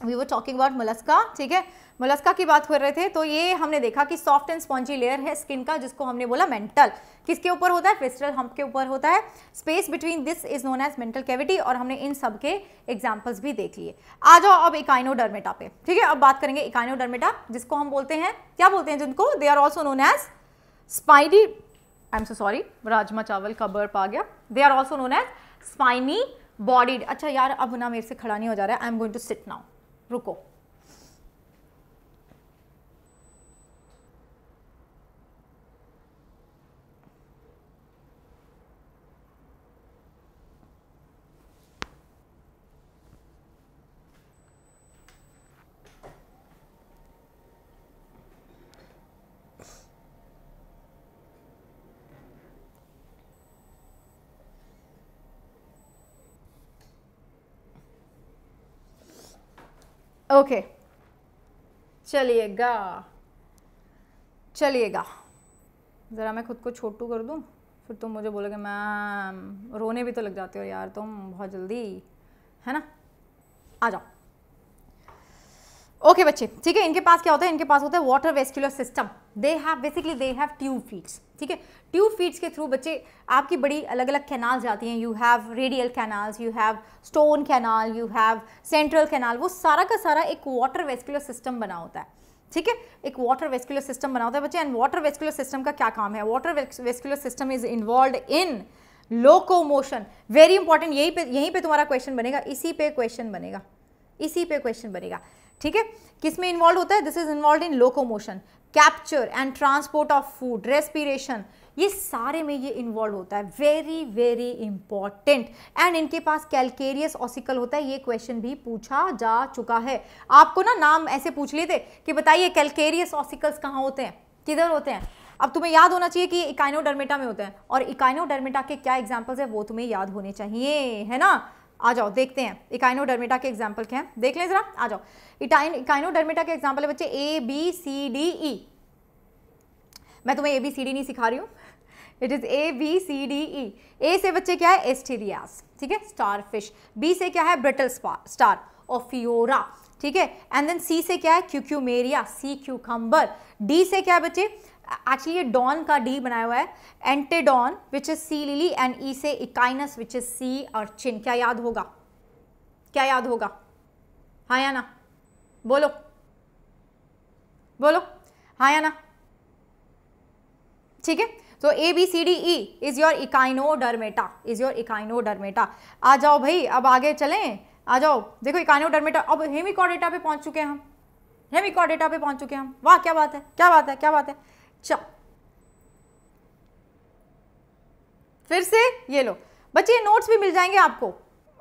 वी वो टॉकिंग अबाउट मलस्का ठीक है मलस्का की बात कर रहे थे तो ये हमने देखा कि सॉफ्ट एंड स्पॉन्जी लेयर है स्किन का जिसको हमने बोला मेंटल किसके ऊपर होता है फेस्टरल हम्प के ऊपर होता है space between this is known as mantle cavity और हमने इन सब के एग्जाम्पल्स भी देख लिए आ जाओ अब इकाइनोडर्मेटा पे ठीक है अब बात करेंगे इकाइनोडर्मेटा जिसको हम बोलते हैं क्या बोलते हैं जिनको they are also known as spidey I am so sorry rajma चावल का बर्फ आ गया they are also known as spiny bodied अच्छा यार अब ना मेरे से खड़ा नहीं हो जा रहा है I am going to sit now रुको ओके चलिएगा चलिएगा ज़रा मैं खुद को छोटू कर दूँ फिर तुम मुझे बोलोगे मैम रोने भी तो लग जाते हो यार तुम बहुत जल्दी है ना आ जाओ ओके okay, बच्चे ठीक है इनके पास क्या होता है इनके पास होता है water vascular system they have basically they have tube feeds ठीक है ट्यूब फीड्स के थ्रू बच्चे आपकी बड़ी अलग अलग कैनाल जाती हैं you have radial canals you have stone canal you have central canal वो सारा का सारा एक वाटर वेस्कुलर सिस्टम बना होता है ठीक है एक वाटर वेस्कुलर सिस्टम बना होता है बच्चे एंड वाटर वेस्कुलर सिस्टम का क्या काम है water vascular system is involve in locomotion very important यही पे यहीं पर तुम्हारा क्वेश्चन बनेगा इसी पे क्वेश्चन बनेगा इसी पे क्वेश्चन बनेगा ठीक है किस में इन्वॉल्व होता है this is involve in locomotion capture and transport of food respiration ये सारे में ये इन्वॉल्व होता है वेरी वेरी इंपॉर्टेंट एंड इनके पास कैलकेरियस ऑसिकल होता है ये क्वेश्चन भी पूछा जा चुका है आपको ना नाम ऐसे पूछ लेते कि बताइए कैलकेरियस ऑसिकल्स कहाँ होते हैं किधर होते हैं अब तुम्हें याद होना चाहिए कि इकाइनोडर्मेटा में होते हैं और इकाइनोडर्मेटा के क्या एग्जाम्पल्स है वो तुम्हें याद होने चाहिए है ना आ जाओ देखते हैं इकाइनोडर्मेटा के एग्जाम्पल क्या है देख लें जरा आ जाओ इटाइन इकाइनोडर्मेटा के एग्जाम्पल है बच्चे ए बी सी डी ई मैं तुम्हें ए बी सी डी नहीं सिखा रही हूँ it is A B C D E A से बच्चे क्या है एस्टीरियास ठीक है स्टार फिश बी से क्या है ब्रिटल स्टार ऑफियोरा ठीक है एंड देन सी से क्या है क्यूक्यूमेरिया सी क्यूकम्बर डी से क्या है बच्चे एक्चुअली ये डॉन का डी बनाया हुआ है Antedon which is sea lily and E से इकाइनस विच इज सी और चिन क्या याद होगा क्या याद होगा हाँ या ना बोलो बोलो हाँ या ना ठीक है तो A B C D E is your Echinodermata is your Echinodermata आ जाओ भाई अब आगे चलें आ जाओ देखो इकाइनो डरमेटा अब हेमिकॉडेटा पे पहुंच चुके हैं हम हेमिकॉडेटा पे पहुंच चुके हैं हम वाह क्या बात है क्या बात है क्या बात है चा फिर से ये लो बच्चे नोट्स भी मिल जाएंगे आपको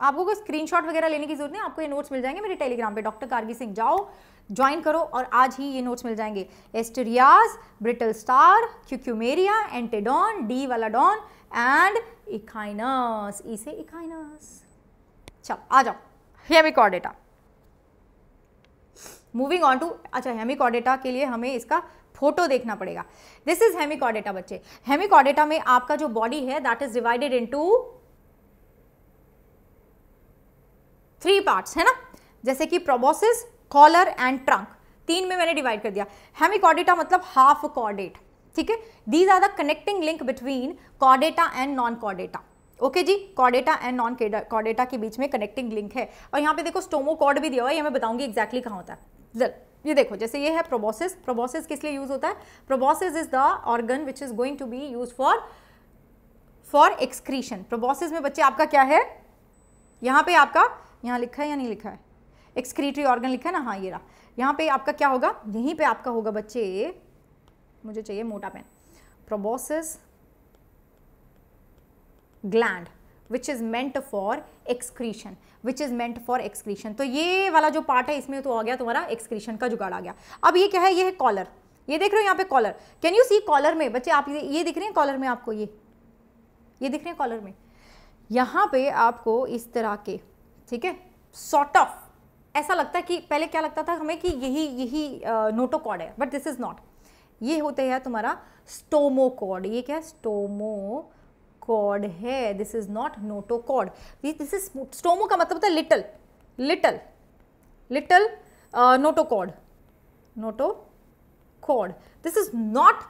आपको कोई स्क्रीनशॉट वगैरह लेने की जरूरत नहीं आपको ये नोट्स मिल जाएंगे मेरे टेलीग्राम पे डॉक्टर कारगी सिंह जाओ ज्वाइन करो और आज ही ये नोट्स मिल जाएंगे Asterias brittle star Cucumaria Antedon D वालाडॉन एंड इकाइनस इसे इकाइनस चलो आ जाओ हेमिकॉर्डेटा मूविंग ऑन टू अच्छा हेमिकॉर्डेटा के लिए हमें इसका फोटो देखना पड़ेगा दिस इज हेमिकॉडेटा बच्चे हेमिकॉडेटा में आपका जो बॉडी है that is divided into three parts है ना जैसे कि प्रोबोसिस कॉलर एंड ट्रंक तीन में मैंने डिवाइड कर दिया हेमिकॉडेटा मतलब हाफ कॉडेट ठीक है these are the connecting link between कॉडेटा and non कॉडेटा okay ji कॉडेटा and non कॉडेटा के बीच में कनेक्टिंग लिंक है और यहाँ पे देखो स्टोमो स्टोमोकॉड भी दिया हुआ है मैं बताऊंगी एग्जैक्टली कहाँ होता है ये देखो जैसे ये है प्रोबोसिस प्रोबोसिस किस लिए यूज़ होता है proboscis is the organ which is going to be use for for excretion proboscis में बच्चे आपका क्या है यहां पे आपका यहां लिखा है या नहीं लिखा है एक्सक्रीटरी ऑर्गन लिखा है ना हाँ ये रहा यहां पे आपका क्या होगा यहीं पे आपका होगा बच्चे मुझे चाहिए मोटा pen proboscis gland which is meant for excretion which is meant for excretion तो ये वाला जो पार्ट है इसमें तो आ गया तुम्हारा एक्सक्रीशन का जुगाड़ आ गया अब ये क्या है ये है कॉलर ये देख रहे हो यहाँ पे collar can you see collar में बच्चे आप ये, दिख रहे हैं कॉलर में आपको ये ये दिख रहे हैं कॉलर में यहाँ पे आपको इस तरह के ठीक है सॉर्ट ऑफ ऐसा लगता है कि पहले क्या लगता था हमें कि यही यही नोटोकॉड है बट दिस इज़ नॉट ये होते हैं तुम्हारा स्टोमोकॉड ये क्या है स्टोमो कॉड है this is not notochord this is स्टोमो का मतलब होता है little little little notochord code this is not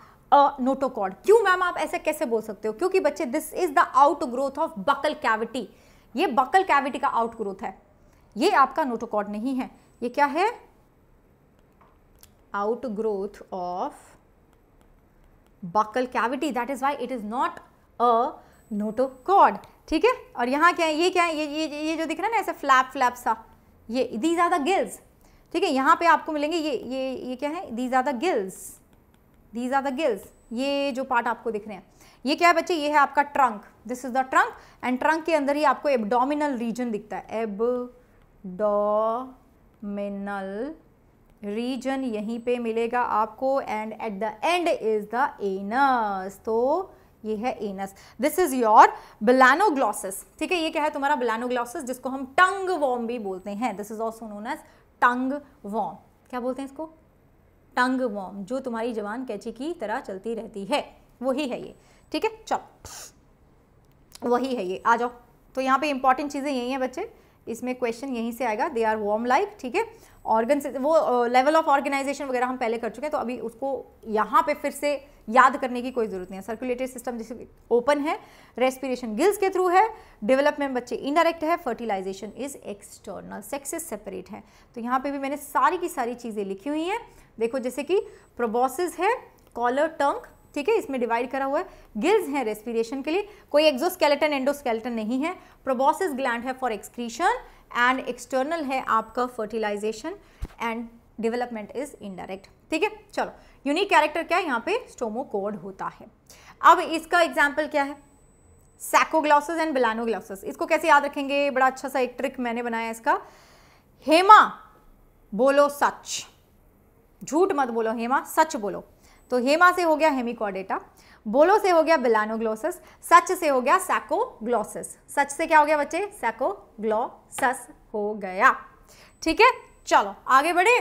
code क्यों मैम आप ऐसे कैसे बोल सकते हो क्योंकि बच्चे this is the out growth of buccal cavity ये बकल कैविटी का आउट ग्रोथ है ये आपका नोटोकॉड नहीं है ये क्या है out growth of buccal cavity that is why it is not a notochord ठीक है और यहाँ क्या है ये क्या है ये ये ये जो दिख रहा है ना ऐसे फ्लैप फ्लैप सा ये दी ज्यादा गिल्स ठीक है यहाँ पे आपको मिलेंगे ये ये ये क्या है दी ज्यादा गिल्स दी ज्यादा गिल्स ये जो पार्ट आपको दिख रहे हैं ये क्या है बच्चे ये है आपका trunk this is the trunk and trunk के अंदर ही आपको एबडोमिनल रीजन दिखता है एब डोमिनल रीजन यहीं पे मिलेगा आपको and at the end is the anus तो ये है anus this is your Balanoglossus ठीक है ये क्या है तुम्हारा बिलानोग्लॉसिस जिसको हम टंग वॉम भी बोलते हैं this is also known as tongue worm क्या बोलते हैं इसको टंग वॉम जो तुम्हारी जवान कैची की तरह चलती रहती है वही है ये ठीक है चलो वही है ये आ जाओ तो यहाँ पे इंपॉर्टेंट चीज़ें यही है बच्चे इसमें क्वेश्चन यहीं से आएगा दे आर वॉम लाइक ठीक है ऑर्गन वो लेवल ऑफ ऑर्गेनाइजेशन वगैरह हम पहले कर चुके हैं तो अभी उसको यहाँ पे फिर से याद करने की कोई ज़रूरत नहीं है सर्कुलेटरी सिस्टम जैसे ओपन है रेस्पिरेशन गिल्स के थ्रू है डेवलपमेंट बच्चे इनडायरेक्ट है fertilization is external sexes separate है तो यहाँ पे भी मैंने सारी की सारी चीज़ें लिखी हुई हैं देखो जैसे कि प्रोबोसिस है कॉलर टंक ठीक है इसमें डिवाइड करा हुआ है गिल्स हैं रेस्पिरेशन के लिए कोई एक्जोस्केलेटन एंडोस्केलेटन नहीं है प्रोबोसिस ग्लैंड है फॉर एक्सक्रीशन एंड एक्सटर्नल है आपका fertilization and development is indirect ठीक है चलो यूनिक कैरेक्टर क्या है यहाँ पे स्टोमोकोड होता है अब इसका एग्जाम्पल क्या है सैकोग्लासेस एंड बिलानोग्लासेस इसको कैसे याद रखेंगे बड़ा अच्छा सा एक ट्रिक मैंने बनाया इसका हेमा बोलो सच झूठ मत बोलो हेमा सच बोलो तो हेमा से हो गया हेमिकॉडेटा बोलो से हो गया बिलानोग्लोसिस सच से हो गया सैकोग्लोसिस सच से क्या हो गया बच्चे सैकोग्लोसस हो गया ठीक है चलो आगे बढ़े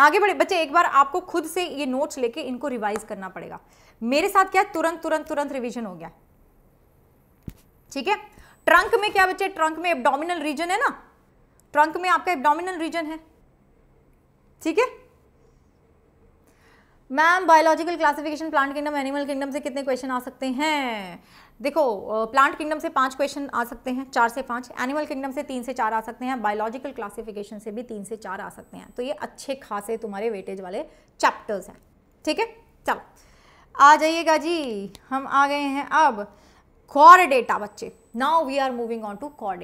आगे बढ़े बच्चे एक बार आपको खुद से ये नोट्स लेके इनको रिवाइज करना पड़ेगा मेरे साथ क्या तुरंत तुरंत तुरंत रिविजन हो गया ठीक है ट्रंक में क्या बच्चे ट्रंक में एब्डोमिनल रीजन है ना ट्रंक में आपका एब्डोमिनल रीजन है ठीक है ma'am biological classification plant kingdom animal kingdom से कितने क्वेश्चन आ सकते हैं देखो प्लांट किंगडम से पांच क्वेश्चन आ सकते हैं चार से पांच एनिमल किंगडम से तीन से चार आ सकते हैं बायोलॉजिकल क्लासिफिकेशन से भी तीन से चार आ सकते हैं तो ये अच्छे खासे तुम्हारे वेटेज वाले चैप्टर्स हैं ठीक है चलो आ जाइएगा जी हम आ गए हैं अब कॉर डेटा बच्चे now we are moving on to chor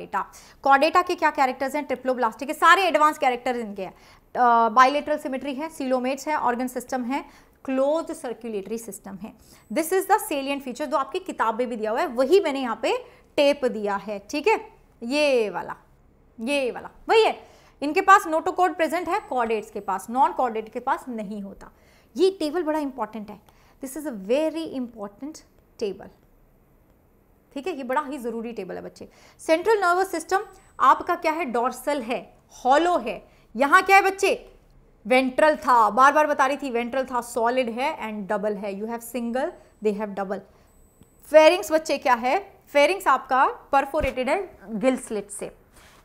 Chordata के क्या कैरेक्टर्स हैं ट्रिप्लोब्लास्टिक के सारे एडवांस कैरेक्टर्स इनके हैं बायोलेटरल सिमेट्री है सीलोमेट्स है ऑर्गन सिस्टम है क्लोज सर्कुलेटरी सिस्टम है this is the salient feature जो आपकी किताबें भी दिया हुआ है वही मैंने यहाँ पे टेप दिया है ठीक है ये वाला ये वाला वही है इनके पास नोटोकोड प्रेजेंट है कॉर्डेट्स के पास नॉन कॉर्डेट के पास नहीं होता ये टेबल बड़ा इंपॉर्टेंट है this is a very important table ठीक है ये बड़ा ही ज़रूरी टेबल है बच्चे सेंट्रल नर्वस सिस्टम आपका क्या है डॉर्सल है हॉलो है यहाँ क्या है बच्चे वेंट्रल था बार बार बता रही थी वेंट्रल था सॉलिड है एंड डबल है you have single they have double pharynx बच्चे क्या है फेरिंग्स आपका परफोरेटेड है गिल स्लिट से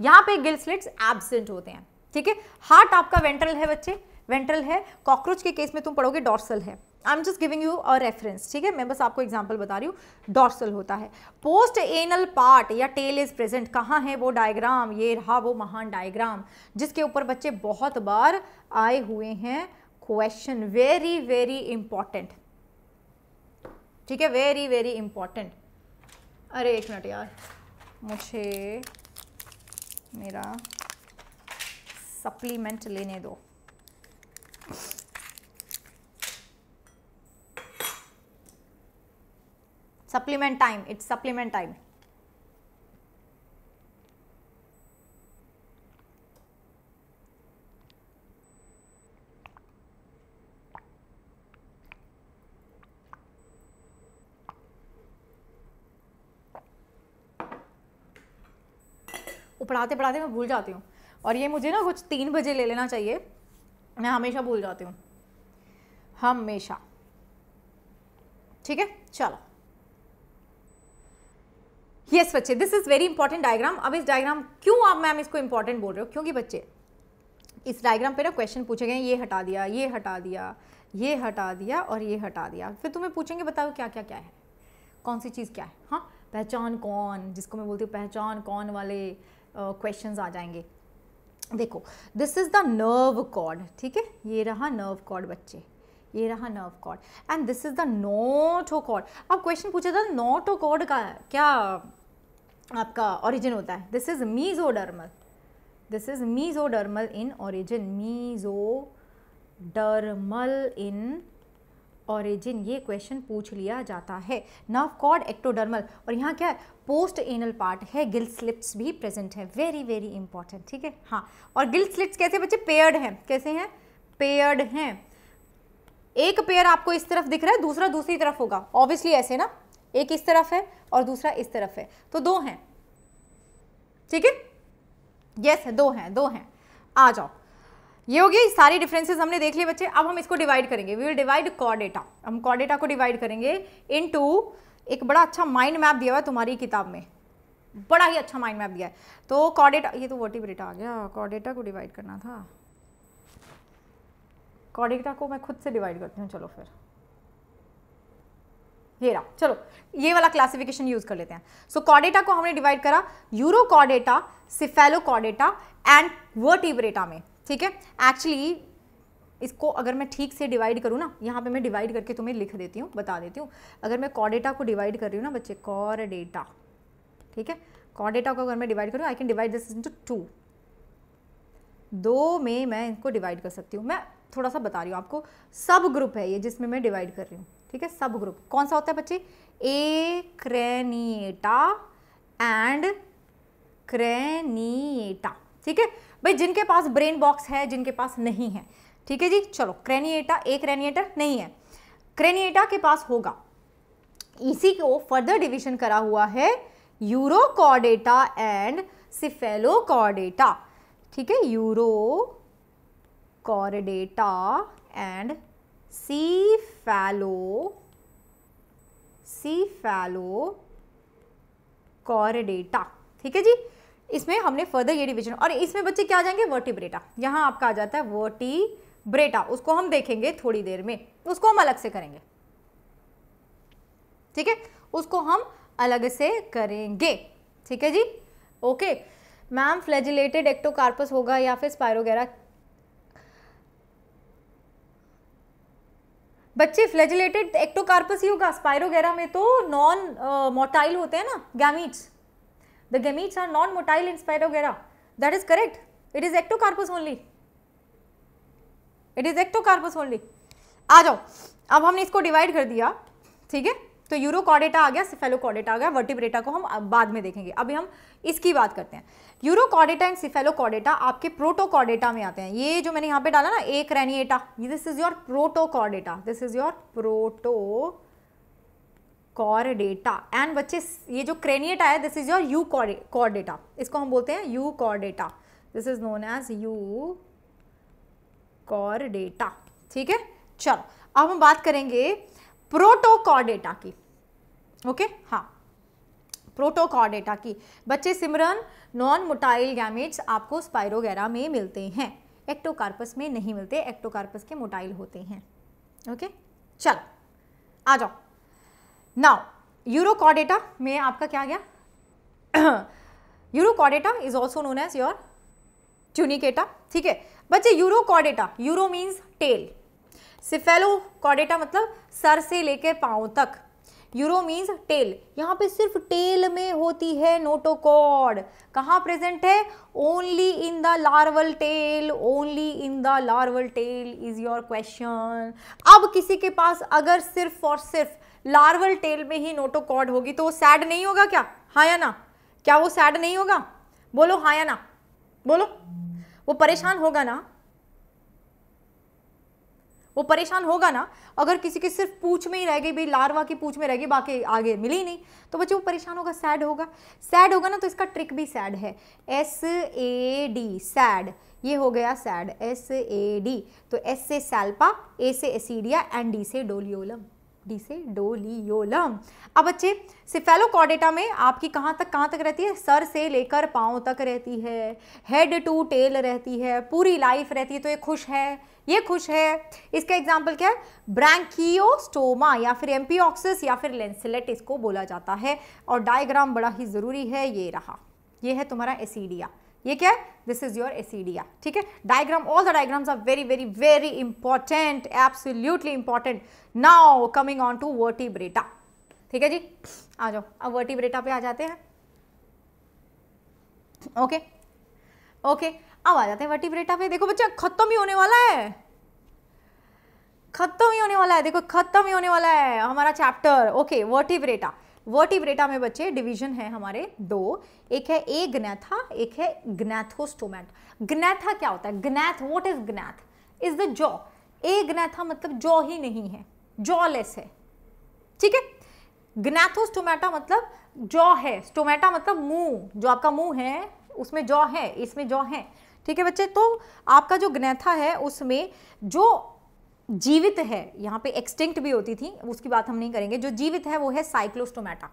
यहाँ पे गिल स्लिट्स एबसेंट होते हैं ठीक है हार्ट आपका वेंट्रल है बच्चे वेंट्रल है कॉकरोच के केस में तुम पढ़ोगे डॉर्सल है I am just giving you a reference ठीक है मैं बस आपको एग्जाम्पल बता रही हूँ डॉर्सल होता है पोस्ट एनल पार्ट या टेल इज प्रेजेंट कहाँ है वो डायग्राम ये रहा वो महान डायग्राम जिसके ऊपर बच्चे बहुत बार आए हुए हैं क्वेश्चन वेरी वेरी इंपॉर्टेंट ठीक है वेरी वेरी इंपॉर्टेंट अरे एक मिनट यार मुझे मेरा सप्लीमेंट लेने दो supplement time it's supplement time पढ़ाते पढ़ाते मैं भूल जाती हूँ और ये मुझे ना कुछ तीन बजे ले लेना चाहिए मैं हमेशा भूल जाती हूँ हमेशा ठीक है चलो यस बच्चे this is very important diagram अब इस डायग्राम क्यों आप मैम इसको इंपॉर्टेंट बोल रहे हो क्योंकि बच्चे इस डायग्राम पे ना क्वेश्चन पूछे गए ये हटा दिया ये हटा दिया ये हटा दिया और ये हटा दिया फिर तुम्हें पूछेंगे बताओ क्या क्या क्या है कौन सी चीज़ क्या है हाँ पहचान कौन जिसको मैं बोलती हूँ पहचान कौन वाले क्वेश्चन uh, आ जाएंगे देखो this is the nerve cord ठीक है ये रहा नर्व कॉर्ड बच्चे ये रहा nerve cord and this is the notochord अब क्वेश्चन पूछा था नोटो कॉर्ड का क्या आपका ओरिजिन होता है this is mesodermal this is mesodermal in origin dermal in origin ये क्वेश्चन पूछ लिया जाता है नर्व कॉर्ड एक्टोडर्मल और यहाँ क्या है पोस्ट एनल पार्ट है गिल स्लिप्स भी present very very very important ठीक है हाँ और गिल स्लिप्स कैसे बच्चे पेयर्ड हैं कैसे हैं पेयर्ड हैं एक पेयर आपको इस तरफ दिख रहा है दूसरा दूसरी तरफ होगा ऑब्वियसली ऐसे ना एक इस तरफ है और दूसरा इस तरफ है तो दो हैं ठीक है यस दो हैं दो हैं आ जाओ ये हो गया सारी डिफरेंसेस हमने देख लिए बच्चे अब हम इसको डिवाइड करेंगे वी विल डिवाइड कॉडेटा हम कॉडेटा को डिवाइड करेंगे इन एक बड़ा अच्छा माइंड मैप दिया हुआ है तुम्हारी किताब में बड़ा ही अच्छा माइंड मैप दिया है तो कॉडेटा ये तो वर्टिब्रेटा आ गया कॉडेटा को डिवाइड करना था कॉडिटा को मैं खुद से डिवाइड करती हूँ चलो फिर ये रहा चलो ये वाला क्लासिफिकेशन यूज कर लेते हैं सो so, कॉडेटा को हमने डिवाइड करा Urochordata Cephalochordata and Vertebrata में ठीक है एक्चुअली इसको अगर मैं ठीक से डिवाइड करूँ ना यहाँ पे मैं डिवाइड करके तुम्हें लिख देती हूँ बता देती हूँ अगर मैं कॉडेटा को डिवाइड कर रही हूँ ना बच्चे कॉडेटा ठीक है कॉडेटा को अगर मैं डिवाइड करूँ I can divide this into two दो में मैं इनको डिवाइड कर सकती हूँ मैं थोड़ा सा बता रही हूँ आपको सब ग्रुप है ये जिसमें मैं डिवाइड कर रही हूँ ठीक है सब ग्रुप कौन सा होता है बच्चे ए क्रेनिएटा एंड क्रेनिएटा ठीक है भाई जिनके पास ब्रेन बॉक्स है जिनके पास नहीं है ठीक है जी चलो क्रेनिएटा ए क्रेनिएटर नहीं है क्रेनिएटा के पास होगा इसी को फर्दर डिविजन करा हुआ है यूरोकॉर्डेटा एंड सिफेलोकॉर्डेटा ठीक है uro chordata and cephalo cephalo chordata ठीक है जी इसमें हमने फर्दर ये डिवीजन और इसमें बच्चे क्या आ जाएंगे वर्टिब्रेटा यहाँ आपका आ जाता है वर्टिब्रेटा उसको हम देखेंगे थोड़ी देर में उसको हम अलग से करेंगे ठीक है उसको हम अलग से करेंगे ठीक है जी ओके मैम फ्लेजिलेटेड एक्टोकार्पस होगा या फिर स्पायरोगेरा बच्चे फ्लेजिलेटेड एक्टोकार्पस ही होगा स्पाइरो में तो नॉन मोटाइल uh, होते हैं ना gametes the gametes are non motile in Spirogyra that is correct it is Ectocarpus only it is Ectocarpus only आ जाओ अब हमने इसको डिवाइड कर दिया ठीक है तो यूरो कॉडेटा आ गया सिफेलो कॉडेटा आ गया वर्टिब्रेटा को हम बाद में देखेंगे अभी हम इसकी बात करते हैं Urochordata and Cephalochordata आपके प्रोटोकॉडेटा में आते हैं ये जो मैंने यहाँ पे डाला ना एक रेनिएटा this is your Protochordata this is your Protochordata and बच्चे ये जो क्रेनिएटा है this is your Euchordata इसको हम बोलते हैं Euchordata this is known as Euchordata ठीक है चलो अब हम बात करेंगे प्रोटोकॉडेटा की ओके okay? हाँ प्रोटोकॉर्डेटा की बच्चे सिमरन नॉन मोटाइल गैमेट्स आपको स्पायरोगेरा में मिलते हैं एक्टोकार्पस में नहीं मिलते एक्टोकार्पस के मोटाइल होते हैं ओके okay? चल आ जाओ नाउ यूरोकॉडेटा में आपका क्या गया Urochordata is also known as your Tunicata ठीक है बच्चे Urochordata uro means tail Cephalochordata मतलब सर से लेकर पाँव तक यूरो मीन्स टेल यहाँ पे सिर्फ टेल में होती है नोटोकॉड कहाँ प्रेजेंट है only in the larval tail only in the larval tail is your question अब किसी के पास अगर सिर्फ और सिर्फ लार्वल टेल में ही नोटोकॉड होगी तो वो सैड नहीं होगा क्या हाँ या ना क्या वो सैड नहीं होगा बोलो हाँ या ना बोलो वो परेशान होगा ना वो परेशान होगा ना अगर किसी की सिर्फ पूछ में ही रह गई भाई लार्वा की पूछ में रह गई बाकी आगे मिली ही नहीं तो बच्चे वो परेशान होगा सैड होगा सैड होगा ना तो इसका ट्रिक भी सैड है एस ए डी सैड ये हो गया सैड एस ए डी तो एस से सैल्पा ए से एसीडिया एंड डी से डोलियोलम डी से डोलियोलम अब बच्चे कॉडेटा में आपकी कहाँ तक कहाँ तक रहती है सर से लेकर पाँव तक रहती है हेड टू टेल रहती है पूरी लाइफ रहती है तो ये खुश है ये खुश है इसका एग्जाम्पल क्या है ब्रैंकिस्टोमा या फिर एम्पियोक्सिस या फिर लेंसिलेट इसको बोला जाता है और डायग्राम बड़ा ही ज़रूरी है ये रहा ये है तुम्हारा एसीडिया ये क्या है दिस इज योर एसीडिया ठीक है diagram all the diagrams are very very very important absolutely important now coming on to Vertebrata ठीक है जी आ जाओ अब वर्टिब्रेटा पे आ जाते हैं ओके okay. Okay okay. अब आ जाते हैं वर्टिब्रेटा पे देखो बच्चा खत्म ही होने वाला है खत्म ही होने वाला है देखो खत्म ही होने वाला है हमारा चैप्टर ओके वर्टिब्रेटा वर्टिब्रेटा में बच्चे डिवीजन है हमारे दो एक है ए ग्नेथा एक है ग्नैथोस्टोमेट ग्नेथा क्या होता है gnath what is gnath is the jaw Agnatha मतलब जॉ ही नहीं है जॉलेस है ठीक है ग्नैथोस्टोमेटा मतलब जॉ है स्टोमेटा मतलब मुंह जो आपका मुंह है उसमें जॉ है इसमें जॉ है ठीक है बच्चे तो आपका जो ग्नेथा है उसमें जो जीवित है यहाँ पे एक्सटिंक्ट भी होती थी उसकी बात हम नहीं करेंगे जो जीवित है वो है साइक्लोस्टोमेटा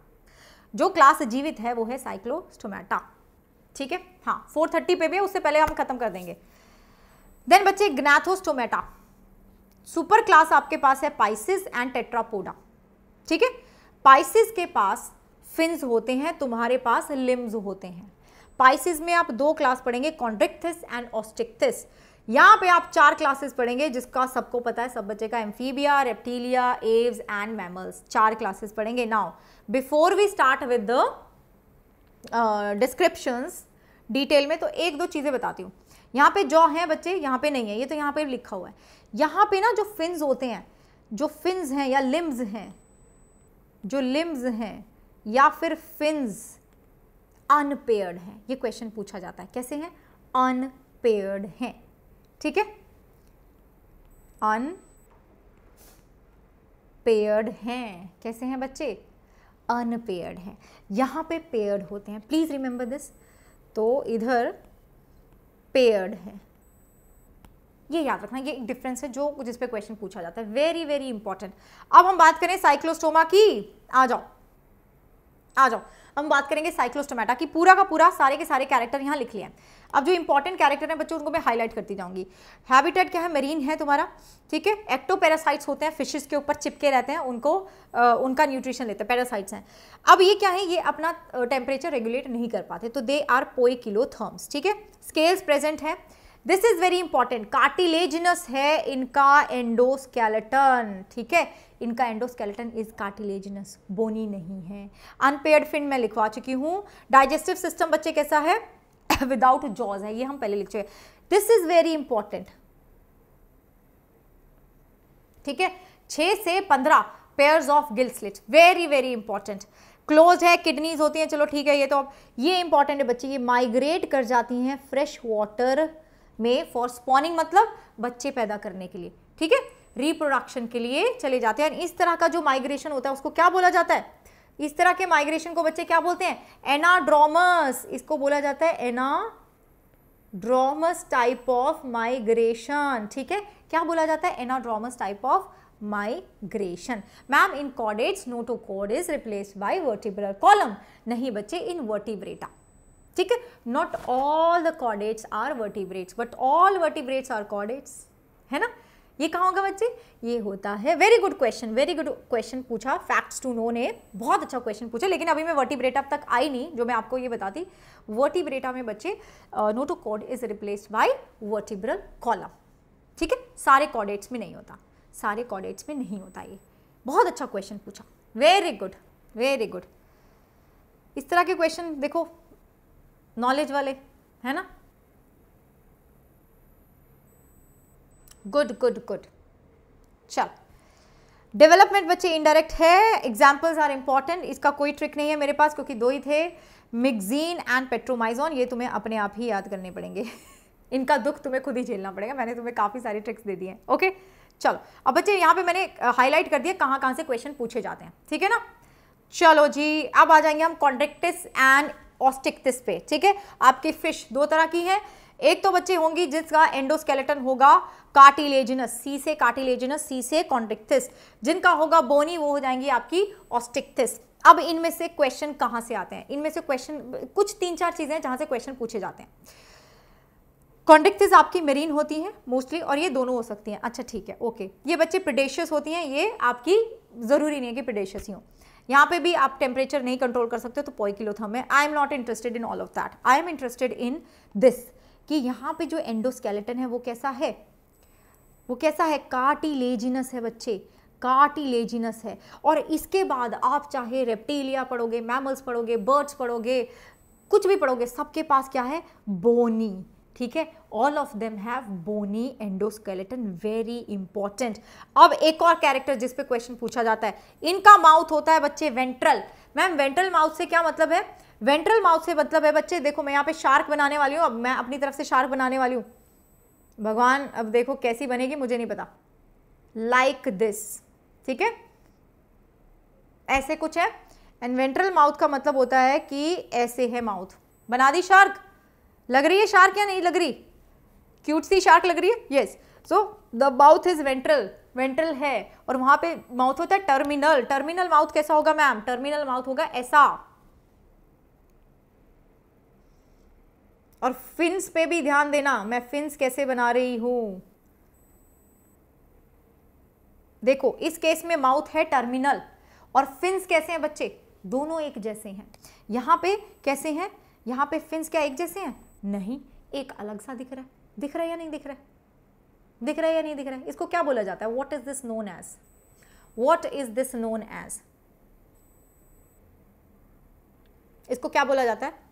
जो क्लास जीवित है वो है साइक्लोस्टोमेटा ठीक है हाँ फोर थर्टी पे भी उससे पहले हम खत्म कर देंगे देन बच्चे ग्नाथोस्टोमेटा सुपर क्लास आपके पास है पाइसिस एंड टेट्रापोडा ठीक है पाइसिस के पास फिंस होते हैं तुम्हारे पास लिम्स होते हैं स्पाइसिस में आप दो क्लास पढ़ेंगे कॉन्ड्रिक्थिस एंड ऑस्टिक्थिस यहाँ पे आप चार क्लासेस पढ़ेंगे जिसका सबको पता है सब बच्चे का Amphibia Reptilia Aves and mammals चार क्लासेस पढ़ेंगे now before we start with the descriptions detail में तो एक दो चीज़ें बताती हूँ यहाँ पे जो है बच्चे यहाँ पे नहीं है ये तो यहाँ पे लिखा हुआ है यहाँ पे ना जो फिन्स होते हैं जो फिन्स हैं या लिम्स हैं जो लिम्स हैं या फिर फिन्स अनपेयर्ड हैं ये क्वेश्चन पूछा जाता है कैसे हैं अनपेयर्ड हैं ठीक है अनपेयर्ड हैं कैसे हैं बच्चे अनपेयर्ड हैं यहाँ पे पेयर्ड होते हैं प्लीज़ रिमेंबर दिस तो इधर पेयर्ड है ये याद रखना ये एक डिफरेंस है जो जिस पे क्वेश्चन पूछा जाता है वेरी वेरी इंपॉर्टेंट अब हम बात करें साइक्लोस्टोमा की आ जाओ आ जाओ हम बात करेंगे साइक्लोस्टोमेटा की पूरा का पूरा सारे के सारे कैरेक्टर यहाँ लिख लिए हैं अब जो इंपॉर्टेंट कैरेक्टर हैं बच्चों उनको मैं हाईलाइट करती जाऊंगी हैबिटेट क्या है मेरीन है तुम्हारा ठीक है एक्टोपैरासाइट्स होते हैं फिशेस के ऊपर चिपके रहते हैं उनको आ, उनका न्यूट्रिशन लेते हैं पैरासाइट्स हैं अब ये क्या है ये अपना टेम्परेचर रेगुलेट नहीं कर पाते तो दे आर पोए किलो थर्म्स ठीक है स्केल्स प्रेजेंट है this is very important cartilaginous है इनका एंडोस्केलेटन ठीक है इनका एंडोस्केलेटन इज कार्टिलेजनस बोनी नहीं है अनपेयर्ड फिन मैं लिखवा चुकी हूँ डाइजेस्टिव सिस्टम बच्चे कैसा है विदाउट <coughs> जॉज है ये हम पहले लिख चुके दिस इज वेरी इंपॉर्टेंट ठीक है छः से पंद्रह pairs of gill slit very very important close है किडनीज होती हैं चलो ठीक है ये तो अब ये इंपॉर्टेंट है बच्चे ये माइग्रेट कर जाती हैं फ्रेश वाटर में फॉर स्पॉनिंग मतलब बच्चे पैदा करने के लिए ठीक है रिप्रोडक्शन के लिए चले जाते हैं इस तरह का जो माइग्रेशन होता है उसको क्या बोला जाता है इस तरह के माइग्रेशन को बच्चे क्या बोलते हैं एनाड्रोमस इसको बोला जाता है एनाड्रोमस टाइप ऑफ माइग्रेशन ठीक है क्या बोला जाता है anadromous type of migration ma'am in chordates कॉड is replace by vertebral column नहीं बच्चे इन वर्टिब्रेटा ठीक है not all the chordates are vertebrates but all vertebrates are chordates है ना ये कहाँ होगा बच्चे ये होता है very good question very good question पूछा फैक्ट्स टू नो ने बहुत अच्छा क्वेश्चन पूछा लेकिन अभी मैं वर्टिब्रेटा तक आई नहीं जो मैं आपको ये बताती वर्टिब्रेटा में बच्चे notochord is replace by vertebral column ठीक है सारे कॉडेट्स में नहीं होता सारे कॉडेट्स में नहीं होता ये बहुत अच्छा क्वेश्चन पूछा वेरी गुड वेरी गुड इस तरह के क्वेश्चन देखो नॉलेज वाले है ना गुड गुड गुड चल डेवलपमेंट बच्चे इनडायरेक्ट है एग्जाम्पल्स आर इंपॉर्टेंट इसका कोई ट्रिक नहीं है मेरे पास क्योंकि दो ही थे मिग्जीन एंड पेट्रोमाइजोन ये तुम्हें अपने आप ही याद करने पड़ेंगे <laughs> इनका दुख तुम्हें खुद ही झेलना पड़ेगा मैंने तुम्हें काफ़ी सारी ट्रिक्स दे दी हैं ओके चलो अब बच्चे यहाँ पे मैंने हाईलाइट कर दिया कहाँ कहाँ से क्वेश्चन पूछे जाते हैं ठीक है ना चलो जी अब आ जाएंगे हम कॉन्ट्रेक्टिस एंड ऑस्टिक्टिस पे ठीक है आपकी फ़िश दो तरह की है एक तो बच्चे होंगे जिसका एंडोस्केलेटन होगा कार्टिलेजिनस सी से कार्टिलेजिनस सी से कॉन्ट्रिक्थिस जिनका होगा बोनी वो हो जाएंगी आपकी ऑस्टिक्थिस अब इनमें से क्वेश्चन कहां से आते हैं इनमें से क्वेश्चन कुछ तीन चार चीज़ें हैं जहां से क्वेश्चन पूछे जाते हैं कॉन्डिक्थिस आपकी मेरीन होती हैं मोस्टली और ये दोनों हो सकती हैं अच्छा ठीक है ओके ये बच्चे प्रिडेशियस होती हैं ये आपकी ज़रूरी नहीं है कि प्रिडेशियस ही हो यहाँ पे भी आप टेम्परेचर नहीं कंट्रोल कर सकते हो तो पॉइकिलो था मैं I am not interested in all of that I am interested in this कि यहाँ पे जो एंडोस्केलेटन है वो कैसा है वो कैसा है कार्टिलेजिनस है बच्चे कार्टिलेजिनस है और इसके बाद आप चाहे रेप्टीलिया पढ़ोगे मैमल्स पढ़ोगे बर्ड्स पढ़ोगे कुछ भी पढ़ोगे सबके पास क्या है बोनी ठीक है all of them have bony endoskeleton very important अब एक और कैरेक्टर जिस पे क्वेश्चन पूछा जाता है इनका माउथ होता है बच्चे वेंट्रल मैम वेंट्रल माउथ से क्या मतलब है वेंट्रल माउथ से मतलब है बच्चे देखो मैं यहाँ पे शार्क बनाने वाली हूँ अब मैं अपनी तरफ से शार्क बनाने वाली हूँ भगवान अब देखो कैसी बनेगी मुझे नहीं पता लाइक दिस ठीक है ऐसे कुछ है एंड वेंट्रल माउथ का मतलब होता है कि ऐसे है माउथ बना दी शार्क लग रही है शार्क या नहीं लग रही क्यूट सी शार्क लग रही है yes so the mouth is ventral ventral है और वहां पे माउथ होता है टर्मिनल टर्मिनल माउथ कैसा होगा मैम टर्मिनल माउथ होगा ऐसा और फिन्स पे भी ध्यान देना मैं फिन्स कैसे बना रही हूं देखो इस केस में माउथ है टर्मिनल और फिन्स कैसे हैं बच्चे दोनों एक जैसे हैं यहां पे कैसे हैं यहां पे फिन्स क्या एक जैसे हैं नहीं एक अलग सा दिख रहा है दिख रहा है या नहीं दिख रहा है दिख रहा है या नहीं दिख रहा है इसको क्या बोला जाता है what is this known as what is this known as इसको क्या बोला जाता है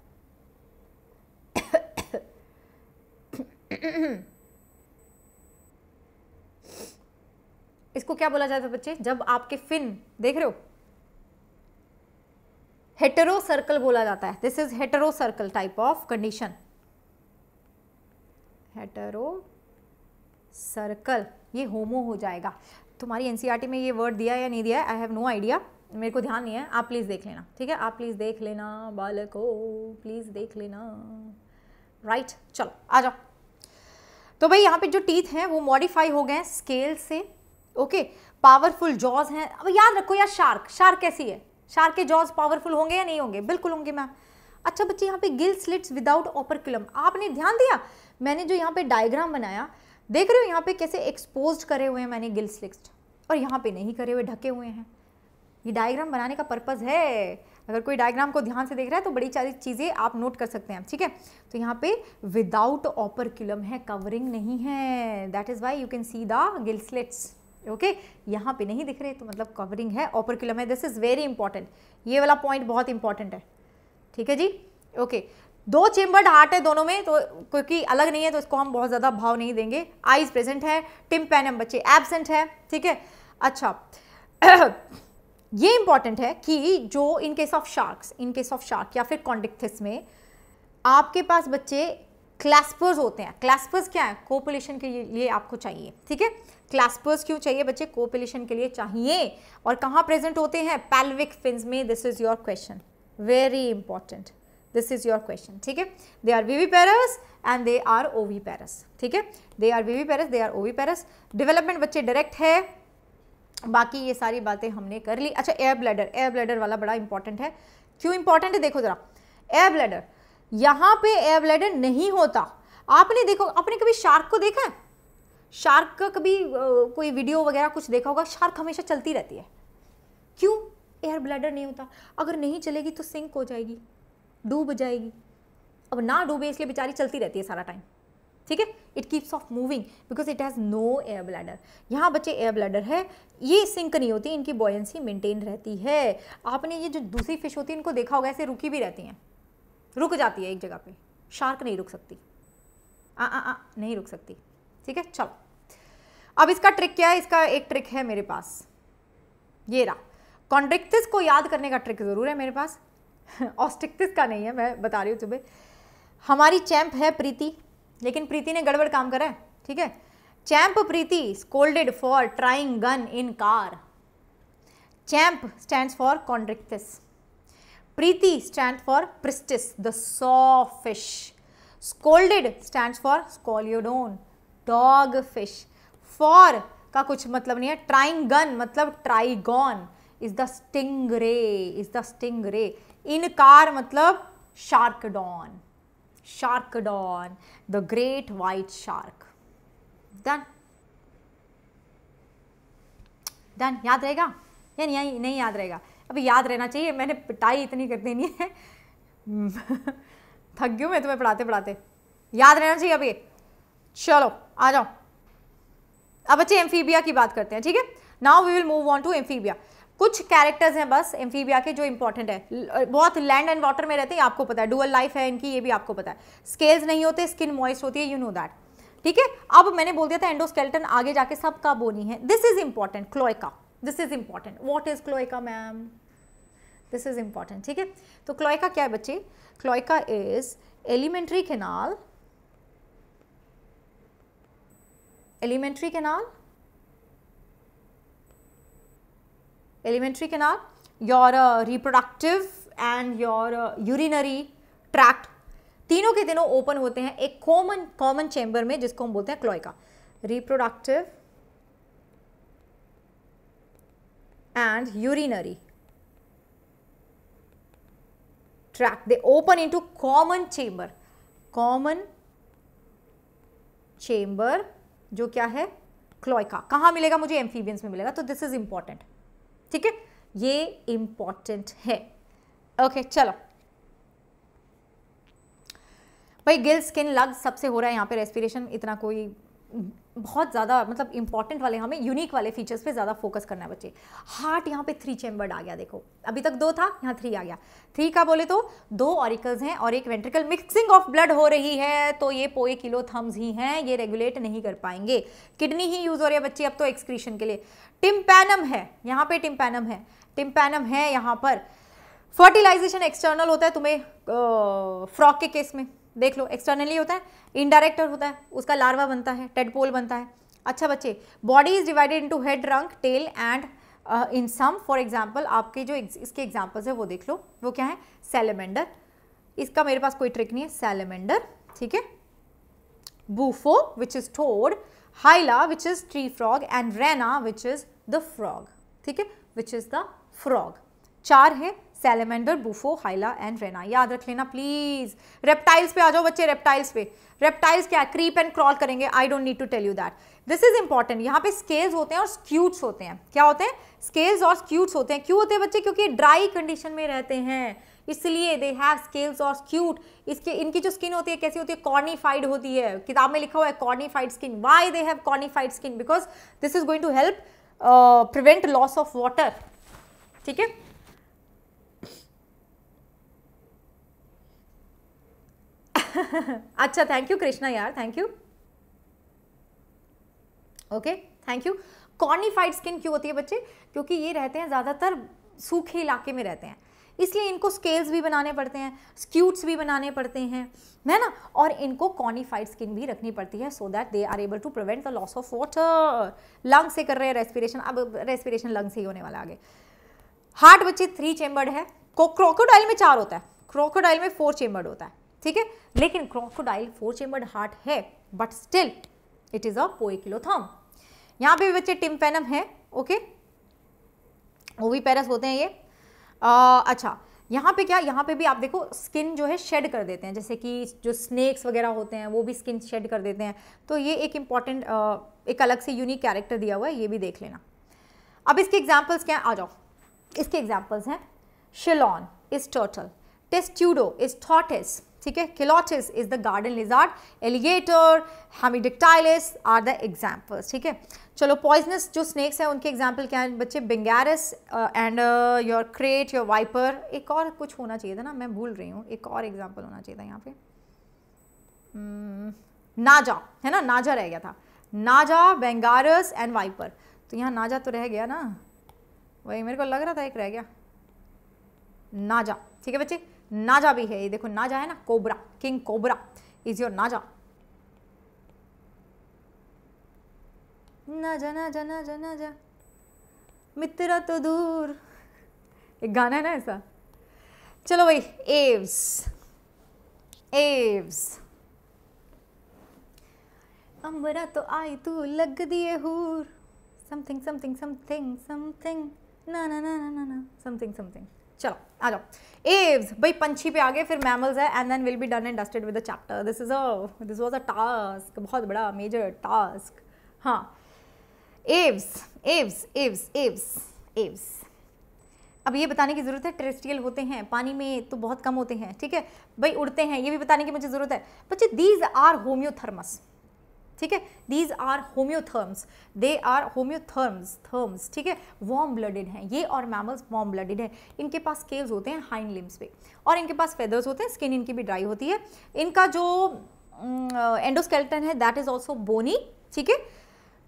इसको क्या बोला जाता है बच्चे जब आपके फिन देख रहे हो हेटेरो सर्कल बोला जाता है this is hetero circle type of condition hetero circle ये होमो हो जाएगा तुम्हारी एनसीईआरटी e में ये वर्ड दिया या नहीं दिया आई हैव नो आइडिया मेरे को ध्यान नहीं है आप प्लीज़ देख लेना ठीक है आप प्लीज़ देख लेना बालको प्लीज़ देख लेना राइट right? चलो आ जाओ तो भाई यहाँ पे जो टीथ हैं वो मॉडिफाई हो गए हैं स्केल से ओके पावरफुल जॉज हैं अब याद रखो यार शार्क शार्क कैसी है शार्क के जॉज पावरफुल होंगे या नहीं होंगे बिल्कुल होंगे मैम अच्छा बच्चे यहाँ पे गिल स्लिट्स विदाउट ओपरकुलम आपने ध्यान दिया मैंने जो यहाँ पे डायग्राम बनाया देख रहे हो यहाँ पे कैसे एक्सपोज करे हुए हैं मैंने गिल स्लिट्स और यहाँ पे नहीं करे हुए ढके हुए हैं ये डायग्राम बनाने का पर्पज़ है अगर कोई डायग्राम को ध्यान से देख रहा है तो बड़ी सारी चीज़ें आप नोट कर सकते हैं ठीक है तो यहाँ पे विदाउट ऑपरक्यूलम है कवरिंग नहीं है that is why you can see the gill slits okay यहाँ पे नहीं दिख रहे तो मतलब कवरिंग है ऑपरक्यूलम है दिस इज़ वेरी इंपॉर्टेंट ये वाला पॉइंट बहुत इंपॉर्टेंट है ठीक है जी ओके okay. दो चेम्बर्ड हार्ट है दोनों में तो क्योंकि अलग नहीं है तो इसको हम बहुत ज़्यादा भाव नहीं देंगे आईज प्रेजेंट है टिम बच्चे एबसेंट है ठीक है अच्छा <clears throat> ये इंपॉर्टेंट है कि जो in case of sharks in case of shark या फिर कॉन्डिक्थिस में आपके पास बच्चे क्लास्पर्स होते हैं क्लास्पर्स क्या है कोपोलेशन के लिए आपको चाहिए ठीक है क्लास्पर्स क्यों चाहिए बच्चे कोपोलेशन के लिए चाहिए और कहाँ प्रेजेंट होते हैं पैल्विक फिन्स में this is your question very important this is your question ठीक है they are viviparous and they are oviparous ठीक है they are VV पैरस they are ओवी पैरस डेवलपमेंट बच्चे डायरेक्ट है बाकी ये सारी बातें हमने कर ली अच्छा एयर ब्लैडर एयर ब्लैडर वाला बड़ा इंपॉर्टेंट है क्यों इंपॉर्टेंट है देखो ज़रा एयर ब्लैडर यहाँ पे एयर ब्लैडर नहीं होता आपने देखो आपने कभी शार्क को देखा है शार्क का कभी कोई वीडियो वगैरह कुछ देखा होगा शार्क हमेशा चलती रहती है क्यों एयर ब्लैडर नहीं होता अगर नहीं चलेगी तो सिंक हो जाएगी डूब जाएगी अब ना डूबे इसलिए बेचारी चलती रहती है सारा टाइम ठीक है it keeps off moving because it has no air bladder यहाँ बच्चे एयर ब्लैडर है ये सिंक नहीं होती इनकी बॉयंसी मेंटेन रहती है आपने ये जो दूसरी फिश होती है इनको देखा होगा ऐसे रुकी भी रहती हैं रुक जाती है एक जगह पे शार्क नहीं रुक सकती आ आ आ नहीं रुक सकती ठीक है चलो अब इसका ट्रिक क्या है इसका एक ट्रिक है मेरे पास ये रहा कॉन्ट्रिक्टिस को याद करने का ट्रिक ज़रूर है मेरे पास ऑस्टिक्टिस <laughs> का नहीं है मैं बता रही हूँ तुम्हें हमारी चैम्प है प्रीति लेकिन प्रीति ने गड़बड़ काम करा है ठीक है champ Preeti scolded for trying gun in car champ stand for chondrichthyes Preeti stand for pristis the sawfish scolded stand for scoliodon dog fish for का कुछ मतलब नहीं है ट्राइंग गन मतलब trygon is the sting ray is the sting ray in car मतलब शार्कडॉन Sharkodon, the great white shark. Done. Done. याद रहेगा या नहीं नहीं याद रहेगा अभी याद रहना चाहिए मैंने पिटाई इतनी कर देनी है <laughs> थक गई मैं तुम्हें पढ़ाते पढ़ाते याद रहना चाहिए अभी चलो आ जाओ अब बच्चे एम्फीबिया की बात करते हैं ठीक है now we will move on to amphibia कुछ कैरेक्टर्स हैं बस एम्फीबिया के जो इंपॉर्टेंट है बहुत लैंड एंड वाटर में रहते हैं आपको पता है डुअल लाइफ है इनकी ये भी आपको पता है स्केल्स नहीं होते स्किन मॉइस्ट होती है यू नो दैट ठीक है अब मैंने बोल दिया था एंडोस्केल्टन आगे जाके सबका बोनी है this is important cloaca this is important what is cloaca ma'am this is important ठीक है तो क्लोइका क्या है बच्चे cloaca is alimentary canal alimentary canal elementary canal, your uh, reproductive and your uh, urinary tract तीनों के तीनों open होते हैं एक कॉमन कॉमन चेम्बर में जिसको हम बोलते हैं cloaca reproductive and urinary tract they open into common chamber common chamber जो क्या है क्लोइका कहाँ मिलेगा मुझे एम्फीबियंस में मिलेगा तो दिस इज इंपॉर्टेंट ठीक है ये इंपॉर्टेंट है ओके okay, चलो भाई गिल स्किन लग सबसे हो रहा है यहाँ पे रेस्पिरेशन इतना कोई बहुत ज़्यादा मतलब इंपॉर्टेंट वाले हमें यूनिक वाले फीचर्स पे ज़्यादा फोकस करना है बच्चे हार्ट यहाँ पे थ्री चेम्बर्ड आ गया देखो अभी तक दो था यहाँ थ्री आ गया थ्री का बोले तो दो ऑरिकल्स हैं और एक वेंट्रिकल मिक्सिंग ऑफ ब्लड हो रही है तो ये पोए किलो थम्स ही हैं ये रेगुलेट नहीं कर पाएंगे किडनी ही यूज़ हो रही है बच्चे अब तो एक्सक्रीशन के लिए टिम्पैनम है यहाँ पे टिम्पैनम है टिम्पैनम है यहाँ पर फर्टिलाइजेशन एक्सटर्नल होता है तुम्हें फ्रॉक के केस में देख लो एक्सटर्नली होता है इनडायरेक्ट होता है उसका लार्वा बनता है टेडपोल बनता है अच्छा बच्चे body is divided into head trunk tail and in some for example आपके जो इसके एग्जांपल्स है वो देख लो वो क्या है सेलेमेंडर इसका मेरे पास कोई ट्रिक नहीं है सेलेमेंडर ठीक है bufo which is toad hyla which is tree frog and rana which is the frog ठीक है विच इज द फ्रॉग चार है salamander bufo hyla and rana याद रख लेना प्लीज रेप्टाइल्स पे आ जाओ बच्चे रेप्टाइल्स पे रेप्टाइल्स क्या है क्रीप एंड क्रॉल करेंगे I don't need to tell you that this is important यहाँ पे स्केल्स होते हैं और स्क्यूट्स होते हैं क्या होते हैं स्केल्स और स्क्यूट्स होते हैं क्यों होते हैं बच्चे क्योंकि ड्राई कंडीशन में रहते हैं इसलिए दे हैव स्केल्स और क्यूट इसके इनकी जो स्किन होती है कैसी होती है कॉर्नीफाइड होती है किताब में लिखा हुआ है cornified skin why they have cornified skin because this is going to help prevent loss of water ठीक है <laughs> अच्छा थैंक यू कृष्णा यार thank you okay thank you cornified skin क्यों होती है बच्चे क्योंकि ये रहते हैं ज़्यादातर सूखे इलाके में रहते हैं इसलिए इनको स्केल्स भी बनाने पड़ते हैं स्क्यूट्स भी बनाने पड़ते हैं है ना और इनको कॉनिफाइड स्किन भी रखनी पड़ती है so that they are able to prevent the loss of water lung से कर रहे हैं रेस्पिरेशन अब रेस्पिरेशन लंग से ही होने वाला आगे हार्ट बच्चे थ्री चेम्बर्ड है क्रोकोडाइल में चार होता है क्रोकोडाइल में फोर चेम्बर्ड होता है ठीक है लेकिन क्रोकोडाइल फोर चेम्बर्ड हार्ट है but still it is a poikilotherm यहाँ पे भी बच्चे टिम्पेनम है ओके ओवी पैरस होते हैं ये आ, अच्छा यहाँ पे क्या यहाँ पे भी आप देखो स्किन जो है शेड कर देते हैं जैसे कि जो स्नैक्स वगैरह होते हैं वो भी स्किन शेड कर देते हैं तो ये एक इम्पॉर्टेंट एक अलग से यूनिक कैरेक्टर दिया हुआ है ये भी देख लेना अब इसके एग्जाम्पल्स क्या आ जाओ इसके एग्जाम्पल्स हैं chelone is turtle testudo is tortoise ठीक है calotes is the garden lizard alligator hemidactylus are the examples ठीक है चलो पॉइजनस जो स्नैक्स हैं उनके एग्जाम्पल क्या हैं बच्चे bungarus and your krait your viper एक और कुछ होना चाहिए था ना मैं भूल रही हूँ एक और एग्जाम्पल होना चाहिए था यहाँ पे नाजा hmm, है ना नाजा रह गया था नाजा बेंगारस एंड वाइपर तो यहाँ नाजा तो रह गया ना वही मेरे को लग रहा था एक रह गया नाजा ठीक है बच्चे नाजा भी है ये देखो नाजा है ना cobra king cobra is your naja naja naja naja नाजा मित्र तो दूर एक गाना है ना ऐसा चलो भाई एव्स एव्स अम्बरा तो आई तू लग दिए हूर समथिंग समथिंग समथिंग समथिंग ना ना ना ना ना समथिंग समथिंग चलो आ जाओ एव्स भाई पंछी पे आ गए फिर मैमल्स है and then will be done and dusted with chapter this is a this was a task बहुत बड़ा मेजर टास्क हाँ aves aves aves aves aves अब ये बताने की ज़रूरत है टेरेस्ट्रियल होते हैं पानी में तो बहुत कम होते हैं ठीक है भाई उड़ते हैं ये भी बताने की मुझे ज़रूरत है बच्चे दीज आर होम्योथर्मस ठीक है these are homeotherms they are homeotherms therms ठीक है वॉम ब्लडेड हैं ये और मैमल्स वॉम ब्लडेड है इनके पास केव्स होते हैं हाइंड लिम्स पे और इनके पास फेदर्स होते हैं स्किन इनकी भी ड्राई होती है इनका जो एंडोस्केल्टन है दैट इज़ ऑल्सो बोनी ठीक है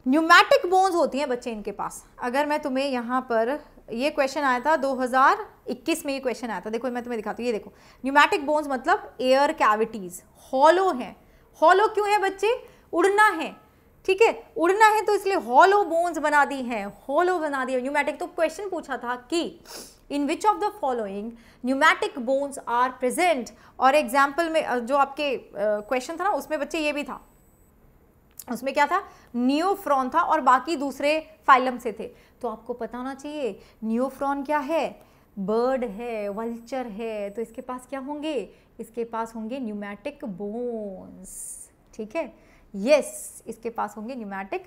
न्यूमैटिक बोन्स होती हैं बच्चे इनके पास अगर मैं तुम्हें यहाँ पर ये क्वेश्चन आया था 2021 में ये क्वेश्चन आया था देखो मैं तुम्हें दिखाती हूँ ये देखो न्यूमैटिक बोन्स मतलब एयर कैविटीज़ हॉलो हैं हॉलो क्यों है बच्चे उड़ना है ठीक है उड़ना है तो इसलिए हॉलो बोन्स बना दी हैं हॉलो बना दी है न्यूमैटिक तो क्वेश्चन पूछा था कि in which of the following pneumatic bones are present और एग्जाम्पल में जो आपके क्वेश्चन था ना उसमें बच्चे ये भी था उसमें क्या था न्यूफ्रॉन था और बाकी दूसरे फाइलम से थे तो आपको पता होना चाहिए न्यूफ्रॉन क्या है बर्ड है वल्चर है तो इसके पास क्या होंगे इसके पास होंगे न्यूमैटिक बोन्स ठीक है यस इसके पास होंगे न्यूमैटिक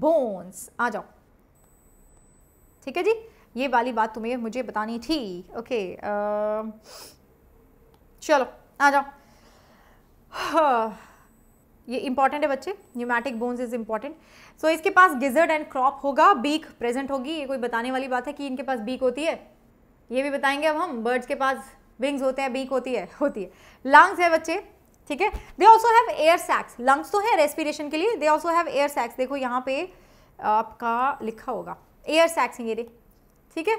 बोन्स आ जाओ ठीक है जी ये वाली बात तुम्हें मुझे बतानी थी ओके चलो आ जाओ हाँ, ये इंपॉर्टेंट है बच्चे pneumatic bones is important so इसके पास गिजर्ड एंड क्रॉप होगा बीक प्रेजेंट होगी ये कोई बताने वाली बात है कि इनके पास बीक होती है ये भी बताएंगे अब हम बर्ड्स के पास विंग्स होते हैं बीक होती है होती है लंग्स है बच्चे ठीक है they also have air sacs lungs तो है रेस्पिरेशन के लिए they also have air sacs देखो यहाँ पे आपका लिखा होगा एयर सैक्स ये ठीक है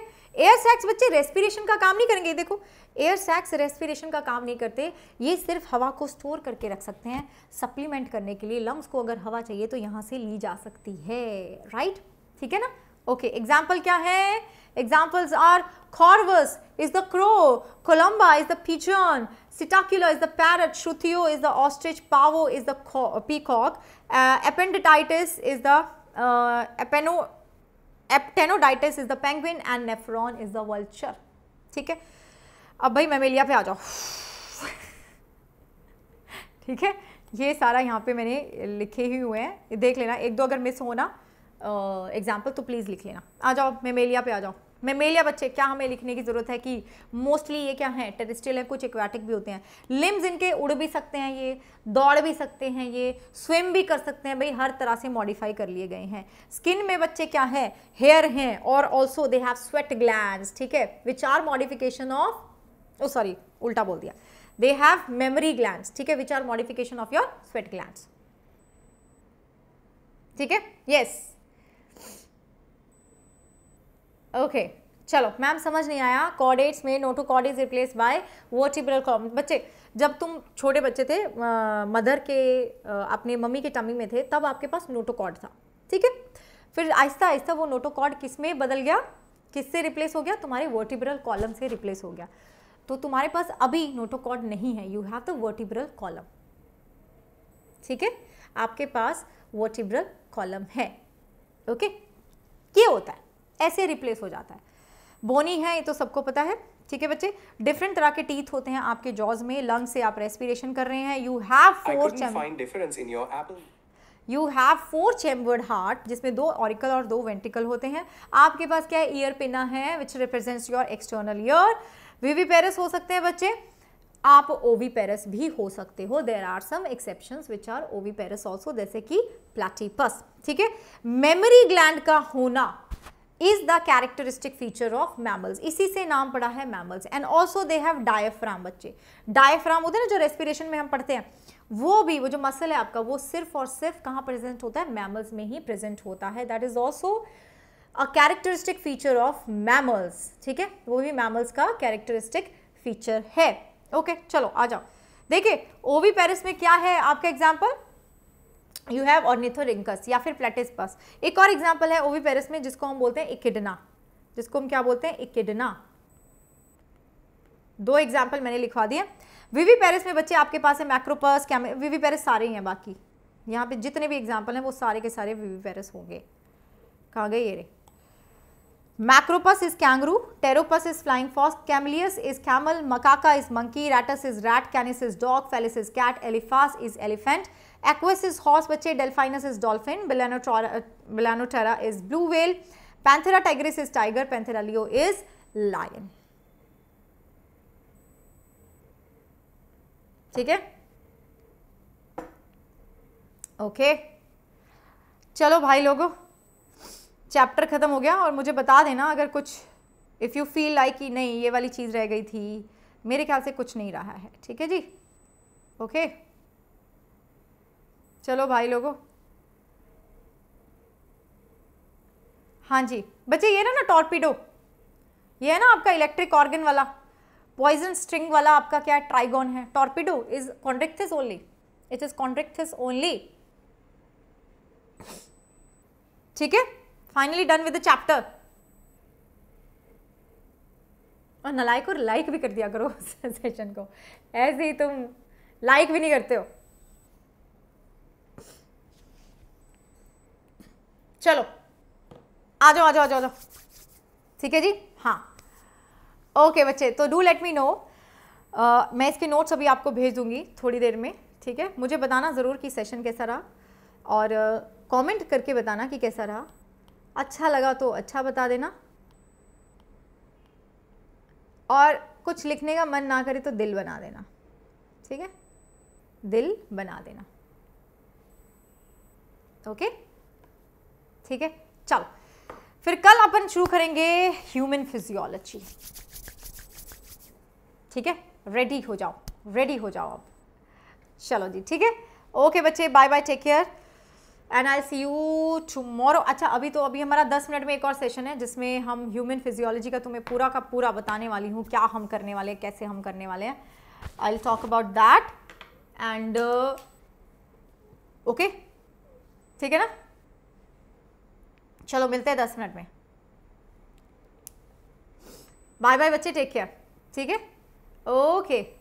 एयर सैक्स बच्चे रेस्पिरेशन का काम नहीं करेंगे देखो एयर सैक्स रेस्पिरेशन का काम नहीं करते ये सिर्फ हवा को स्टोर करके रख सकते हैं सप्लीमेंट करने के लिए लंग्स को अगर हवा चाहिए तो यहाँ से ली जा सकती है राइट ठीक है ना ओके okay, एग्जाम्पल क्या है examples are corvus is the crow columba is the pigeon Setacula is the parrot, Shrutio is the ostrich, Pavo is the peacock, uh, appendititis is the uh, appeno, aptenoditis is the penguin and nephron is the vulture. ठीक है अब भाई Mammalia पे आ जाओ ठीक है ये सारा यहाँ पे मैंने लिखे ही हुए हैं देख लेना एक दो अगर मिस हो ना एग्जाम्पल तो प्लीज़ लिख लेना आ जाओ मेमेलिया पे आ जाओ मेमेलिया बच्चे क्या हमें लिखने की ज़रूरत है कि मोस्टली ये क्या है टेरिस्टियल है कुछ एक्वाटिक भी होते हैं लिम्स इनके उड़ भी सकते हैं ये दौड़ भी सकते हैं ये स्विम भी कर सकते हैं भाई हर तरह से मॉडिफाई कर लिए गए हैं स्किन में बच्चे क्या है हेयर हैं और also they have sweat gland ठीक है which are modification of oh sorry उल्टा बोल दिया दे हैव मेमरी ग्लैंड ठीक है which are modification of your sweat gland ठीक है यस ओके चलो मैम समझ नहीं आया कॉर्डेट्स में notochord is replace by vertebral column बच्चे जब तुम छोटे बच्चे थे आ, मदर के आ, अपने मम्मी के टमी में थे तब आपके पास नोटो कॉर्ड था ठीक है फिर आहिस्ता आहिस्ता वो नोटो कॉर्ड किस में बदल गया किससे रिप्लेस हो गया तुम्हारे वर्टिब्रल कॉलम से रिप्लेस हो गया तो तुम्हारे पास अभी नोटोकॉड नहीं है you have the vertebral column ठीक है आपके पास वर्टिब्रल कॉलम है ओके okay? ये होता है ऐसे रिप्लेस हो जाता है बोनी है ये तो सबको पता है ठीक है बच्चे डिफरेंट तरह के टीथ होते हैं आपके जॉज में लंग से आप रेस्पिरेशन कर रहे हैं you have four difference in your chamber you have four chambered heart जिसमें दो ऑरिकल और दो वेंटिकल होते हैं आपके पास क्या है ईयर पिना है which represents your external ear viviparous हो सकते हैं बच्चे आप ओवी पेरस भी हो सकते हो there are some exception which are oviparous also जैसे कि प्लाटीपस ठीक है मेमरी ग्लैंड का होना is the characteristic feature of mammals इसी से नाम पड़ा है mammals and also they have diaphragm बच्चे डायफ्राम होते हैं ना जो रेस्पिरेशन में हम पढ़ते हैं वो भी वो जो मसल है आपका वो सिर्फ और सिर्फ कहाँ प्रेजेंट होता है मैमल्स में ही प्रेजेंट होता है that is also a characteristic feature of mammals ठीक है वो भी मैमल्स का कैरेक्टरिस्टिक फीचर है ओके okay, चलो आ जाओ देखिए ओवी पेरिस में क्या है आपका एग्जाम्पल यू हैव ऑर्निथोरिंकस या फिर प्लेटिसपस एक और एग्जाम्पल है ओवी पेरिस में जिसको हम बोलते हैं इकिडना जिसको हम क्या बोलते हैं इकिडना दो एग्जाम्पल मैंने लिखवा दिए वीवी पेरिस में बच्चे आपके पास है मैक्रोपस क्या वीवी पेरिस सारे ही हैं बाकी यहाँ पे जितने भी एग्जाम्पल हैं वो सारे के सारे वीवी पेरिस होंगे कहाँ गए ये रे macropus is kangaroo pteropus is flying fox camelus is camel macaca is monkey rattus is rat canis is dog felis is cat elephas is elephant equus is horse बच्चे delphinus is dolphin balaenoptera balaenoptera is blue whale panthera tigris is tiger panthera leo is lion ठीक है okay चलो भाई लोगों chapter खत्म हो गया और मुझे बता देना अगर कुछ इफ यू फील लाइक कि नहीं ये वाली चीज रह गई थी मेरे ख्याल से कुछ नहीं रहा है ठीक है जी ओके okay? चलो भाई लोगों हाँ जी बच्चे ये ना ना टॉर्पीडो ये है ना आपका इलेक्ट्रिक ऑर्गन वाला पॉइजन स्ट्रिंग वाला आपका क्या है ट्राइगोन है torpedo is chondrichthyes only it is chondrichthyes only ठीक है finally done with the chapter और लाइक और लाइक भी कर दिया करो सेशन <laughs> को ऐसे ही तुम लाइक भी नहीं करते हो चलो आ जाओ आ जाओ आ जाओ ठीक है जी हाँ ओके बच्चे तो डू लेट मी नो मैं इसके नोट्स अभी आपको भेज दूंगी थोड़ी देर में ठीक है मुझे बताना ज़रूर कि सेशन कैसा रहा और कमेंट uh, करके बताना कि कैसा रहा अच्छा लगा तो अच्छा बता देना और कुछ लिखने का मन ना करे तो दिल बना देना ठीक है दिल बना देना ओके okay? ठीक है चलो फिर कल अपन शुरू करेंगे ह्यूमन फिजियोलॉजी ठीक है रेडी हो जाओ रेडी हो जाओ आप चलो जी ठीक है ओके बच्चे bye bye take care and I see you tomorrow अच्छा अभी तो अभी हमारा 10 मिनट में एक और सेशन है जिसमें हम ह्यूमन फिजियोलॉजी का तुम्हें पूरा का पूरा बताने वाली हूँ क्या हम करने वाले हैं कैसे हम करने वाले हैं I talk about that and okay ठीक है ना चलो मिलते हैं दस मिनट में बाय बाय बच्चे टेक केयर ठीक है ओके